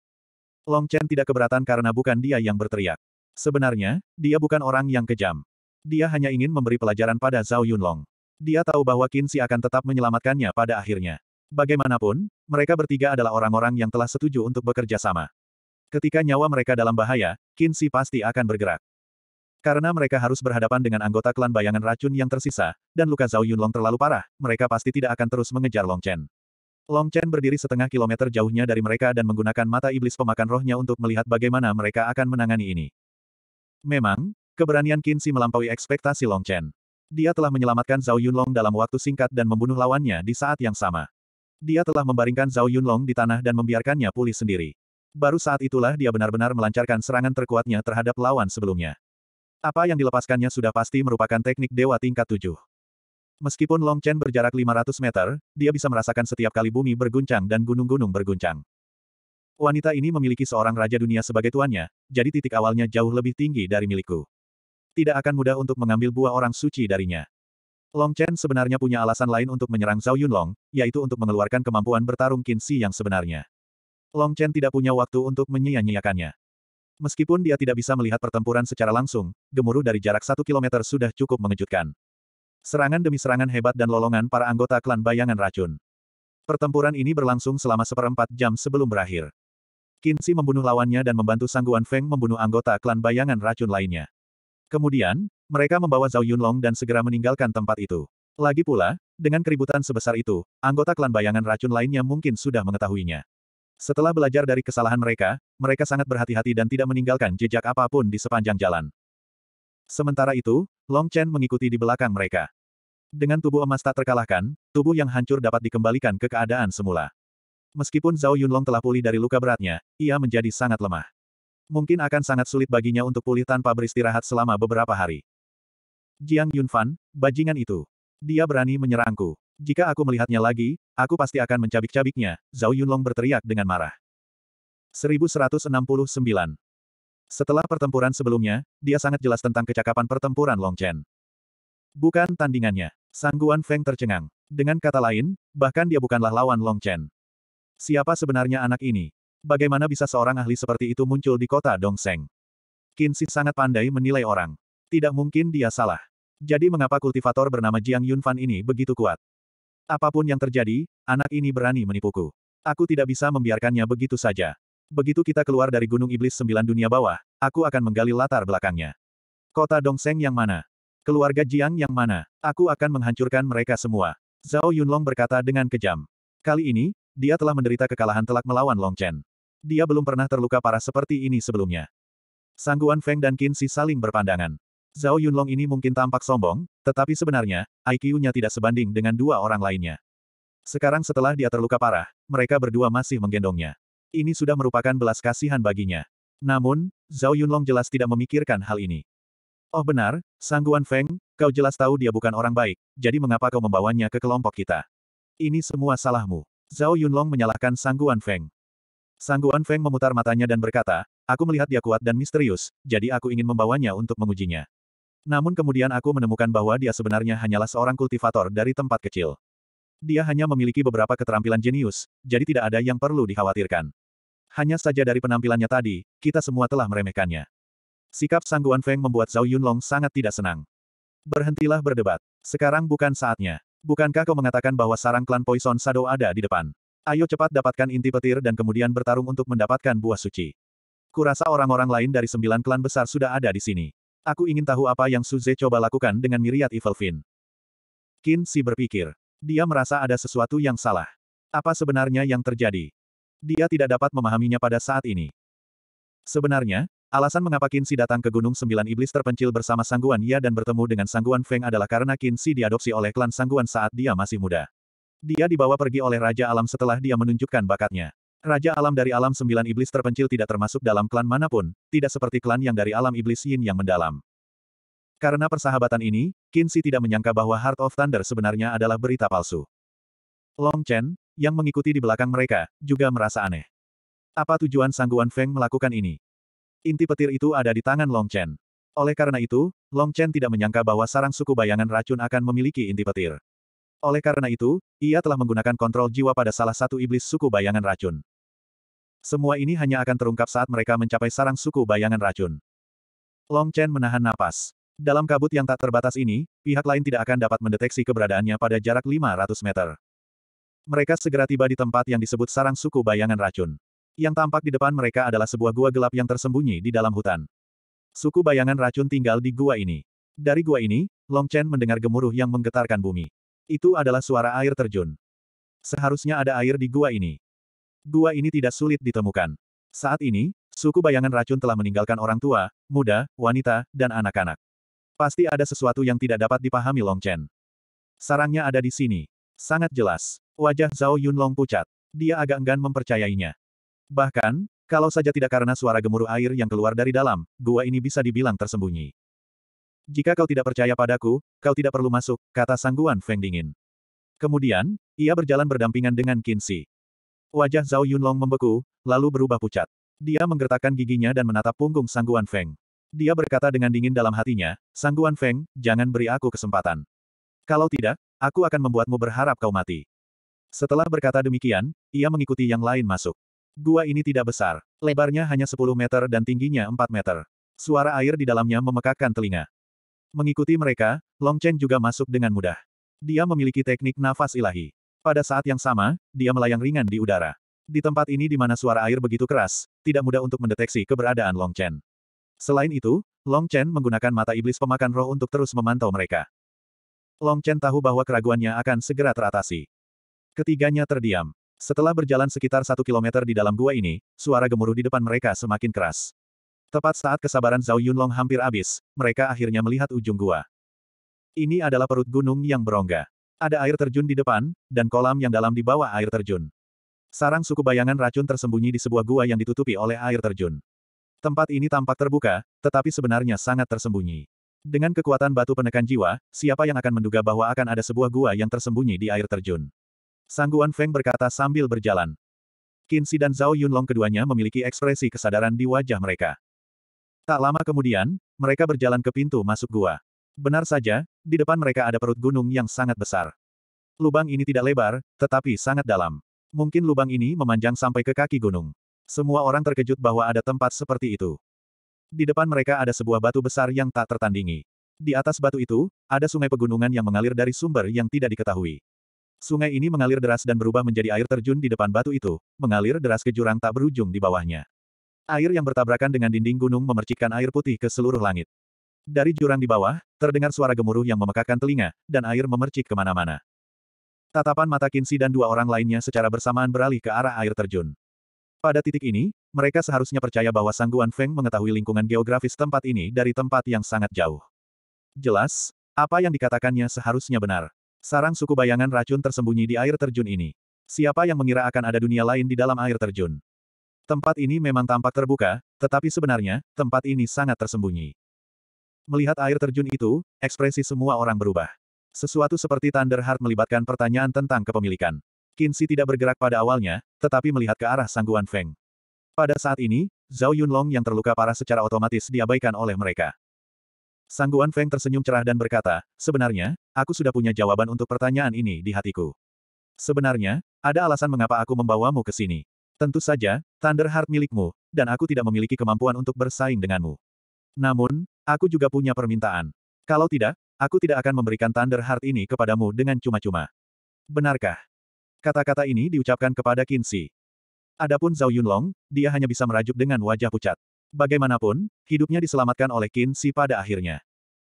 Long Chen tidak keberatan karena bukan dia yang berteriak. Sebenarnya, dia bukan orang yang kejam. Dia hanya ingin memberi pelajaran pada Zhao Yunlong. Dia tahu bahwa Qin Xi akan tetap menyelamatkannya pada akhirnya. Bagaimanapun, mereka bertiga adalah orang-orang yang telah setuju untuk bekerja sama. Ketika nyawa mereka dalam bahaya, Qin Xi pasti akan bergerak. Karena mereka harus berhadapan dengan anggota klan bayangan racun yang tersisa, dan luka Zhao Yunlong terlalu parah, mereka pasti tidak akan terus mengejar Long Chen. Long Chen berdiri setengah kilometer jauhnya dari mereka dan menggunakan mata iblis pemakan rohnya untuk melihat bagaimana mereka akan menangani ini. Memang, keberanian Qin Si melampaui ekspektasi Long Chen. Dia telah menyelamatkan Zhao Yunlong dalam waktu singkat dan membunuh lawannya di saat yang sama. Dia telah membaringkan Zhao Yunlong di tanah dan membiarkannya pulih sendiri. Baru saat itulah dia benar-benar melancarkan serangan terkuatnya terhadap lawan sebelumnya. Apa yang dilepaskannya sudah pasti merupakan teknik dewa tingkat tujuh. Meskipun Long Chen berjarak 500 meter, dia bisa merasakan setiap kali bumi berguncang dan gunung-gunung berguncang. Wanita ini memiliki seorang raja dunia sebagai tuannya, jadi titik awalnya jauh lebih tinggi dari milikku. Tidak akan mudah untuk mengambil buah orang suci darinya. Long Chen sebenarnya punya alasan lain untuk menyerang Zhao Yunlong, yaitu untuk mengeluarkan kemampuan bertarung Qin Shi yang sebenarnya. Long Chen tidak punya waktu untuk menyia-nyiakannya. Meskipun dia tidak bisa melihat pertempuran secara langsung, gemuruh dari jarak satu kilometer sudah cukup mengejutkan. Serangan demi serangan hebat dan lolongan para anggota klan bayangan racun. Pertempuran ini berlangsung selama seperempat jam sebelum berakhir. Kinsi membunuh lawannya dan membantu Sangguan Feng membunuh anggota klan bayangan racun lainnya. Kemudian, mereka membawa Zhao Yunlong dan segera meninggalkan tempat itu. Lagi pula, dengan keributan sebesar itu, anggota klan bayangan racun lainnya mungkin sudah mengetahuinya. Setelah belajar dari kesalahan mereka, mereka sangat berhati-hati dan tidak meninggalkan jejak apapun di sepanjang jalan. Sementara itu, Long Chen mengikuti di belakang mereka. Dengan tubuh emas tak terkalahkan, tubuh yang hancur dapat dikembalikan ke keadaan semula. Meskipun Zhao Yunlong telah pulih dari luka beratnya, ia menjadi sangat lemah. Mungkin akan sangat sulit baginya untuk pulih tanpa beristirahat selama beberapa hari. Jiang Yunfan, bajingan itu. Dia berani menyerangku. Jika aku melihatnya lagi, aku pasti akan mencabik-cabiknya, Zhao Yunlong berteriak dengan marah. 1169. Setelah pertempuran sebelumnya, dia sangat jelas tentang kecakapan pertempuran Long Chen. Bukan tandingannya. Sangguan Feng tercengang. Dengan kata lain, bahkan dia bukanlah lawan Long Chen. Siapa sebenarnya anak ini? Bagaimana bisa seorang ahli seperti itu muncul di kota Dongseng? Shi sangat pandai menilai orang. Tidak mungkin dia salah. Jadi mengapa kultivator bernama Jiang Yunfan ini begitu kuat? Apapun yang terjadi, anak ini berani menipuku. Aku tidak bisa membiarkannya begitu saja. Begitu kita keluar dari Gunung Iblis Sembilan Dunia Bawah, aku akan menggali latar belakangnya. Kota Dongseng yang mana? Keluarga Jiang yang mana? Aku akan menghancurkan mereka semua. Zhao Yunlong berkata dengan kejam. Kali ini, dia telah menderita kekalahan telak melawan Long Chen. Dia belum pernah terluka parah seperti ini sebelumnya. Sangguan Feng dan Qin Si saling berpandangan. Zhao Yunlong ini mungkin tampak sombong, tetapi sebenarnya, IQ-nya tidak sebanding dengan dua orang lainnya. Sekarang setelah dia terluka parah, mereka berdua masih menggendongnya. Ini sudah merupakan belas kasihan baginya. Namun, Zhao Yunlong jelas tidak memikirkan hal ini. Oh benar, Sangguan Feng, kau jelas tahu dia bukan orang baik, jadi mengapa kau membawanya ke kelompok kita? Ini semua salahmu. Zhao Yunlong menyalahkan Sangguan Feng. Sangguan Feng memutar matanya dan berkata, aku melihat dia kuat dan misterius, jadi aku ingin membawanya untuk mengujinya. Namun kemudian aku menemukan bahwa dia sebenarnya hanyalah seorang kultivator dari tempat kecil. Dia hanya memiliki beberapa keterampilan jenius, jadi tidak ada yang perlu dikhawatirkan. Hanya saja dari penampilannya tadi, kita semua telah meremehkannya. Sikap Sang Feng membuat Zhao Yunlong sangat tidak senang. Berhentilah berdebat. Sekarang bukan saatnya. Bukankah kau mengatakan bahwa sarang klan Poison Shadow ada di depan? Ayo cepat dapatkan inti petir dan kemudian bertarung untuk mendapatkan buah suci. Kurasa orang-orang lain dari sembilan klan besar sudah ada di sini. Aku ingin tahu apa yang Suze coba lakukan dengan miriat Fin. Kin Si berpikir. Dia merasa ada sesuatu yang salah. Apa sebenarnya yang terjadi? Dia tidak dapat memahaminya pada saat ini. Sebenarnya, alasan mengapa Kin Si datang ke Gunung Sembilan Iblis terpencil bersama Sangguan Ya dan bertemu dengan Sangguan Feng adalah karena Kin Si diadopsi oleh klan Sangguan saat dia masih muda. Dia dibawa pergi oleh Raja Alam setelah dia menunjukkan bakatnya. Raja alam dari alam sembilan iblis terpencil tidak termasuk dalam klan manapun, tidak seperti klan yang dari alam iblis yin yang mendalam. Karena persahabatan ini, Shi tidak menyangka bahwa Heart of Thunder sebenarnya adalah berita palsu. Long Chen, yang mengikuti di belakang mereka, juga merasa aneh. Apa tujuan Sangguan Feng melakukan ini? Inti petir itu ada di tangan Long Chen. Oleh karena itu, Long Chen tidak menyangka bahwa sarang suku bayangan racun akan memiliki inti petir. Oleh karena itu, ia telah menggunakan kontrol jiwa pada salah satu iblis suku bayangan racun. Semua ini hanya akan terungkap saat mereka mencapai sarang suku bayangan racun. Long Chen menahan napas. Dalam kabut yang tak terbatas ini, pihak lain tidak akan dapat mendeteksi keberadaannya pada jarak 500 meter. Mereka segera tiba di tempat yang disebut sarang suku bayangan racun. Yang tampak di depan mereka adalah sebuah gua gelap yang tersembunyi di dalam hutan. Suku bayangan racun tinggal di gua ini. Dari gua ini, Long Chen mendengar gemuruh yang menggetarkan bumi. Itu adalah suara air terjun. Seharusnya ada air di gua ini. Gua ini tidak sulit ditemukan. Saat ini, suku bayangan racun telah meninggalkan orang tua, muda, wanita, dan anak-anak. Pasti ada sesuatu yang tidak dapat dipahami Long Chen. Sarangnya ada di sini. Sangat jelas. Wajah Zhao Yunlong pucat. Dia agak enggan mempercayainya. Bahkan, kalau saja tidak karena suara gemuruh air yang keluar dari dalam, gua ini bisa dibilang tersembunyi. Jika kau tidak percaya padaku, kau tidak perlu masuk, kata sangguan Feng dingin. Kemudian, ia berjalan berdampingan dengan Qin Shi. Wajah Zhao Yunlong membeku, lalu berubah pucat. Dia menggertakkan giginya dan menatap punggung Sangguan Feng. Dia berkata dengan dingin dalam hatinya, Sangguan Feng, jangan beri aku kesempatan. Kalau tidak, aku akan membuatmu berharap kau mati. Setelah berkata demikian, ia mengikuti yang lain masuk. Gua ini tidak besar. Lebarnya hanya 10 meter dan tingginya 4 meter. Suara air di dalamnya memekakkan telinga. Mengikuti mereka, Long Chen juga masuk dengan mudah. Dia memiliki teknik nafas ilahi. Pada saat yang sama, dia melayang ringan di udara. Di tempat ini di mana suara air begitu keras, tidak mudah untuk mendeteksi keberadaan Long Chen. Selain itu, Long Chen menggunakan mata iblis pemakan roh untuk terus memantau mereka. Long Chen tahu bahwa keraguannya akan segera teratasi. Ketiganya terdiam. Setelah berjalan sekitar satu kilometer di dalam gua ini, suara gemuruh di depan mereka semakin keras. Tepat saat kesabaran Zhao Yunlong hampir habis, mereka akhirnya melihat ujung gua. Ini adalah perut gunung yang berongga. Ada air terjun di depan, dan kolam yang dalam di bawah air terjun. Sarang suku bayangan racun tersembunyi di sebuah gua yang ditutupi oleh air terjun. Tempat ini tampak terbuka, tetapi sebenarnya sangat tersembunyi. Dengan kekuatan batu penekan jiwa, siapa yang akan menduga bahwa akan ada sebuah gua yang tersembunyi di air terjun? Sangguan Feng berkata sambil berjalan. Kinsi dan Zhao Yunlong keduanya memiliki ekspresi kesadaran di wajah mereka. Tak lama kemudian, mereka berjalan ke pintu masuk gua. Benar saja, di depan mereka ada perut gunung yang sangat besar. Lubang ini tidak lebar, tetapi sangat dalam. Mungkin lubang ini memanjang sampai ke kaki gunung. Semua orang terkejut bahwa ada tempat seperti itu. Di depan mereka ada sebuah batu besar yang tak tertandingi. Di atas batu itu, ada sungai pegunungan yang mengalir dari sumber yang tidak diketahui. Sungai ini mengalir deras dan berubah menjadi air terjun di depan batu itu, mengalir deras ke jurang tak berujung di bawahnya. Air yang bertabrakan dengan dinding gunung memercikkan air putih ke seluruh langit. Dari jurang di bawah, terdengar suara gemuruh yang memekakan telinga, dan air memercik kemana-mana. Tatapan mata Kinsi dan dua orang lainnya secara bersamaan beralih ke arah air terjun. Pada titik ini, mereka seharusnya percaya bahwa Sangguan Feng mengetahui lingkungan geografis tempat ini dari tempat yang sangat jauh. Jelas, apa yang dikatakannya seharusnya benar. Sarang suku bayangan racun tersembunyi di air terjun ini. Siapa yang mengira akan ada dunia lain di dalam air terjun? Tempat ini memang tampak terbuka, tetapi sebenarnya, tempat ini sangat tersembunyi. Melihat air terjun itu, ekspresi semua orang berubah. Sesuatu seperti Thunderheart melibatkan pertanyaan tentang kepemilikan. Kinsi tidak bergerak pada awalnya, tetapi melihat ke arah sangguan Feng. Pada saat ini, Zhao Yunlong yang terluka parah secara otomatis diabaikan oleh mereka. Sangguan Feng tersenyum cerah dan berkata, sebenarnya, aku sudah punya jawaban untuk pertanyaan ini di hatiku. Sebenarnya, ada alasan mengapa aku membawamu ke sini. Tentu saja, Thunderheart milikmu, dan aku tidak memiliki kemampuan untuk bersaing denganmu. Namun, Aku juga punya permintaan. Kalau tidak, aku tidak akan memberikan Thunder Heart ini kepadamu dengan cuma-cuma. Benarkah? Kata-kata ini diucapkan kepada Kinsi. Adapun Zhao Yunlong, dia hanya bisa merajuk dengan wajah pucat. Bagaimanapun, hidupnya diselamatkan oleh Kinsi pada akhirnya.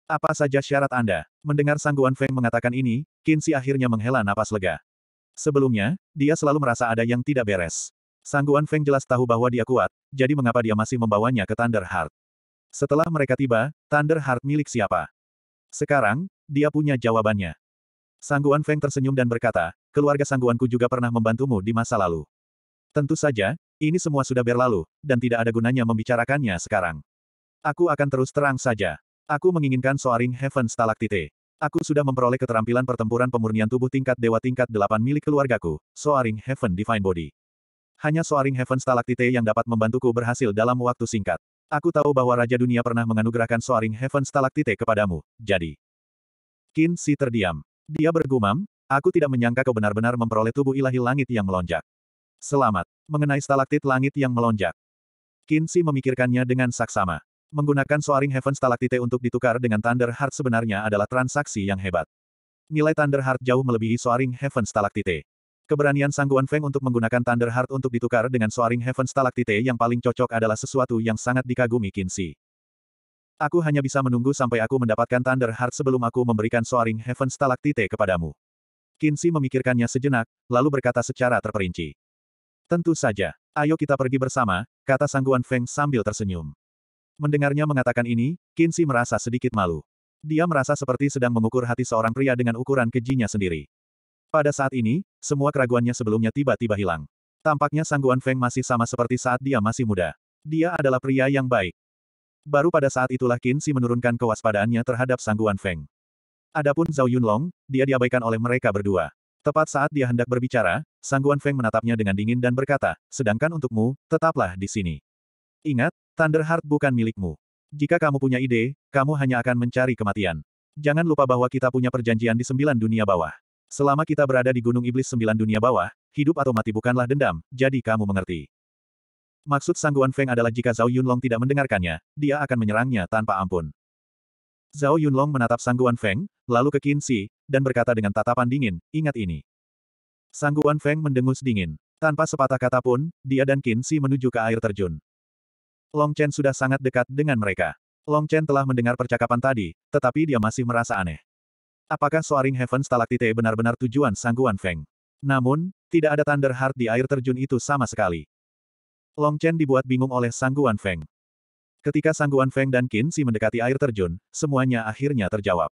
Apa saja syarat Anda? Mendengar Sangguan Feng mengatakan ini, Kinsi akhirnya menghela napas lega. Sebelumnya, dia selalu merasa ada yang tidak beres. Sangguan Feng jelas tahu bahwa dia kuat, jadi mengapa dia masih membawanya ke Thunder Heart. Setelah mereka tiba, Thunder Heart milik siapa? Sekarang, dia punya jawabannya. Sangguan Feng tersenyum dan berkata, keluarga sangguanku juga pernah membantumu di masa lalu. Tentu saja, ini semua sudah berlalu, dan tidak ada gunanya membicarakannya sekarang. Aku akan terus terang saja. Aku menginginkan Soaring Heaven Stalactite. Aku sudah memperoleh keterampilan pertempuran pemurnian tubuh tingkat dewa tingkat delapan milik keluargaku, Soaring Heaven Divine Body. Hanya Soaring Heaven Stalactite yang dapat membantuku berhasil dalam waktu singkat. Aku tahu bahwa Raja Dunia pernah menganugerahkan Soaring Heaven Stalaktite kepadamu, jadi. Qin Si terdiam. Dia bergumam, aku tidak menyangka kau benar-benar memperoleh tubuh ilahi langit yang melonjak. Selamat. Mengenai stalaktit langit yang melonjak. Qin Si memikirkannya dengan saksama. Menggunakan Soaring Heaven Stalaktite untuk ditukar dengan Thunder Heart sebenarnya adalah transaksi yang hebat. Nilai Thunder Heart jauh melebihi Soaring Heaven Stalaktite. Keberanian Sangguan Feng untuk menggunakan Thunder Heart untuk ditukar dengan Soaring Heaven Stalaktite yang paling cocok adalah sesuatu yang sangat dikagumi Kinsi. Aku hanya bisa menunggu sampai aku mendapatkan Thunder Heart sebelum aku memberikan Soaring Heaven Stalaktite kepadamu. Kinsi memikirkannya sejenak, lalu berkata secara terperinci. Tentu saja. Ayo kita pergi bersama, kata Sangguan Feng sambil tersenyum. Mendengarnya mengatakan ini, Kinsi merasa sedikit malu. Dia merasa seperti sedang mengukur hati seorang pria dengan ukuran kejinya sendiri. Pada saat ini, semua keraguannya sebelumnya tiba-tiba hilang. Tampaknya Sangguan Feng masih sama seperti saat dia masih muda. Dia adalah pria yang baik. Baru pada saat itulah Qin Si menurunkan kewaspadaannya terhadap Sangguan Feng. Adapun Zhao Yunlong, dia diabaikan oleh mereka berdua. Tepat saat dia hendak berbicara, Sangguan Feng menatapnya dengan dingin dan berkata, sedangkan untukmu, tetaplah di sini. Ingat, Thunderheart bukan milikmu. Jika kamu punya ide, kamu hanya akan mencari kematian. Jangan lupa bahwa kita punya perjanjian di sembilan dunia bawah. Selama kita berada di Gunung Iblis Sembilan Dunia Bawah, hidup atau mati bukanlah dendam, jadi kamu mengerti. Maksud sangguan Feng adalah jika Zhao Yunlong tidak mendengarkannya, dia akan menyerangnya tanpa ampun. Zhao Yunlong menatap sangguan Feng, lalu ke Qin Shi, dan berkata dengan tatapan dingin, ingat ini. Sangguan Feng mendengus dingin. Tanpa sepatah kata pun, dia dan Qin Shi menuju ke air terjun. Long Chen sudah sangat dekat dengan mereka. Long Chen telah mendengar percakapan tadi, tetapi dia masih merasa aneh. Apakah Soaring Heaven Stalaktite benar-benar tujuan sangguan Feng? Namun, tidak ada Thunder Heart di air terjun itu sama sekali. Long Chen dibuat bingung oleh sangguan Feng. Ketika sangguan Feng dan Qin Si mendekati air terjun, semuanya akhirnya terjawab.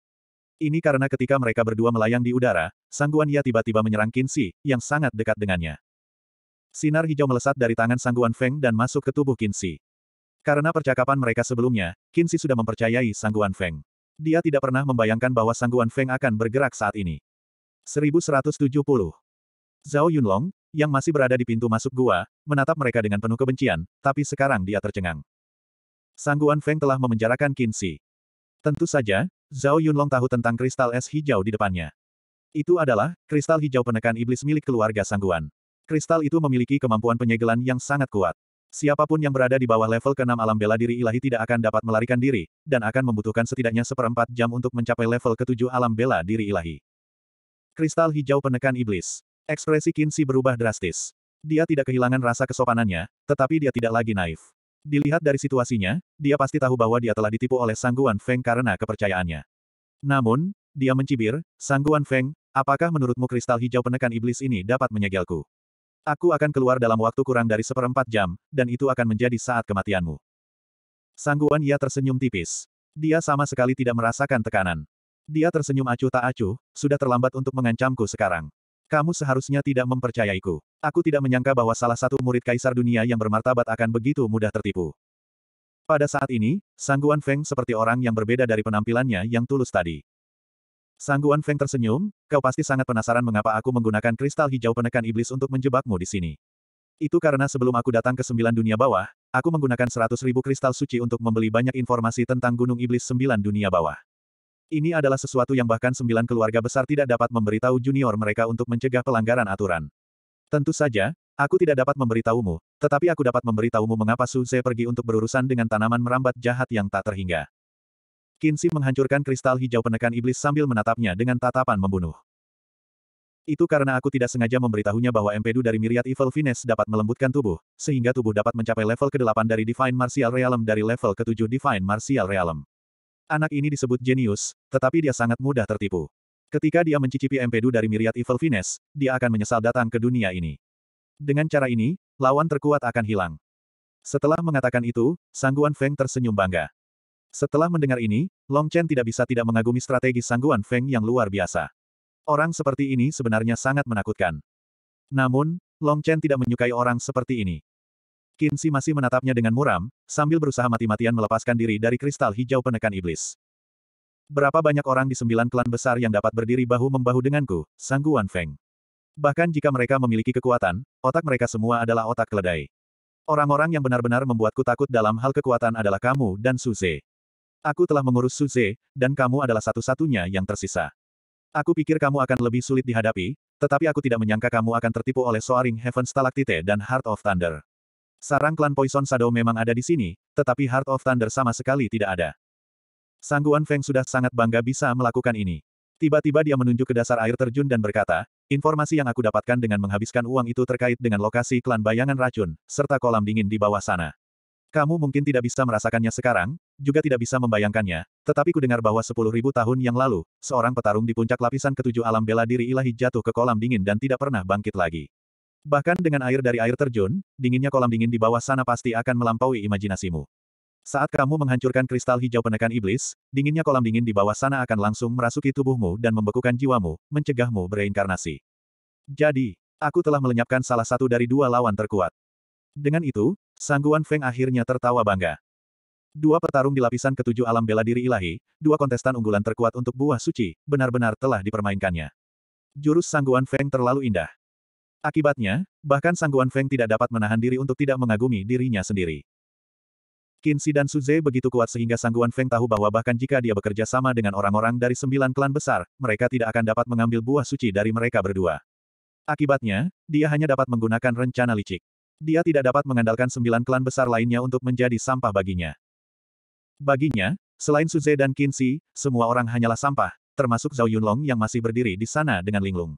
Ini karena ketika mereka berdua melayang di udara, Sangguan Ya tiba-tiba menyerang Qin Si, yang sangat dekat dengannya. Sinar hijau melesat dari tangan Sangguan Feng dan masuk ke tubuh Qin Si. Karena percakapan mereka sebelumnya, Qin Si sudah mempercayai Sangguan Feng. Dia tidak pernah membayangkan bahwa sangguan Feng akan bergerak saat ini. 1170. Zhao Yunlong, yang masih berada di pintu masuk gua, menatap mereka dengan penuh kebencian, tapi sekarang dia tercengang. Sangguan Feng telah memenjarakan Shi. Tentu saja, Zhao Yunlong tahu tentang kristal es hijau di depannya. Itu adalah, kristal hijau penekan iblis milik keluarga Sangguan. Kristal itu memiliki kemampuan penyegelan yang sangat kuat. Siapapun yang berada di bawah level ke-6 alam bela diri ilahi tidak akan dapat melarikan diri, dan akan membutuhkan setidaknya seperempat jam untuk mencapai level ke-7 alam bela diri ilahi. Kristal hijau penekan iblis. Ekspresi Kinsi berubah drastis. Dia tidak kehilangan rasa kesopanannya, tetapi dia tidak lagi naif. Dilihat dari situasinya, dia pasti tahu bahwa dia telah ditipu oleh Sangguan Feng karena kepercayaannya. Namun, dia mencibir, Sangguan Feng, apakah menurutmu kristal hijau penekan iblis ini dapat menyegelku? Aku akan keluar dalam waktu kurang dari seperempat jam, dan itu akan menjadi saat kematianmu. Sangguan ia tersenyum tipis. Dia sama sekali tidak merasakan tekanan. Dia tersenyum acuh tak acuh, sudah terlambat untuk mengancamku sekarang. Kamu seharusnya tidak mempercayaiku. Aku tidak menyangka bahwa salah satu murid kaisar dunia yang bermartabat akan begitu mudah tertipu. Pada saat ini, Sangguan Feng seperti orang yang berbeda dari penampilannya yang tulus tadi. Sangguan Feng tersenyum, kau pasti sangat penasaran mengapa aku menggunakan kristal hijau penekan iblis untuk menjebakmu di sini. Itu karena sebelum aku datang ke sembilan dunia bawah, aku menggunakan seratus ribu kristal suci untuk membeli banyak informasi tentang Gunung Iblis sembilan dunia bawah. Ini adalah sesuatu yang bahkan sembilan keluarga besar tidak dapat memberitahu junior mereka untuk mencegah pelanggaran aturan. Tentu saja, aku tidak dapat memberitahumu, tetapi aku dapat memberitahumu mengapa Su pergi untuk berurusan dengan tanaman merambat jahat yang tak terhingga. Kinsi menghancurkan kristal hijau penekan iblis sambil menatapnya dengan tatapan membunuh. Itu karena aku tidak sengaja memberitahunya bahwa empedu dari Myriad Evil Fines dapat melembutkan tubuh, sehingga tubuh dapat mencapai level ke-8 dari Divine Martial Realm dari level ke-7 Divine Martial Realm. Anak ini disebut jenius, tetapi dia sangat mudah tertipu. Ketika dia mencicipi empedu dari Myriad Evil Fines, dia akan menyesal datang ke dunia ini. Dengan cara ini, lawan terkuat akan hilang. Setelah mengatakan itu, Sangguan Feng tersenyum bangga. Setelah mendengar ini, Long Chen tidak bisa tidak mengagumi strategi sangguan Feng yang luar biasa. Orang seperti ini sebenarnya sangat menakutkan. Namun, Long Chen tidak menyukai orang seperti ini. Kinsi masih menatapnya dengan muram, sambil berusaha mati-matian melepaskan diri dari kristal hijau penekan iblis. Berapa banyak orang di sembilan klan besar yang dapat berdiri bahu-membahu denganku, sangguan Feng. Bahkan jika mereka memiliki kekuatan, otak mereka semua adalah otak keledai. Orang-orang yang benar-benar membuatku takut dalam hal kekuatan adalah kamu dan Suze. Aku telah mengurus Suze, dan kamu adalah satu-satunya yang tersisa. Aku pikir kamu akan lebih sulit dihadapi, tetapi aku tidak menyangka kamu akan tertipu oleh Soaring Heaven Stalactite dan Heart of Thunder. Sarang klan Poison Shadow memang ada di sini, tetapi Heart of Thunder sama sekali tidak ada. Sangguan Feng sudah sangat bangga bisa melakukan ini. Tiba-tiba dia menunjuk ke dasar air terjun dan berkata, informasi yang aku dapatkan dengan menghabiskan uang itu terkait dengan lokasi klan bayangan racun, serta kolam dingin di bawah sana. Kamu mungkin tidak bisa merasakannya sekarang, juga tidak bisa membayangkannya, tetapi ku dengar bahwa sepuluh ribu tahun yang lalu, seorang petarung di puncak lapisan ketujuh alam bela diri ilahi jatuh ke kolam dingin dan tidak pernah bangkit lagi. Bahkan dengan air dari air terjun, dinginnya kolam dingin di bawah sana pasti akan melampaui imajinasimu. Saat kamu menghancurkan kristal hijau penekan iblis, dinginnya kolam dingin di bawah sana akan langsung merasuki tubuhmu dan membekukan jiwamu, mencegahmu bereinkarnasi. Jadi, aku telah melenyapkan salah satu dari dua lawan terkuat. Dengan itu, Sangguan Feng akhirnya tertawa bangga. Dua petarung di lapisan ketujuh alam bela diri ilahi, dua kontestan unggulan terkuat untuk buah suci, benar-benar telah dipermainkannya. Jurus Sangguan Feng terlalu indah. Akibatnya, bahkan Sangguan Feng tidak dapat menahan diri untuk tidak mengagumi dirinya sendiri. Kinsi dan Suze begitu kuat sehingga Sangguan Feng tahu bahwa bahkan jika dia bekerja sama dengan orang-orang dari sembilan klan besar, mereka tidak akan dapat mengambil buah suci dari mereka berdua. Akibatnya, dia hanya dapat menggunakan rencana licik. Dia tidak dapat mengandalkan sembilan klan besar lainnya untuk menjadi sampah baginya. Baginya, selain Suze dan Kinsi, semua orang hanyalah sampah, termasuk Zhao Yunlong yang masih berdiri di sana dengan linglung.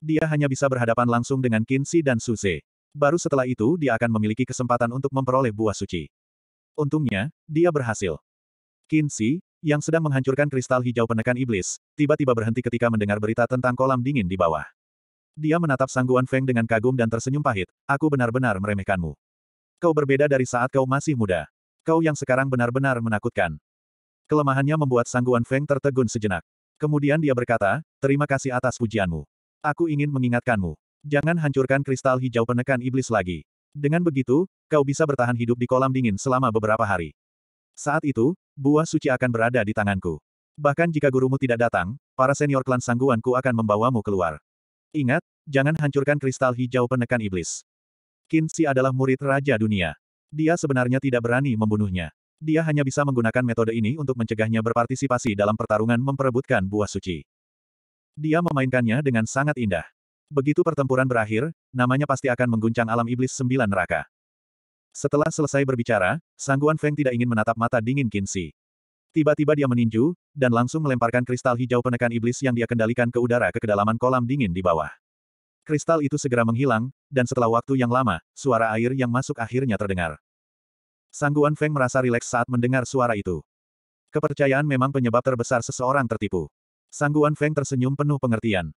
Dia hanya bisa berhadapan langsung dengan Kinsi dan Suze. Baru setelah itu dia akan memiliki kesempatan untuk memperoleh buah suci. Untungnya, dia berhasil. Kinsi, yang sedang menghancurkan kristal hijau penekan iblis, tiba-tiba berhenti ketika mendengar berita tentang kolam dingin di bawah. Dia menatap Sangguan Feng dengan kagum dan tersenyum pahit, aku benar-benar meremehkanmu. Kau berbeda dari saat kau masih muda. Kau yang sekarang benar-benar menakutkan. Kelemahannya membuat Sangguan Feng tertegun sejenak. Kemudian dia berkata, terima kasih atas pujianmu. Aku ingin mengingatkanmu. Jangan hancurkan kristal hijau penekan iblis lagi. Dengan begitu, kau bisa bertahan hidup di kolam dingin selama beberapa hari. Saat itu, buah suci akan berada di tanganku. Bahkan jika gurumu tidak datang, para senior klan sangguanku akan membawamu keluar. Ingat, jangan hancurkan kristal hijau penekan iblis. Qin Shi adalah murid Raja Dunia. Dia sebenarnya tidak berani membunuhnya. Dia hanya bisa menggunakan metode ini untuk mencegahnya berpartisipasi dalam pertarungan memperebutkan buah suci. Dia memainkannya dengan sangat indah. Begitu pertempuran berakhir, namanya pasti akan mengguncang alam iblis sembilan neraka. Setelah selesai berbicara, Sangguan Feng tidak ingin menatap mata dingin Qin Shi. Tiba-tiba dia meninju, dan langsung melemparkan kristal hijau penekan iblis yang dia kendalikan ke udara ke kedalaman kolam dingin di bawah. Kristal itu segera menghilang, dan setelah waktu yang lama, suara air yang masuk akhirnya terdengar. Sangguan Feng merasa rileks saat mendengar suara itu. Kepercayaan memang penyebab terbesar seseorang tertipu. Sangguan Feng tersenyum penuh pengertian.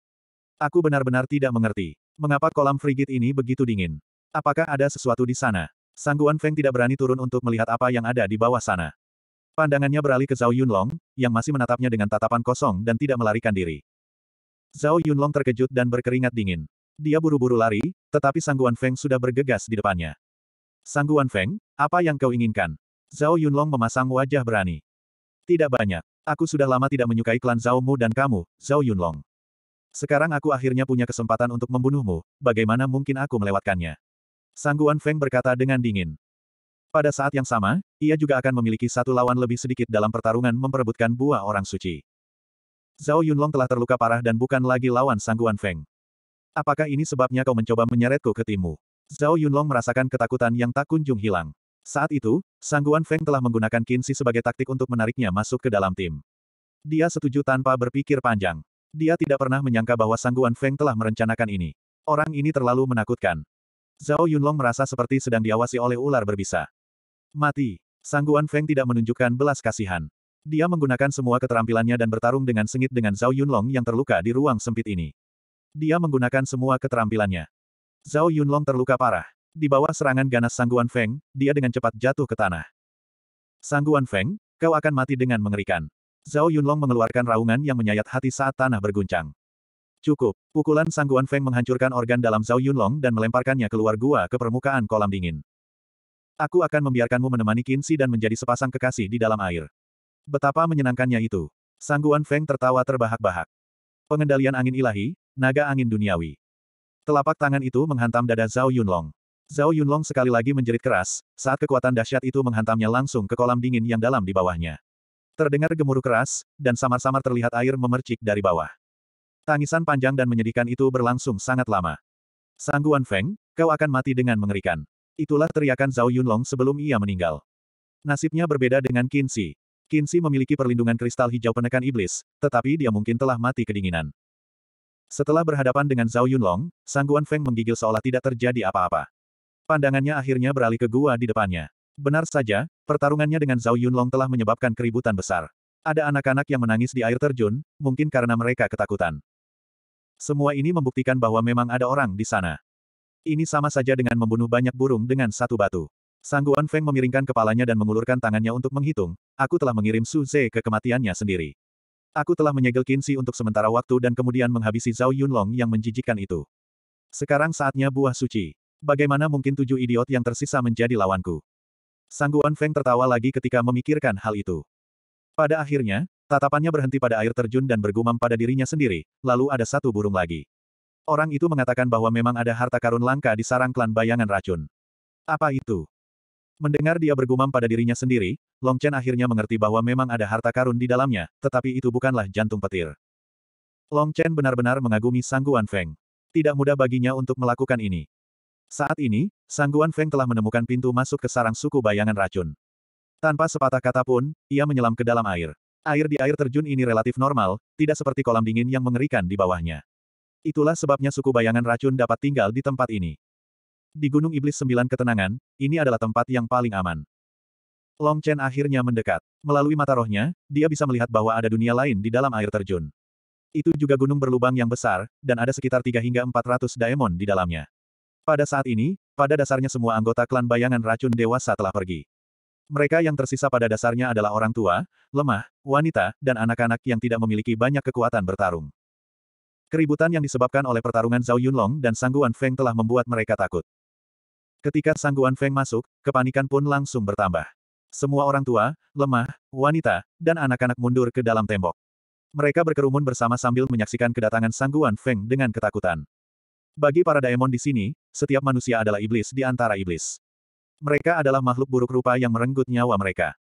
Aku benar-benar tidak mengerti. Mengapa kolam frigid ini begitu dingin? Apakah ada sesuatu di sana? Sangguan Feng tidak berani turun untuk melihat apa yang ada di bawah sana. Pandangannya beralih ke Zhao Yunlong, yang masih menatapnya dengan tatapan kosong dan tidak melarikan diri. Zhao Yunlong terkejut dan berkeringat dingin. Dia buru-buru lari, tetapi Sangguan Feng sudah bergegas di depannya. Sangguan Feng, apa yang kau inginkan? Zhao Yunlong memasang wajah berani. Tidak banyak. Aku sudah lama tidak menyukai klan Zhao Mu dan kamu, Zhao Yunlong. Sekarang aku akhirnya punya kesempatan untuk membunuhmu, bagaimana mungkin aku melewatkannya? Sangguan Feng berkata dengan dingin. Pada saat yang sama, ia juga akan memiliki satu lawan lebih sedikit dalam pertarungan memperebutkan buah orang suci. Zhao Yunlong telah terluka parah dan bukan lagi lawan sangguan Feng. Apakah ini sebabnya kau mencoba menyeretku ke timu? Zhao Yunlong merasakan ketakutan yang tak kunjung hilang. Saat itu, sangguan Feng telah menggunakan kinsi sebagai taktik untuk menariknya masuk ke dalam tim. Dia setuju tanpa berpikir panjang. Dia tidak pernah menyangka bahwa Sangguan Feng telah merencanakan ini. Orang ini terlalu menakutkan. Zhao Yunlong merasa seperti sedang diawasi oleh ular berbisa. Mati. Sangguan Feng tidak menunjukkan belas kasihan. Dia menggunakan semua keterampilannya dan bertarung dengan sengit dengan Zhao Yunlong yang terluka di ruang sempit ini. Dia menggunakan semua keterampilannya. Zhao Yunlong terluka parah. Di bawah serangan ganas Sangguan Feng, dia dengan cepat jatuh ke tanah. Sangguan Feng, kau akan mati dengan mengerikan. Zhao Yunlong mengeluarkan raungan yang menyayat hati saat tanah berguncang. Cukup, pukulan Sangguan Feng menghancurkan organ dalam Zhao Yunlong dan melemparkannya keluar gua ke permukaan kolam dingin. Aku akan membiarkanmu menemani Kinsi dan menjadi sepasang kekasih di dalam air. Betapa menyenangkannya itu. Sangguan Feng tertawa terbahak-bahak. Pengendalian angin ilahi, naga angin duniawi. Telapak tangan itu menghantam dada Zhao Yunlong. Zhao Yunlong sekali lagi menjerit keras, saat kekuatan dahsyat itu menghantamnya langsung ke kolam dingin yang dalam di bawahnya. Terdengar gemuruh keras, dan samar-samar terlihat air memercik dari bawah. Tangisan panjang dan menyedihkan itu berlangsung sangat lama. Sangguan Feng, kau akan mati dengan mengerikan. Itulah teriakan Zhao Yunlong sebelum ia meninggal. Nasibnya berbeda dengan Qin Shi memiliki perlindungan kristal hijau penekan iblis, tetapi dia mungkin telah mati kedinginan. Setelah berhadapan dengan Zhao Yunlong, Sangguan Feng menggigil seolah tidak terjadi apa-apa. Pandangannya akhirnya beralih ke gua di depannya. Benar saja, pertarungannya dengan Zhao Yunlong telah menyebabkan keributan besar. Ada anak-anak yang menangis di air terjun, mungkin karena mereka ketakutan. Semua ini membuktikan bahwa memang ada orang di sana. Ini sama saja dengan membunuh banyak burung dengan satu batu. Sangguan Feng memiringkan kepalanya dan mengulurkan tangannya untuk menghitung, aku telah mengirim Su Ze ke kematiannya sendiri. Aku telah menyegel Kinsi untuk sementara waktu dan kemudian menghabisi Zhao Yunlong yang menjijikkan itu. Sekarang saatnya buah suci. Bagaimana mungkin tujuh idiot yang tersisa menjadi lawanku? Sangguan Feng tertawa lagi ketika memikirkan hal itu. Pada akhirnya, tatapannya berhenti pada air terjun dan bergumam pada dirinya sendiri, lalu ada satu burung lagi. Orang itu mengatakan bahwa memang ada harta karun langka di sarang klan bayangan racun. Apa itu? Mendengar dia bergumam pada dirinya sendiri, Long Chen akhirnya mengerti bahwa memang ada harta karun di dalamnya, tetapi itu bukanlah jantung petir. Long Chen benar-benar mengagumi Sangguan Feng. Tidak mudah baginya untuk melakukan ini. Saat ini, Sangguan Feng telah menemukan pintu masuk ke sarang suku bayangan racun. Tanpa sepatah kata pun, ia menyelam ke dalam air. Air di air terjun ini relatif normal, tidak seperti kolam dingin yang mengerikan di bawahnya. Itulah sebabnya suku bayangan racun dapat tinggal di tempat ini. Di Gunung Iblis Sembilan Ketenangan, ini adalah tempat yang paling aman. Long Chen akhirnya mendekat. Melalui mata rohnya, dia bisa melihat bahwa ada dunia lain di dalam air terjun. Itu juga gunung berlubang yang besar, dan ada sekitar 3 hingga 400 daemon di dalamnya. Pada saat ini, pada dasarnya semua anggota klan bayangan racun dewasa telah pergi. Mereka yang tersisa pada dasarnya adalah orang tua, lemah, wanita, dan anak-anak yang tidak memiliki banyak kekuatan bertarung. Keributan yang disebabkan oleh pertarungan Zhao Yunlong dan Sangguan Feng telah membuat mereka takut. Ketika Sangguan Feng masuk, kepanikan pun langsung bertambah. Semua orang tua, lemah, wanita, dan anak-anak mundur ke dalam tembok. Mereka berkerumun bersama sambil menyaksikan kedatangan Sangguan Feng dengan ketakutan. Bagi para daemon di sini, setiap manusia adalah iblis di antara iblis. Mereka adalah makhluk buruk rupa yang merenggut nyawa mereka.